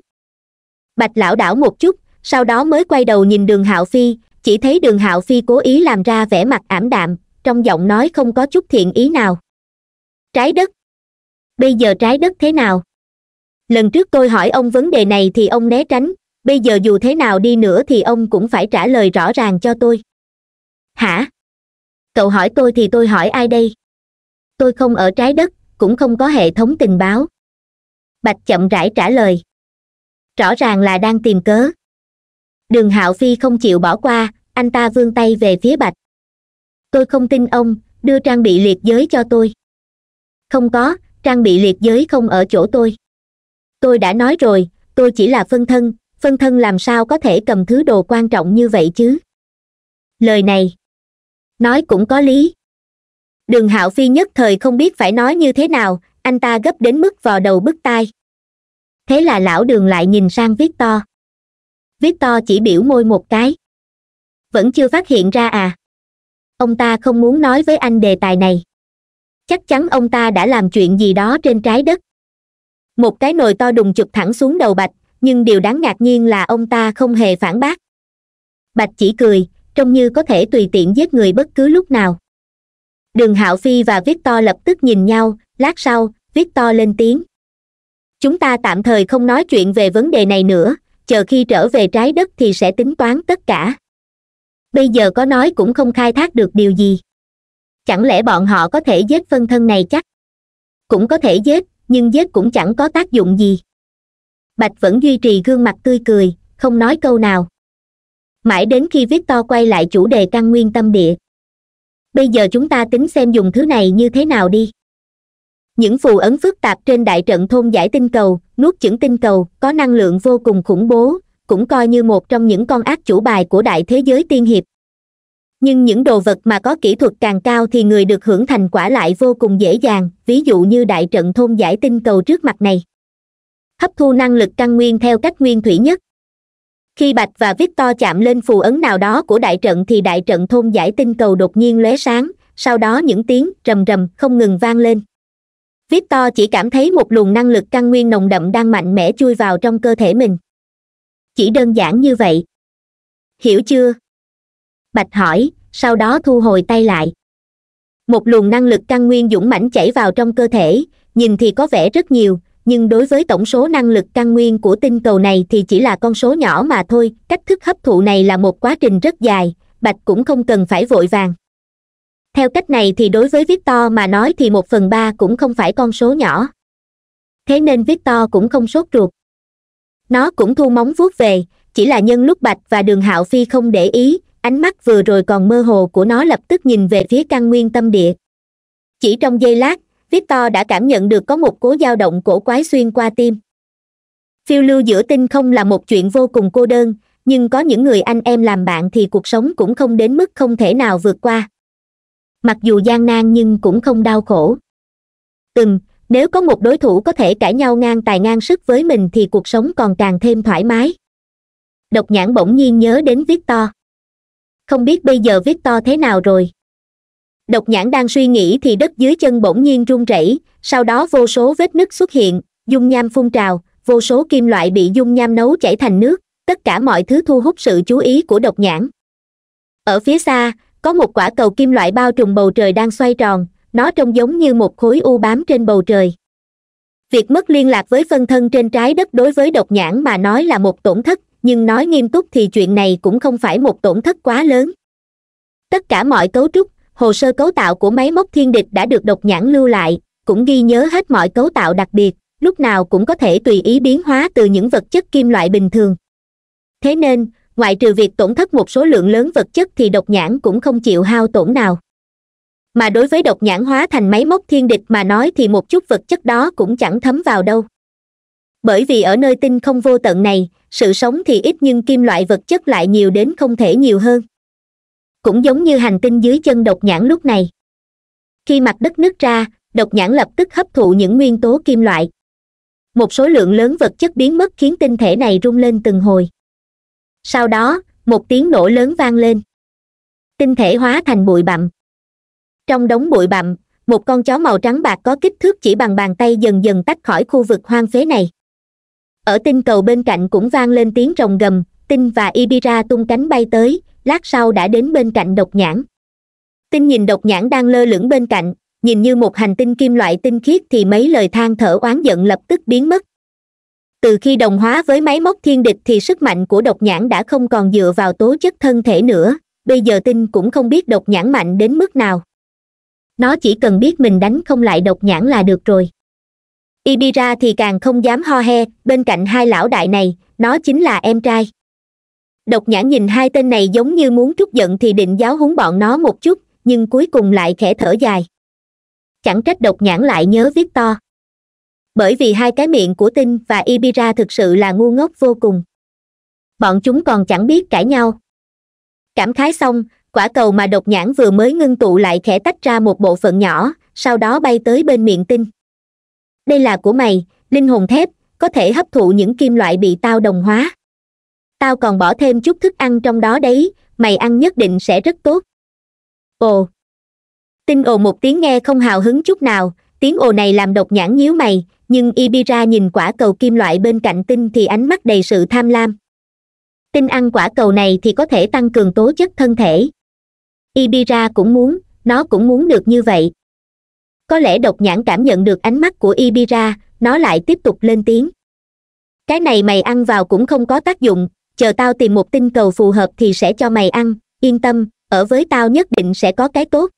Speaker 1: bạch lão đảo một chút sau đó mới quay đầu nhìn đường hạo phi chỉ thấy đường hạo phi cố ý làm ra vẻ mặt ảm đạm trong giọng nói không có chút thiện ý nào trái đất bây giờ trái đất thế nào lần trước tôi hỏi ông vấn đề này thì ông né tránh bây giờ dù thế nào đi nữa thì ông cũng phải trả lời rõ ràng cho tôi hả cậu hỏi tôi thì tôi hỏi ai đây tôi không ở trái đất cũng không có hệ thống tình báo bạch chậm rãi trả lời rõ ràng là đang tìm cớ đường hạo phi không chịu bỏ qua anh ta vươn tay về phía bạch tôi không tin ông đưa trang bị liệt giới cho tôi không có trang bị liệt giới không ở chỗ tôi tôi đã nói rồi tôi chỉ là phân thân phân thân làm sao có thể cầm thứ đồ quan trọng như vậy chứ lời này nói cũng có lý đường hạo phi nhất thời không biết phải nói như thế nào anh ta gấp đến mức vò đầu bứt tai thế là lão đường lại nhìn sang viết to viết to chỉ biểu môi một cái vẫn chưa phát hiện ra à ông ta không muốn nói với anh đề tài này chắc chắn ông ta đã làm chuyện gì đó trên trái đất một cái nồi to đùng chụp thẳng xuống đầu bạch nhưng điều đáng ngạc nhiên là ông ta không hề phản bác bạch chỉ cười trông như có thể tùy tiện giết người bất cứ lúc nào đường hạo phi và viết to lập tức nhìn nhau lát sau viết to lên tiếng chúng ta tạm thời không nói chuyện về vấn đề này nữa chờ khi trở về trái đất thì sẽ tính toán tất cả bây giờ có nói cũng không khai thác được điều gì chẳng lẽ bọn họ có thể giết phân thân này chắc cũng có thể giết nhưng giết cũng chẳng có tác dụng gì bạch vẫn duy trì gương mặt tươi cười không nói câu nào mãi đến khi viết to quay lại chủ đề căn nguyên tâm địa bây giờ chúng ta tính xem dùng thứ này như thế nào đi những phù ấn phức tạp trên đại trận thôn giải tinh cầu nuốt chửng tinh cầu có năng lượng vô cùng khủng bố cũng coi như một trong những con ác chủ bài của đại thế giới tiên hiệp nhưng những đồ vật mà có kỹ thuật càng cao thì người được hưởng thành quả lại vô cùng dễ dàng ví dụ như đại trận thôn giải tinh cầu trước mặt này hấp thu năng lực căn nguyên theo cách nguyên thủy nhất khi bạch và victor chạm lên phù ấn nào đó của đại trận thì đại trận thôn giải tinh cầu đột nhiên lóe sáng sau đó những tiếng rầm rầm không ngừng vang lên victor chỉ cảm thấy một luồng năng lực căn nguyên nồng đậm đang mạnh mẽ chui vào trong cơ thể mình chỉ đơn giản như vậy hiểu chưa bạch hỏi sau đó thu hồi tay lại một luồng năng lực căn nguyên dũng mãnh chảy vào trong cơ thể nhìn thì có vẻ rất nhiều nhưng đối với tổng số năng lực căn nguyên của tinh cầu này thì chỉ là con số nhỏ mà thôi cách thức hấp thụ này là một quá trình rất dài bạch cũng không cần phải vội vàng theo cách này thì đối với victor mà nói thì một phần ba cũng không phải con số nhỏ thế nên victor cũng không sốt ruột nó cũng thu móng vuốt về chỉ là nhân lúc bạch và đường hạo phi không để ý ánh mắt vừa rồi còn mơ hồ của nó lập tức nhìn về phía căn nguyên tâm địa chỉ trong giây lát victor đã cảm nhận được có một cố dao động cổ quái xuyên qua tim phiêu lưu giữa tinh không là một chuyện vô cùng cô đơn nhưng có những người anh em làm bạn thì cuộc sống cũng không đến mức không thể nào vượt qua mặc dù gian nan nhưng cũng không đau khổ từng nếu có một đối thủ có thể cãi nhau ngang tài ngang sức với mình thì cuộc sống còn càng thêm thoải mái độc nhãn bỗng nhiên nhớ đến victor không biết bây giờ viết to thế nào rồi độc nhãn đang suy nghĩ thì đất dưới chân bỗng nhiên rung rẩy sau đó vô số vết nứt xuất hiện dung nham phun trào vô số kim loại bị dung nham nấu chảy thành nước tất cả mọi thứ thu hút sự chú ý của độc nhãn ở phía xa có một quả cầu kim loại bao trùm bầu trời đang xoay tròn nó trông giống như một khối u bám trên bầu trời việc mất liên lạc với phân thân trên trái đất đối với độc nhãn mà nói là một tổn thất nhưng nói nghiêm túc thì chuyện này cũng không phải một tổn thất quá lớn tất cả mọi cấu trúc hồ sơ cấu tạo của máy móc thiên địch đã được độc nhãn lưu lại cũng ghi nhớ hết mọi cấu tạo đặc biệt lúc nào cũng có thể tùy ý biến hóa từ những vật chất kim loại bình thường thế nên ngoại trừ việc tổn thất một số lượng lớn vật chất thì độc nhãn cũng không chịu hao tổn nào mà đối với độc nhãn hóa thành máy móc thiên địch mà nói thì một chút vật chất đó cũng chẳng thấm vào đâu bởi vì ở nơi tinh không vô tận này sự sống thì ít nhưng kim loại vật chất lại nhiều đến không thể nhiều hơn cũng giống như hành tinh dưới chân độc nhãn lúc này khi mặt đất nứt ra độc nhãn lập tức hấp thụ những nguyên tố kim loại một số lượng lớn vật chất biến mất khiến tinh thể này rung lên từng hồi sau đó một tiếng nổ lớn vang lên tinh thể hóa thành bụi bặm trong đống bụi bặm một con chó màu trắng bạc có kích thước chỉ bằng bàn tay dần dần tách khỏi khu vực hoang phế này ở tinh cầu bên cạnh cũng vang lên tiếng rồng gầm tinh và ibira tung cánh bay tới lát sau đã đến bên cạnh độc nhãn tinh nhìn độc nhãn đang lơ lửng bên cạnh nhìn như một hành tinh kim loại tinh khiết thì mấy lời than thở oán giận lập tức biến mất từ khi đồng hóa với máy móc thiên địch thì sức mạnh của độc nhãn đã không còn dựa vào tố chất thân thể nữa bây giờ tinh cũng không biết độc nhãn mạnh đến mức nào nó chỉ cần biết mình đánh không lại độc nhãn là được rồi ibira thì càng không dám ho he bên cạnh hai lão đại này nó chính là em trai độc nhãn nhìn hai tên này giống như muốn trút giận thì định giáo huấn bọn nó một chút nhưng cuối cùng lại khẽ thở dài chẳng trách độc nhãn lại nhớ viết to bởi vì hai cái miệng của tinh và ibira thực sự là ngu ngốc vô cùng bọn chúng còn chẳng biết cãi nhau cảm khái xong quả cầu mà độc nhãn vừa mới ngưng tụ lại khẽ tách ra một bộ phận nhỏ sau đó bay tới bên miệng tinh đây là của mày linh hồn thép có thể hấp thụ những kim loại bị tao đồng hóa tao còn bỏ thêm chút thức ăn trong đó đấy mày ăn nhất định sẽ rất tốt ồ tinh ồ một tiếng nghe không hào hứng chút nào tiếng ồ này làm độc nhãn nhíu mày nhưng ibira nhìn quả cầu kim loại bên cạnh tinh thì ánh mắt đầy sự tham lam tinh ăn quả cầu này thì có thể tăng cường tố chất thân thể ibira cũng muốn nó cũng muốn được như vậy có lẽ độc nhãn cảm nhận được ánh mắt của ibira nó lại tiếp tục lên tiếng cái này mày ăn vào cũng không có tác dụng chờ tao tìm một tinh cầu phù hợp thì sẽ cho mày ăn yên tâm ở với tao nhất định sẽ có cái tốt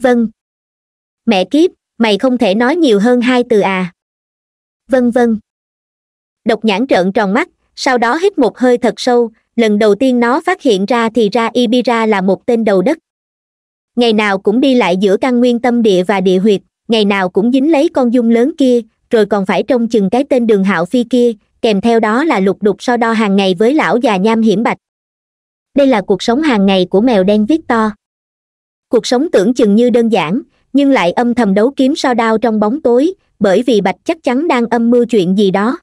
Speaker 1: vâng mẹ kiếp mày không thể nói nhiều hơn hai từ à vâng vâng. độc nhãn trợn tròn mắt sau đó hít một hơi thật sâu lần đầu tiên nó phát hiện ra thì ra ibira là một tên đầu đất ngày nào cũng đi lại giữa căn nguyên tâm địa và địa huyệt ngày nào cũng dính lấy con dung lớn kia rồi còn phải trông chừng cái tên đường hạo phi kia kèm theo đó là lục đục so đo hàng ngày với lão già nham hiểm bạch đây là cuộc sống hàng ngày của mèo đen viết to. cuộc sống tưởng chừng như đơn giản nhưng lại âm thầm đấu kiếm so đao trong bóng tối bởi vì bạch chắc chắn đang âm mưu chuyện gì đó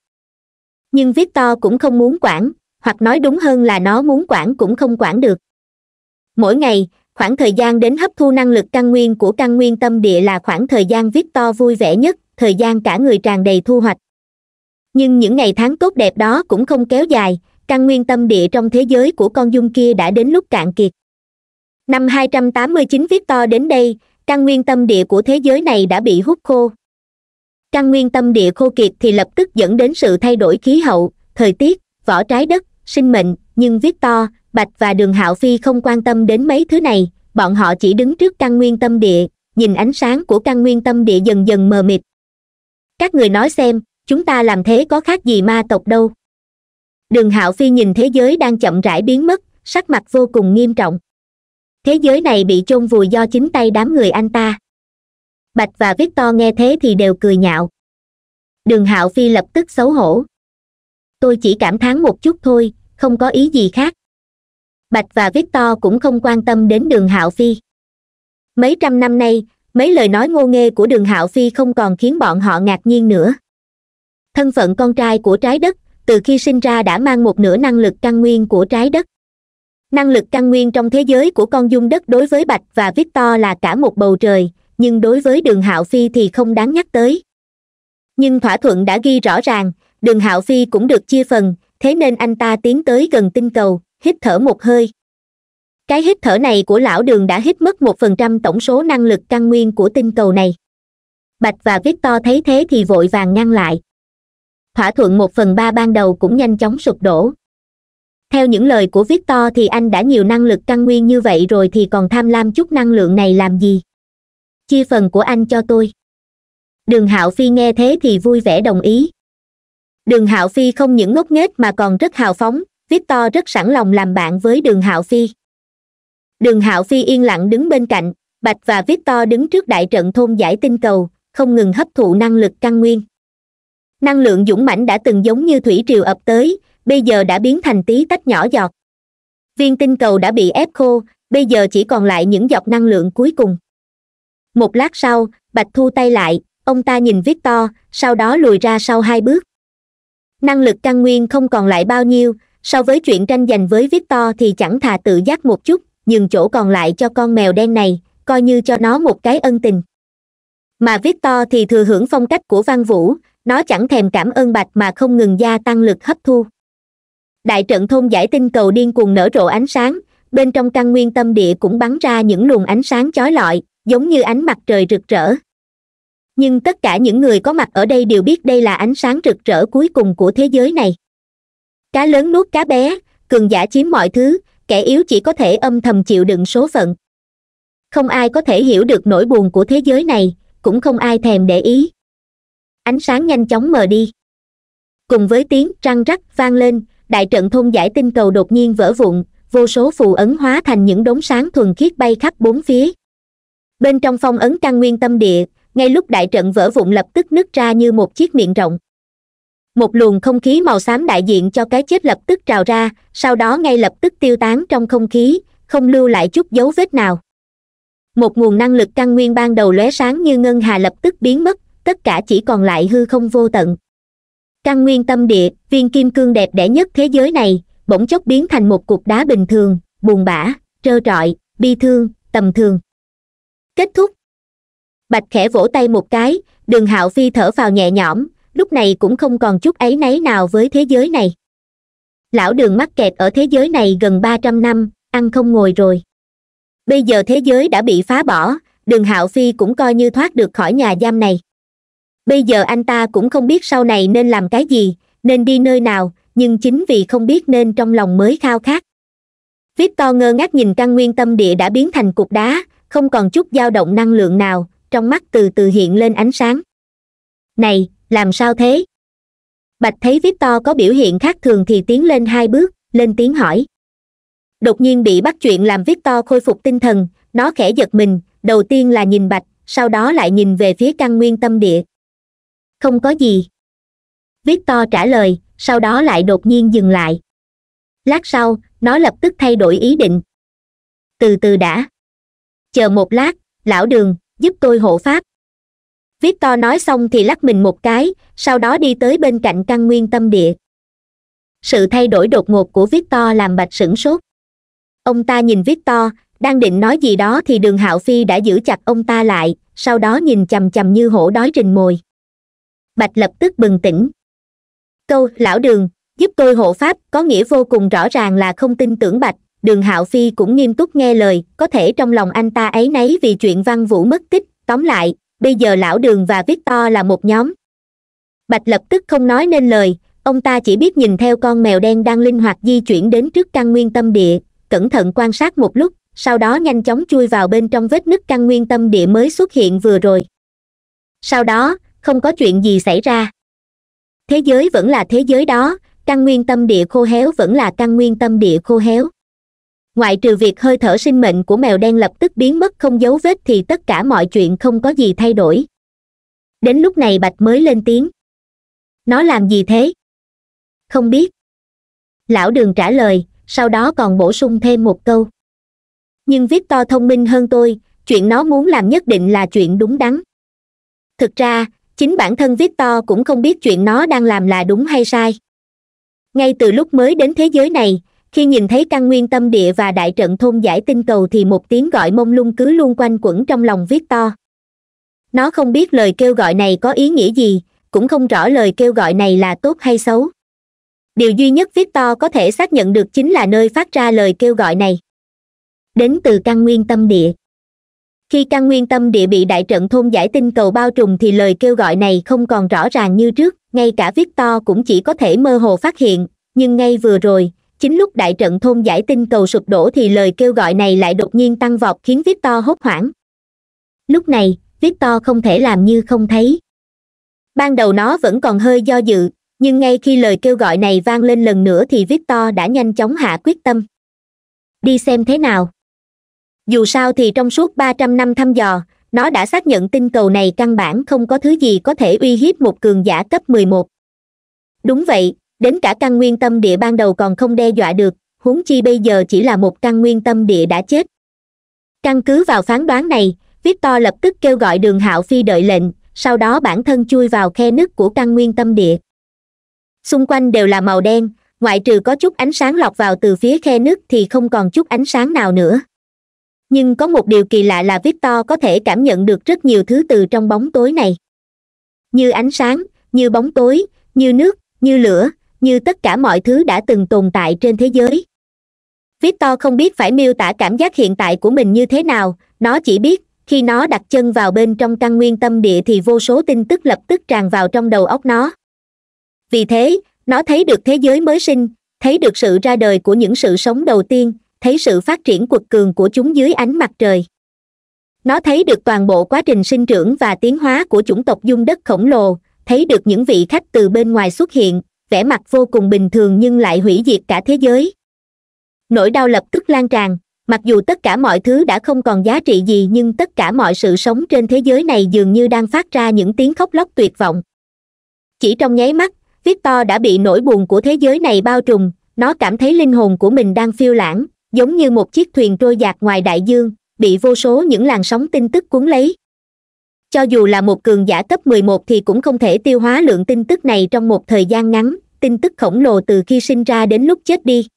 Speaker 1: nhưng viết to cũng không muốn quản hoặc nói đúng hơn là nó muốn quản cũng không quản được mỗi ngày khoảng thời gian đến hấp thu năng lực căn nguyên của căn nguyên tâm địa là khoảng thời gian viết to vui vẻ nhất thời gian cả người tràn đầy thu hoạch nhưng những ngày tháng tốt đẹp đó cũng không kéo dài căn nguyên tâm địa trong thế giới của con dung kia đã đến lúc cạn kiệt năm 289 viết to đến đây căn nguyên tâm địa của thế giới này đã bị hút khô căn nguyên tâm địa khô kiệt thì lập tức dẫn đến sự thay đổi khí hậu thời tiết vỏ trái đất sinh mệnh nhưng viết to bạch và đường hạo phi không quan tâm đến mấy thứ này bọn họ chỉ đứng trước căn nguyên tâm địa nhìn ánh sáng của căn nguyên tâm địa dần dần mờ mịt các người nói xem chúng ta làm thế có khác gì ma tộc đâu đường hạo phi nhìn thế giới đang chậm rãi biến mất sắc mặt vô cùng nghiêm trọng thế giới này bị chôn vùi do chính tay đám người anh ta bạch và viết to nghe thế thì đều cười nhạo đường hạo phi lập tức xấu hổ tôi chỉ cảm thán một chút thôi không có ý gì khác bạch và victor cũng không quan tâm đến đường hạo phi mấy trăm năm nay mấy lời nói ngô nghê của đường hạo phi không còn khiến bọn họ ngạc nhiên nữa thân phận con trai của trái đất từ khi sinh ra đã mang một nửa năng lực căn nguyên của trái đất năng lực căn nguyên trong thế giới của con dung đất đối với bạch và victor là cả một bầu trời nhưng đối với đường hạo phi thì không đáng nhắc tới nhưng thỏa thuận đã ghi rõ ràng đường hạo phi cũng được chia phần thế nên anh ta tiến tới gần tinh cầu hít thở một hơi cái hít thở này của lão đường đã hít mất một phần trăm tổng số năng lực căn nguyên của tinh cầu này bạch và victor thấy thế thì vội vàng ngăn lại thỏa thuận một phần ba ban đầu cũng nhanh chóng sụp đổ theo những lời của victor thì anh đã nhiều năng lực căn nguyên như vậy rồi thì còn tham lam chút năng lượng này làm gì chia phần của anh cho tôi đường hạo phi nghe thế thì vui vẻ đồng ý đường hạo phi không những ngốc nghếch mà còn rất hào phóng victor rất sẵn lòng làm bạn với đường hạo phi đường hạo phi yên lặng đứng bên cạnh bạch và victor đứng trước đại trận thôn giải tinh cầu không ngừng hấp thụ năng lực căn nguyên năng lượng dũng mãnh đã từng giống như thủy triều ập tới bây giờ đã biến thành tí tách nhỏ giọt viên tinh cầu đã bị ép khô bây giờ chỉ còn lại những giọt năng lượng cuối cùng một lát sau bạch thu tay lại ông ta nhìn victor sau đó lùi ra sau hai bước năng lực căn nguyên không còn lại bao nhiêu so với chuyện tranh giành với victor thì chẳng thà tự giác một chút nhường chỗ còn lại cho con mèo đen này coi như cho nó một cái ân tình mà victor thì thừa hưởng phong cách của văn vũ nó chẳng thèm cảm ơn bạch mà không ngừng gia tăng lực hấp thu đại trận thôn giải tinh cầu điên cuồng nở rộ ánh sáng bên trong căn nguyên tâm địa cũng bắn ra những luồng ánh sáng chói lọi giống như ánh mặt trời rực rỡ nhưng tất cả những người có mặt ở đây đều biết đây là ánh sáng rực rỡ cuối cùng của thế giới này cá lớn nuốt cá bé cường giả chiếm mọi thứ kẻ yếu chỉ có thể âm thầm chịu đựng số phận không ai có thể hiểu được nỗi buồn của thế giới này cũng không ai thèm để ý ánh sáng nhanh chóng mờ đi cùng với tiếng răng rắc vang lên đại trận thôn giải tinh cầu đột nhiên vỡ vụn vô số phù ấn hóa thành những đống sáng thuần khiết bay khắp bốn phía bên trong phong ấn căn nguyên tâm địa ngay lúc đại trận vỡ vụn lập tức nứt ra như một chiếc miệng rộng một luồng không khí màu xám đại diện cho cái chết lập tức trào ra sau đó ngay lập tức tiêu tán trong không khí không lưu lại chút dấu vết nào một nguồn năng lực căn nguyên ban đầu lóe sáng như ngân hà lập tức biến mất tất cả chỉ còn lại hư không vô tận căn nguyên tâm địa viên kim cương đẹp đẽ nhất thế giới này bỗng chốc biến thành một cục đá bình thường buồn bã trơ trọi bi thương tầm thường kết thúc bạch khẽ vỗ tay một cái đường hạo phi thở vào nhẹ nhõm lúc này cũng không còn chút ấy nấy nào với thế giới này lão đường mắc kẹt ở thế giới này gần ba trăm năm ăn không ngồi rồi bây giờ thế giới đã bị phá bỏ đường hạo phi cũng coi như thoát được khỏi nhà giam này bây giờ anh ta cũng không biết sau này nên làm cái gì nên đi nơi nào nhưng chính vì không biết nên trong lòng mới khao khát viết to ngơ ngác nhìn căn nguyên tâm địa đã biến thành cục đá không còn chút dao động năng lượng nào trong mắt từ từ hiện lên ánh sáng này làm sao thế bạch thấy victor có biểu hiện khác thường thì tiến lên hai bước lên tiếng hỏi đột nhiên bị bắt chuyện làm victor khôi phục tinh thần nó khẽ giật mình đầu tiên là nhìn bạch sau đó lại nhìn về phía căn nguyên tâm địa không có gì victor trả lời sau đó lại đột nhiên dừng lại lát sau nó lập tức thay đổi ý định từ từ đã chờ một lát lão đường giúp tôi hộ pháp victor nói xong thì lắc mình một cái sau đó đi tới bên cạnh căn nguyên tâm địa sự thay đổi đột ngột của victor làm bạch sửng sốt ông ta nhìn victor đang định nói gì đó thì đường hạo phi đã giữ chặt ông ta lại sau đó nhìn chầm chầm như hổ đói rình mồi bạch lập tức bừng tỉnh câu lão đường giúp tôi hộ pháp có nghĩa vô cùng rõ ràng là không tin tưởng bạch đường hạo phi cũng nghiêm túc nghe lời có thể trong lòng anh ta ấy nấy vì chuyện văn vũ mất tích tóm lại bây giờ lão đường và victor là một nhóm bạch lập tức không nói nên lời ông ta chỉ biết nhìn theo con mèo đen đang linh hoạt di chuyển đến trước căn nguyên tâm địa cẩn thận quan sát một lúc sau đó nhanh chóng chui vào bên trong vết nứt căn nguyên tâm địa mới xuất hiện vừa rồi sau đó không có chuyện gì xảy ra thế giới vẫn là thế giới đó căn nguyên tâm địa khô héo vẫn là căn nguyên tâm địa khô héo ngoại trừ việc hơi thở sinh mệnh của mèo đen lập tức biến mất không dấu vết thì tất cả mọi chuyện không có gì thay đổi đến lúc này bạch mới lên tiếng nó làm gì thế không biết lão đường trả lời sau đó còn bổ sung thêm một câu nhưng viết to thông minh hơn tôi chuyện nó muốn làm nhất định là chuyện đúng đắn thực ra chính bản thân viết to cũng không biết chuyện nó đang làm là đúng hay sai ngay từ lúc mới đến thế giới này khi nhìn thấy căn nguyên tâm địa và đại trận thôn giải tinh cầu thì một tiếng gọi mông lung cứ luôn quanh quẩn trong lòng viết to nó không biết lời kêu gọi này có ý nghĩa gì cũng không rõ lời kêu gọi này là tốt hay xấu điều duy nhất viết to có thể xác nhận được chính là nơi phát ra lời kêu gọi này đến từ căn nguyên tâm địa khi căn nguyên tâm địa bị đại trận thôn giải tinh cầu bao trùm thì lời kêu gọi này không còn rõ ràng như trước ngay cả viết to cũng chỉ có thể mơ hồ phát hiện nhưng ngay vừa rồi chính lúc đại trận thôn giải tinh cầu sụp đổ thì lời kêu gọi này lại đột nhiên tăng vọt khiến viết to hốt hoảng lúc này viết to không thể làm như không thấy ban đầu nó vẫn còn hơi do dự nhưng ngay khi lời kêu gọi này vang lên lần nữa thì viết to đã nhanh chóng hạ quyết tâm đi xem thế nào dù sao thì trong suốt ba trăm năm thăm dò nó đã xác nhận tinh cầu này căn bản không có thứ gì có thể uy hiếp một cường giả cấp mười một đúng vậy đến cả căn nguyên tâm địa ban đầu còn không đe dọa được huống chi bây giờ chỉ là một căn nguyên tâm địa đã chết căn cứ vào phán đoán này viết to lập tức kêu gọi đường hạo phi đợi lệnh sau đó bản thân chui vào khe nứt của căn nguyên tâm địa xung quanh đều là màu đen ngoại trừ có chút ánh sáng lọt vào từ phía khe nứt thì không còn chút ánh sáng nào nữa nhưng có một điều kỳ lạ là viết to có thể cảm nhận được rất nhiều thứ từ trong bóng tối này như ánh sáng như bóng tối như nước như lửa như tất cả mọi thứ đã từng tồn tại trên thế giới victor không biết phải miêu tả cảm giác hiện tại của mình như thế nào nó chỉ biết khi nó đặt chân vào bên trong căn nguyên tâm địa thì vô số tin tức lập tức tràn vào trong đầu óc nó vì thế nó thấy được thế giới mới sinh thấy được sự ra đời của những sự sống đầu tiên thấy sự phát triển quật cường của chúng dưới ánh mặt trời nó thấy được toàn bộ quá trình sinh trưởng và tiến hóa của chủng tộc dung đất khổng lồ thấy được những vị khách từ bên ngoài xuất hiện vẻ mặt vô cùng bình thường nhưng lại hủy diệt cả thế giới nỗi đau lập tức lan tràn mặc dù tất cả mọi thứ đã không còn giá trị gì nhưng tất cả mọi sự sống trên thế giới này dường như đang phát ra những tiếng khóc lóc tuyệt vọng chỉ trong nháy mắt victor đã bị nỗi buồn của thế giới này bao trùm nó cảm thấy linh hồn của mình đang phiêu lãng giống như một chiếc thuyền trôi dạt ngoài đại dương bị vô số những làn sóng tin tức cuốn lấy cho dù là một cường giả cấp 11 thì cũng không thể tiêu hóa lượng tin tức này trong một thời gian ngắn tin tức khổng lồ từ khi sinh ra đến lúc chết đi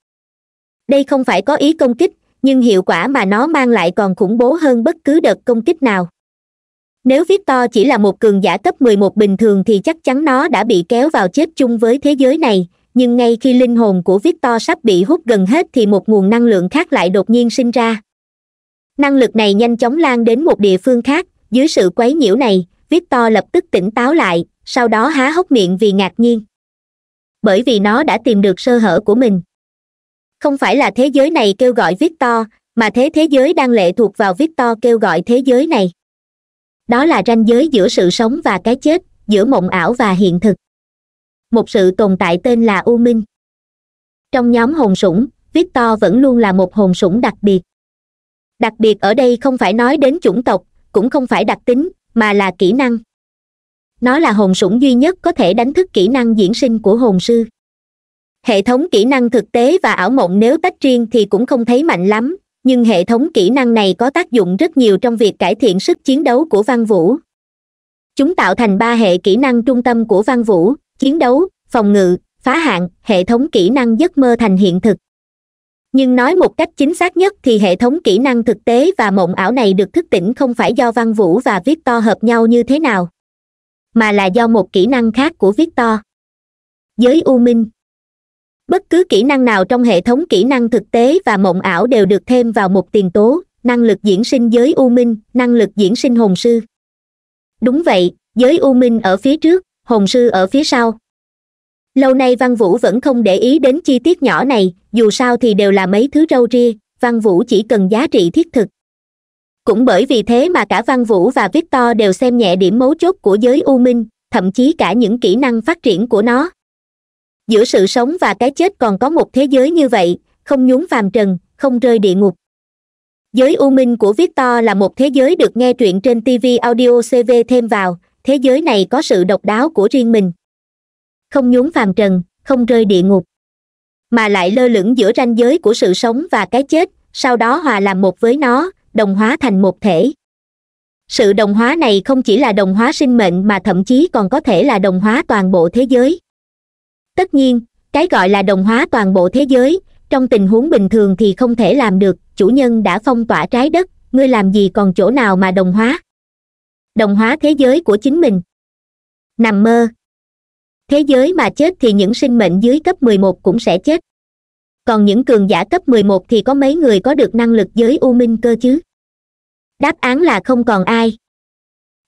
Speaker 1: đây không phải có ý công kích nhưng hiệu quả mà nó mang lại còn khủng bố hơn bất cứ đợt công kích nào nếu victor chỉ là một cường giả cấp 11 bình thường thì chắc chắn nó đã bị kéo vào chết chung với thế giới này nhưng ngay khi linh hồn của victor sắp bị hút gần hết thì một nguồn năng lượng khác lại đột nhiên sinh ra năng lực này nhanh chóng lan đến một địa phương khác dưới sự quấy nhiễu này victor lập tức tỉnh táo lại sau đó há hốc miệng vì ngạc nhiên bởi vì nó đã tìm được sơ hở của mình không phải là thế giới này kêu gọi victor mà thế thế giới đang lệ thuộc vào victor kêu gọi thế giới này đó là ranh giới giữa sự sống và cái chết giữa mộng ảo và hiện thực một sự tồn tại tên là u minh trong nhóm hồn sủng victor vẫn luôn là một hồn sủng đặc biệt đặc biệt ở đây không phải nói đến chủng tộc cũng không phải đặc tính mà là kỹ năng nó là hồn sủng duy nhất có thể đánh thức kỹ năng diễn sinh của hồn sư hệ thống kỹ năng thực tế và ảo mộng nếu tách riêng thì cũng không thấy mạnh lắm nhưng hệ thống kỹ năng này có tác dụng rất nhiều trong việc cải thiện sức chiến đấu của văn vũ chúng tạo thành ba hệ kỹ năng trung tâm của văn vũ chiến đấu phòng ngự phá hạn hệ thống kỹ năng giấc mơ thành hiện thực nhưng nói một cách chính xác nhất thì hệ thống kỹ năng thực tế và mộng ảo này được thức tỉnh không phải do văn vũ và viết to hợp nhau như thế nào mà là do một kỹ năng khác của victor giới u minh bất cứ kỹ năng nào trong hệ thống kỹ năng thực tế và mộng ảo đều được thêm vào một tiền tố năng lực diễn sinh giới u minh năng lực diễn sinh hồn sư đúng vậy giới u minh ở phía trước hồn sư ở phía sau lâu nay văn vũ vẫn không để ý đến chi tiết nhỏ này dù sao thì đều là mấy thứ râu ria văn vũ chỉ cần giá trị thiết thực cũng bởi vì thế mà cả văn vũ và victor đều xem nhẹ điểm mấu chốt của giới u minh thậm chí cả những kỹ năng phát triển của nó giữa sự sống và cái chết còn có một thế giới như vậy không nhún phàm trần không rơi địa ngục giới u minh của victor là một thế giới được nghe truyện trên tv audio cv thêm vào thế giới này có sự độc đáo của riêng mình không nhún phàm trần không rơi địa ngục mà lại lơ lửng giữa ranh giới của sự sống và cái chết sau đó hòa làm một với nó đồng hóa thành một thể sự đồng hóa này không chỉ là đồng hóa sinh mệnh mà thậm chí còn có thể là đồng hóa toàn bộ thế giới tất nhiên cái gọi là đồng hóa toàn bộ thế giới trong tình huống bình thường thì không thể làm được chủ nhân đã phong tỏa trái đất ngươi làm gì còn chỗ nào mà đồng hóa đồng hóa thế giới của chính mình nằm mơ thế giới mà chết thì những sinh mệnh dưới cấp 11 cũng sẽ chết còn những cường giả cấp 11 thì có mấy người có được năng lực giới u minh cơ chứ đáp án là không còn ai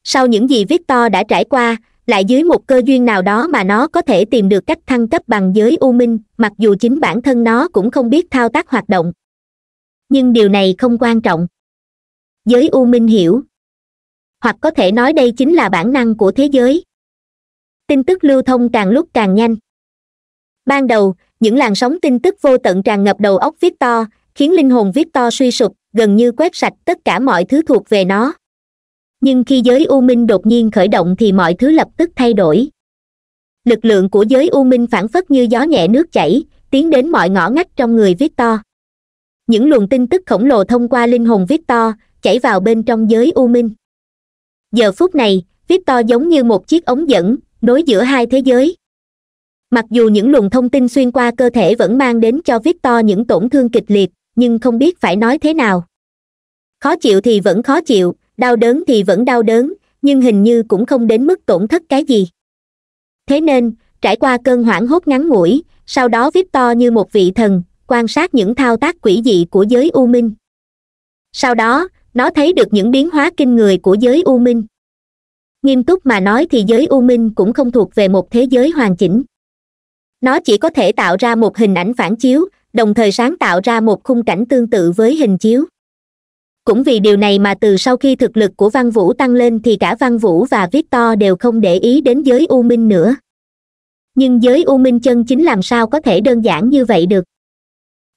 Speaker 1: sau những gì victor đã trải qua lại dưới một cơ duyên nào đó mà nó có thể tìm được cách thăng cấp bằng giới u minh mặc dù chính bản thân nó cũng không biết thao tác hoạt động nhưng điều này không quan trọng giới u minh hiểu hoặc có thể nói đây chính là bản năng của thế giới tin tức lưu thông càng lúc càng nhanh ban đầu những làn sóng tin tức vô tận tràn ngập đầu óc victor khiến linh hồn victor suy sụp gần như quét sạch tất cả mọi thứ thuộc về nó nhưng khi giới u minh đột nhiên khởi động thì mọi thứ lập tức thay đổi lực lượng của giới u minh phản phất như gió nhẹ nước chảy tiến đến mọi ngõ ngách trong người victor những luồng tin tức khổng lồ thông qua linh hồn victor chảy vào bên trong giới u minh giờ phút này victor giống như một chiếc ống dẫn nối giữa hai thế giới mặc dù những luồng thông tin xuyên qua cơ thể vẫn mang đến cho victor những tổn thương kịch liệt nhưng không biết phải nói thế nào khó chịu thì vẫn khó chịu đau đớn thì vẫn đau đớn nhưng hình như cũng không đến mức tổn thất cái gì thế nên trải qua cơn hoảng hốt ngắn ngủi sau đó viết to như một vị thần quan sát những thao tác quỷ dị của giới u minh sau đó nó thấy được những biến hóa kinh người của giới u minh nghiêm túc mà nói thì giới u minh cũng không thuộc về một thế giới hoàn chỉnh nó chỉ có thể tạo ra một hình ảnh phản chiếu đồng thời sáng tạo ra một khung cảnh tương tự với hình chiếu cũng vì điều này mà từ sau khi thực lực của văn vũ tăng lên thì cả văn vũ và victor đều không để ý đến giới u minh nữa nhưng giới u minh chân chính làm sao có thể đơn giản như vậy được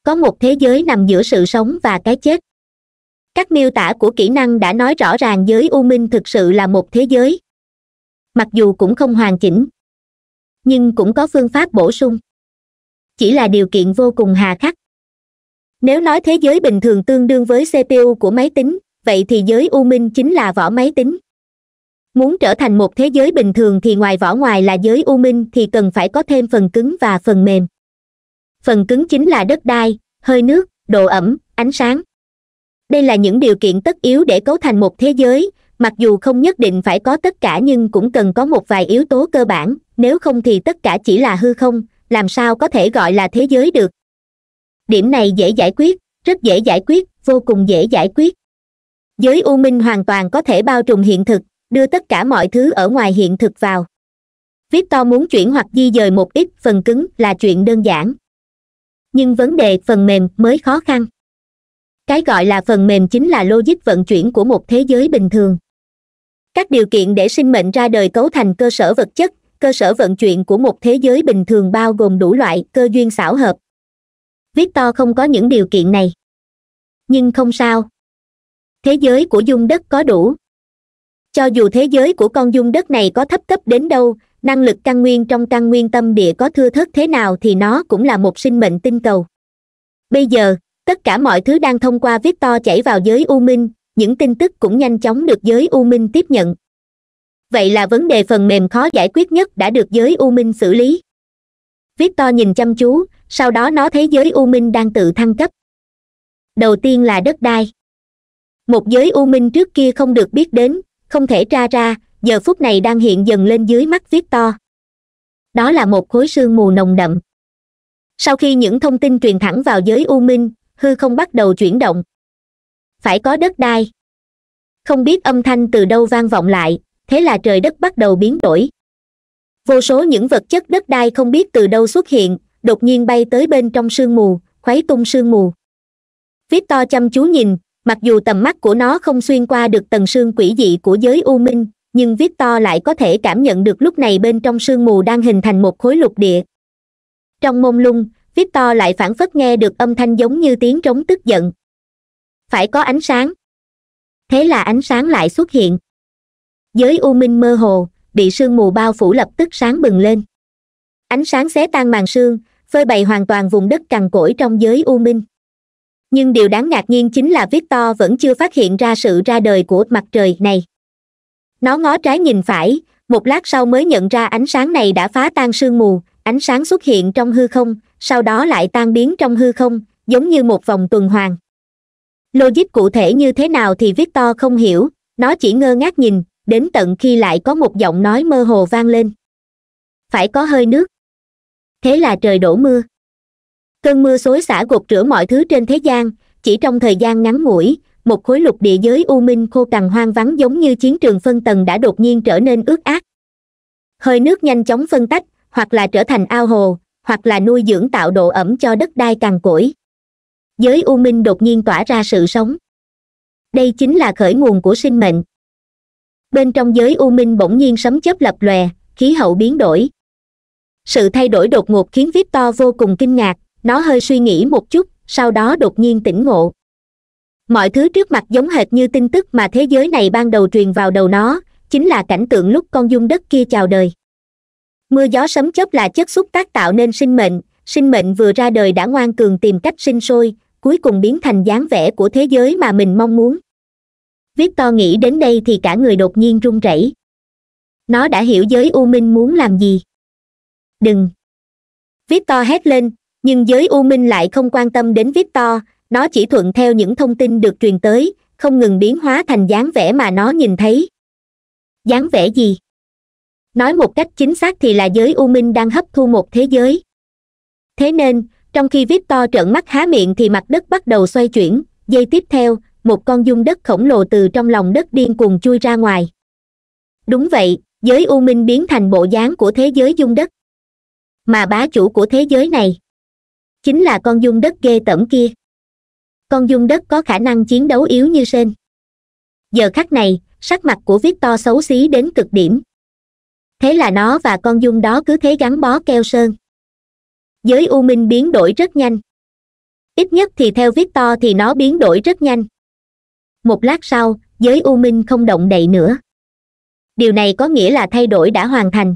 Speaker 1: có một thế giới nằm giữa sự sống và cái chết các miêu tả của kỹ năng đã nói rõ ràng giới u minh thực sự là một thế giới mặc dù cũng không hoàn chỉnh nhưng cũng có phương pháp bổ sung chỉ là điều kiện vô cùng hà khắc nếu nói thế giới bình thường tương đương với cpu của máy tính vậy thì giới u minh chính là vỏ máy tính muốn trở thành một thế giới bình thường thì ngoài vỏ ngoài là giới u minh thì cần phải có thêm phần cứng và phần mềm phần cứng chính là đất đai hơi nước độ ẩm ánh sáng đây là những điều kiện tất yếu để cấu thành một thế giới mặc dù không nhất định phải có tất cả nhưng cũng cần có một vài yếu tố cơ bản nếu không thì tất cả chỉ là hư không làm sao có thể gọi là thế giới được điểm này dễ giải quyết rất dễ giải quyết vô cùng dễ giải quyết giới u minh hoàn toàn có thể bao trùm hiện thực đưa tất cả mọi thứ ở ngoài hiện thực vào victor muốn chuyển hoặc di dời một ít phần cứng là chuyện đơn giản nhưng vấn đề phần mềm mới khó khăn cái gọi là phần mềm chính là logic vận chuyển của một thế giới bình thường các điều kiện để sinh mệnh ra đời cấu thành cơ sở vật chất cơ sở vận chuyển của một thế giới bình thường bao gồm đủ loại cơ duyên xảo hợp victor không có những điều kiện này nhưng không sao thế giới của dung đất có đủ cho dù thế giới của con dung đất này có thấp cấp đến đâu năng lực căn nguyên trong căn nguyên tâm địa có thưa thớt thế nào thì nó cũng là một sinh mệnh tinh cầu bây giờ tất cả mọi thứ đang thông qua victor chảy vào giới u minh những tin tức cũng nhanh chóng được giới u minh tiếp nhận vậy là vấn đề phần mềm khó giải quyết nhất đã được giới u minh xử lý victor nhìn chăm chú sau đó nó thấy giới u minh đang tự thăng cấp đầu tiên là đất đai một giới u minh trước kia không được biết đến không thể tra ra giờ phút này đang hiện dần lên dưới mắt victor đó là một khối sương mù nồng đậm sau khi những thông tin truyền thẳng vào giới u minh hư không bắt đầu chuyển động phải có đất đai không biết âm thanh từ đâu vang vọng lại thế là trời đất bắt đầu biến đổi vô số những vật chất đất đai không biết từ đâu xuất hiện đột nhiên bay tới bên trong sương mù khuấy tung sương mù viết to chăm chú nhìn mặc dù tầm mắt của nó không xuyên qua được tầng sương quỷ dị của giới u minh nhưng viết to lại có thể cảm nhận được lúc này bên trong sương mù đang hình thành một khối lục địa trong mông lung viết to lại phản phất nghe được âm thanh giống như tiếng trống tức giận phải có ánh sáng thế là ánh sáng lại xuất hiện giới u minh mơ hồ bị sương mù bao phủ lập tức sáng bừng lên ánh sáng xé tan màn sương phơi bày hoàn toàn vùng đất cằn cỗi trong giới u minh nhưng điều đáng ngạc nhiên chính là victor vẫn chưa phát hiện ra sự ra đời của mặt trời này nó ngó trái nhìn phải một lát sau mới nhận ra ánh sáng này đã phá tan sương mù ánh sáng xuất hiện trong hư không sau đó lại tan biến trong hư không giống như một vòng tuần hoàn logic cụ thể như thế nào thì victor không hiểu nó chỉ ngơ ngác nhìn đến tận khi lại có một giọng nói mơ hồ vang lên phải có hơi nước thế là trời đổ mưa cơn mưa xối xả gột rửa mọi thứ trên thế gian chỉ trong thời gian ngắn ngủi một khối lục địa giới u minh khô cằn hoang vắng giống như chiến trường phân tầng đã đột nhiên trở nên ướt át hơi nước nhanh chóng phân tách hoặc là trở thành ao hồ hoặc là nuôi dưỡng tạo độ ẩm cho đất đai cằn cỗi giới u minh đột nhiên tỏa ra sự sống đây chính là khởi nguồn của sinh mệnh bên trong giới u minh bỗng nhiên sấm chớp lập lòe khí hậu biến đổi sự thay đổi đột ngột khiến to vô cùng kinh ngạc nó hơi suy nghĩ một chút sau đó đột nhiên tỉnh ngộ mọi thứ trước mặt giống hệt như tin tức mà thế giới này ban đầu truyền vào đầu nó chính là cảnh tượng lúc con dung đất kia chào đời mưa gió sấm chớp là chất xúc tác tạo nên sinh mệnh sinh mệnh vừa ra đời đã ngoan cường tìm cách sinh sôi cuối cùng biến thành dáng vẻ của thế giới mà mình mong muốn victor nghĩ đến đây thì cả người đột nhiên run rẩy nó đã hiểu giới u minh muốn làm gì đừng victor hét lên nhưng giới u minh lại không quan tâm đến victor nó chỉ thuận theo những thông tin được truyền tới không ngừng biến hóa thành dáng vẻ mà nó nhìn thấy dáng vẻ gì nói một cách chính xác thì là giới u minh đang hấp thu một thế giới thế nên trong khi victor trợn mắt há miệng thì mặt đất bắt đầu xoay chuyển Giây tiếp theo một con dung đất khổng lồ từ trong lòng đất điên cuồng chui ra ngoài đúng vậy giới u minh biến thành bộ dáng của thế giới dung đất mà bá chủ của thế giới này chính là con dung đất ghê tởm kia con dung đất có khả năng chiến đấu yếu như sên giờ khắc này sắc mặt của victor xấu xí đến cực điểm thế là nó và con dung đó cứ thế gắn bó keo sơn giới u minh biến đổi rất nhanh ít nhất thì theo victor thì nó biến đổi rất nhanh một lát sau giới u minh không động đậy nữa điều này có nghĩa là thay đổi đã hoàn thành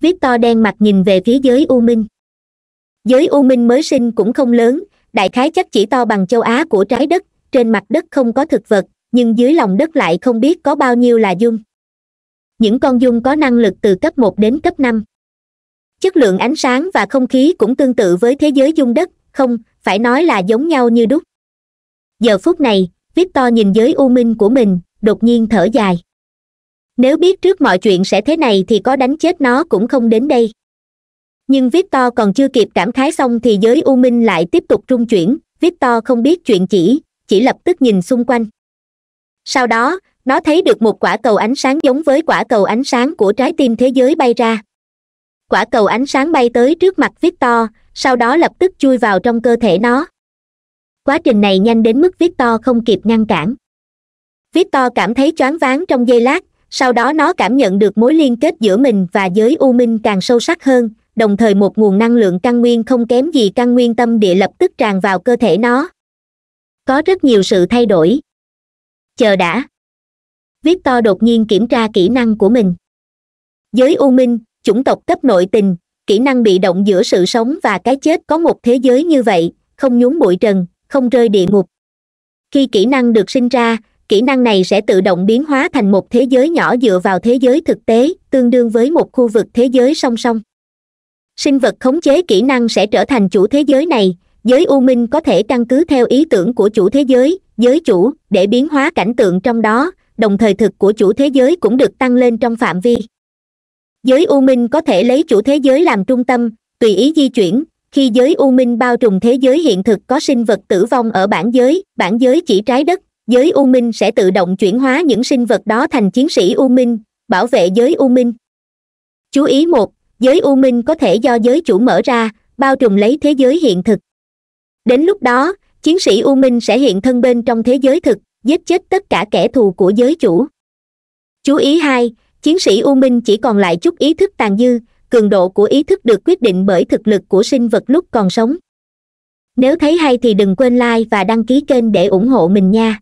Speaker 1: vít to đen mặt nhìn về phía giới u minh giới u minh mới sinh cũng không lớn đại khái chắc chỉ to bằng châu á của trái đất trên mặt đất không có thực vật nhưng dưới lòng đất lại không biết có bao nhiêu là dung những con dung có năng lực từ cấp một đến cấp năm chất lượng ánh sáng và không khí cũng tương tự với thế giới dung đất không phải nói là giống nhau như đúc giờ phút này victor nhìn giới u minh của mình đột nhiên thở dài nếu biết trước mọi chuyện sẽ thế này thì có đánh chết nó cũng không đến đây nhưng victor còn chưa kịp cảm khái xong thì giới u minh lại tiếp tục trung chuyển victor không biết chuyện chỉ chỉ lập tức nhìn xung quanh sau đó nó thấy được một quả cầu ánh sáng giống với quả cầu ánh sáng của trái tim thế giới bay ra quả cầu ánh sáng bay tới trước mặt victor sau đó lập tức chui vào trong cơ thể nó quá trình này nhanh đến mức viết to không kịp ngăn cản Viết to cảm thấy choáng váng trong giây lát sau đó nó cảm nhận được mối liên kết giữa mình và giới u minh càng sâu sắc hơn đồng thời một nguồn năng lượng căn nguyên không kém gì căn nguyên tâm địa lập tức tràn vào cơ thể nó có rất nhiều sự thay đổi chờ đã viết to đột nhiên kiểm tra kỹ năng của mình giới u minh chủng tộc cấp nội tình kỹ năng bị động giữa sự sống và cái chết có một thế giới như vậy không nhún bụi trần không rơi địa ngục khi kỹ năng được sinh ra kỹ năng này sẽ tự động biến hóa thành một thế giới nhỏ dựa vào thế giới thực tế tương đương với một khu vực thế giới song song sinh vật khống chế kỹ năng sẽ trở thành chủ thế giới này giới u minh có thể căn cứ theo ý tưởng của chủ thế giới giới chủ để biến hóa cảnh tượng trong đó đồng thời thực của chủ thế giới cũng được tăng lên trong phạm vi giới u minh có thể lấy chủ thế giới làm trung tâm tùy ý di chuyển khi giới u minh bao trùm thế giới hiện thực có sinh vật tử vong ở bản giới bản giới chỉ trái đất giới u minh sẽ tự động chuyển hóa những sinh vật đó thành chiến sĩ u minh bảo vệ giới u minh chú ý một giới u minh có thể do giới chủ mở ra bao trùm lấy thế giới hiện thực đến lúc đó chiến sĩ u minh sẽ hiện thân bên trong thế giới thực giết chết tất cả kẻ thù của giới chủ chú ý hai chiến sĩ u minh chỉ còn lại chút ý thức tàn dư cường độ của ý thức được quyết định bởi thực lực của sinh vật lúc còn sống nếu thấy hay thì đừng quên like và đăng ký kênh để ủng hộ mình nha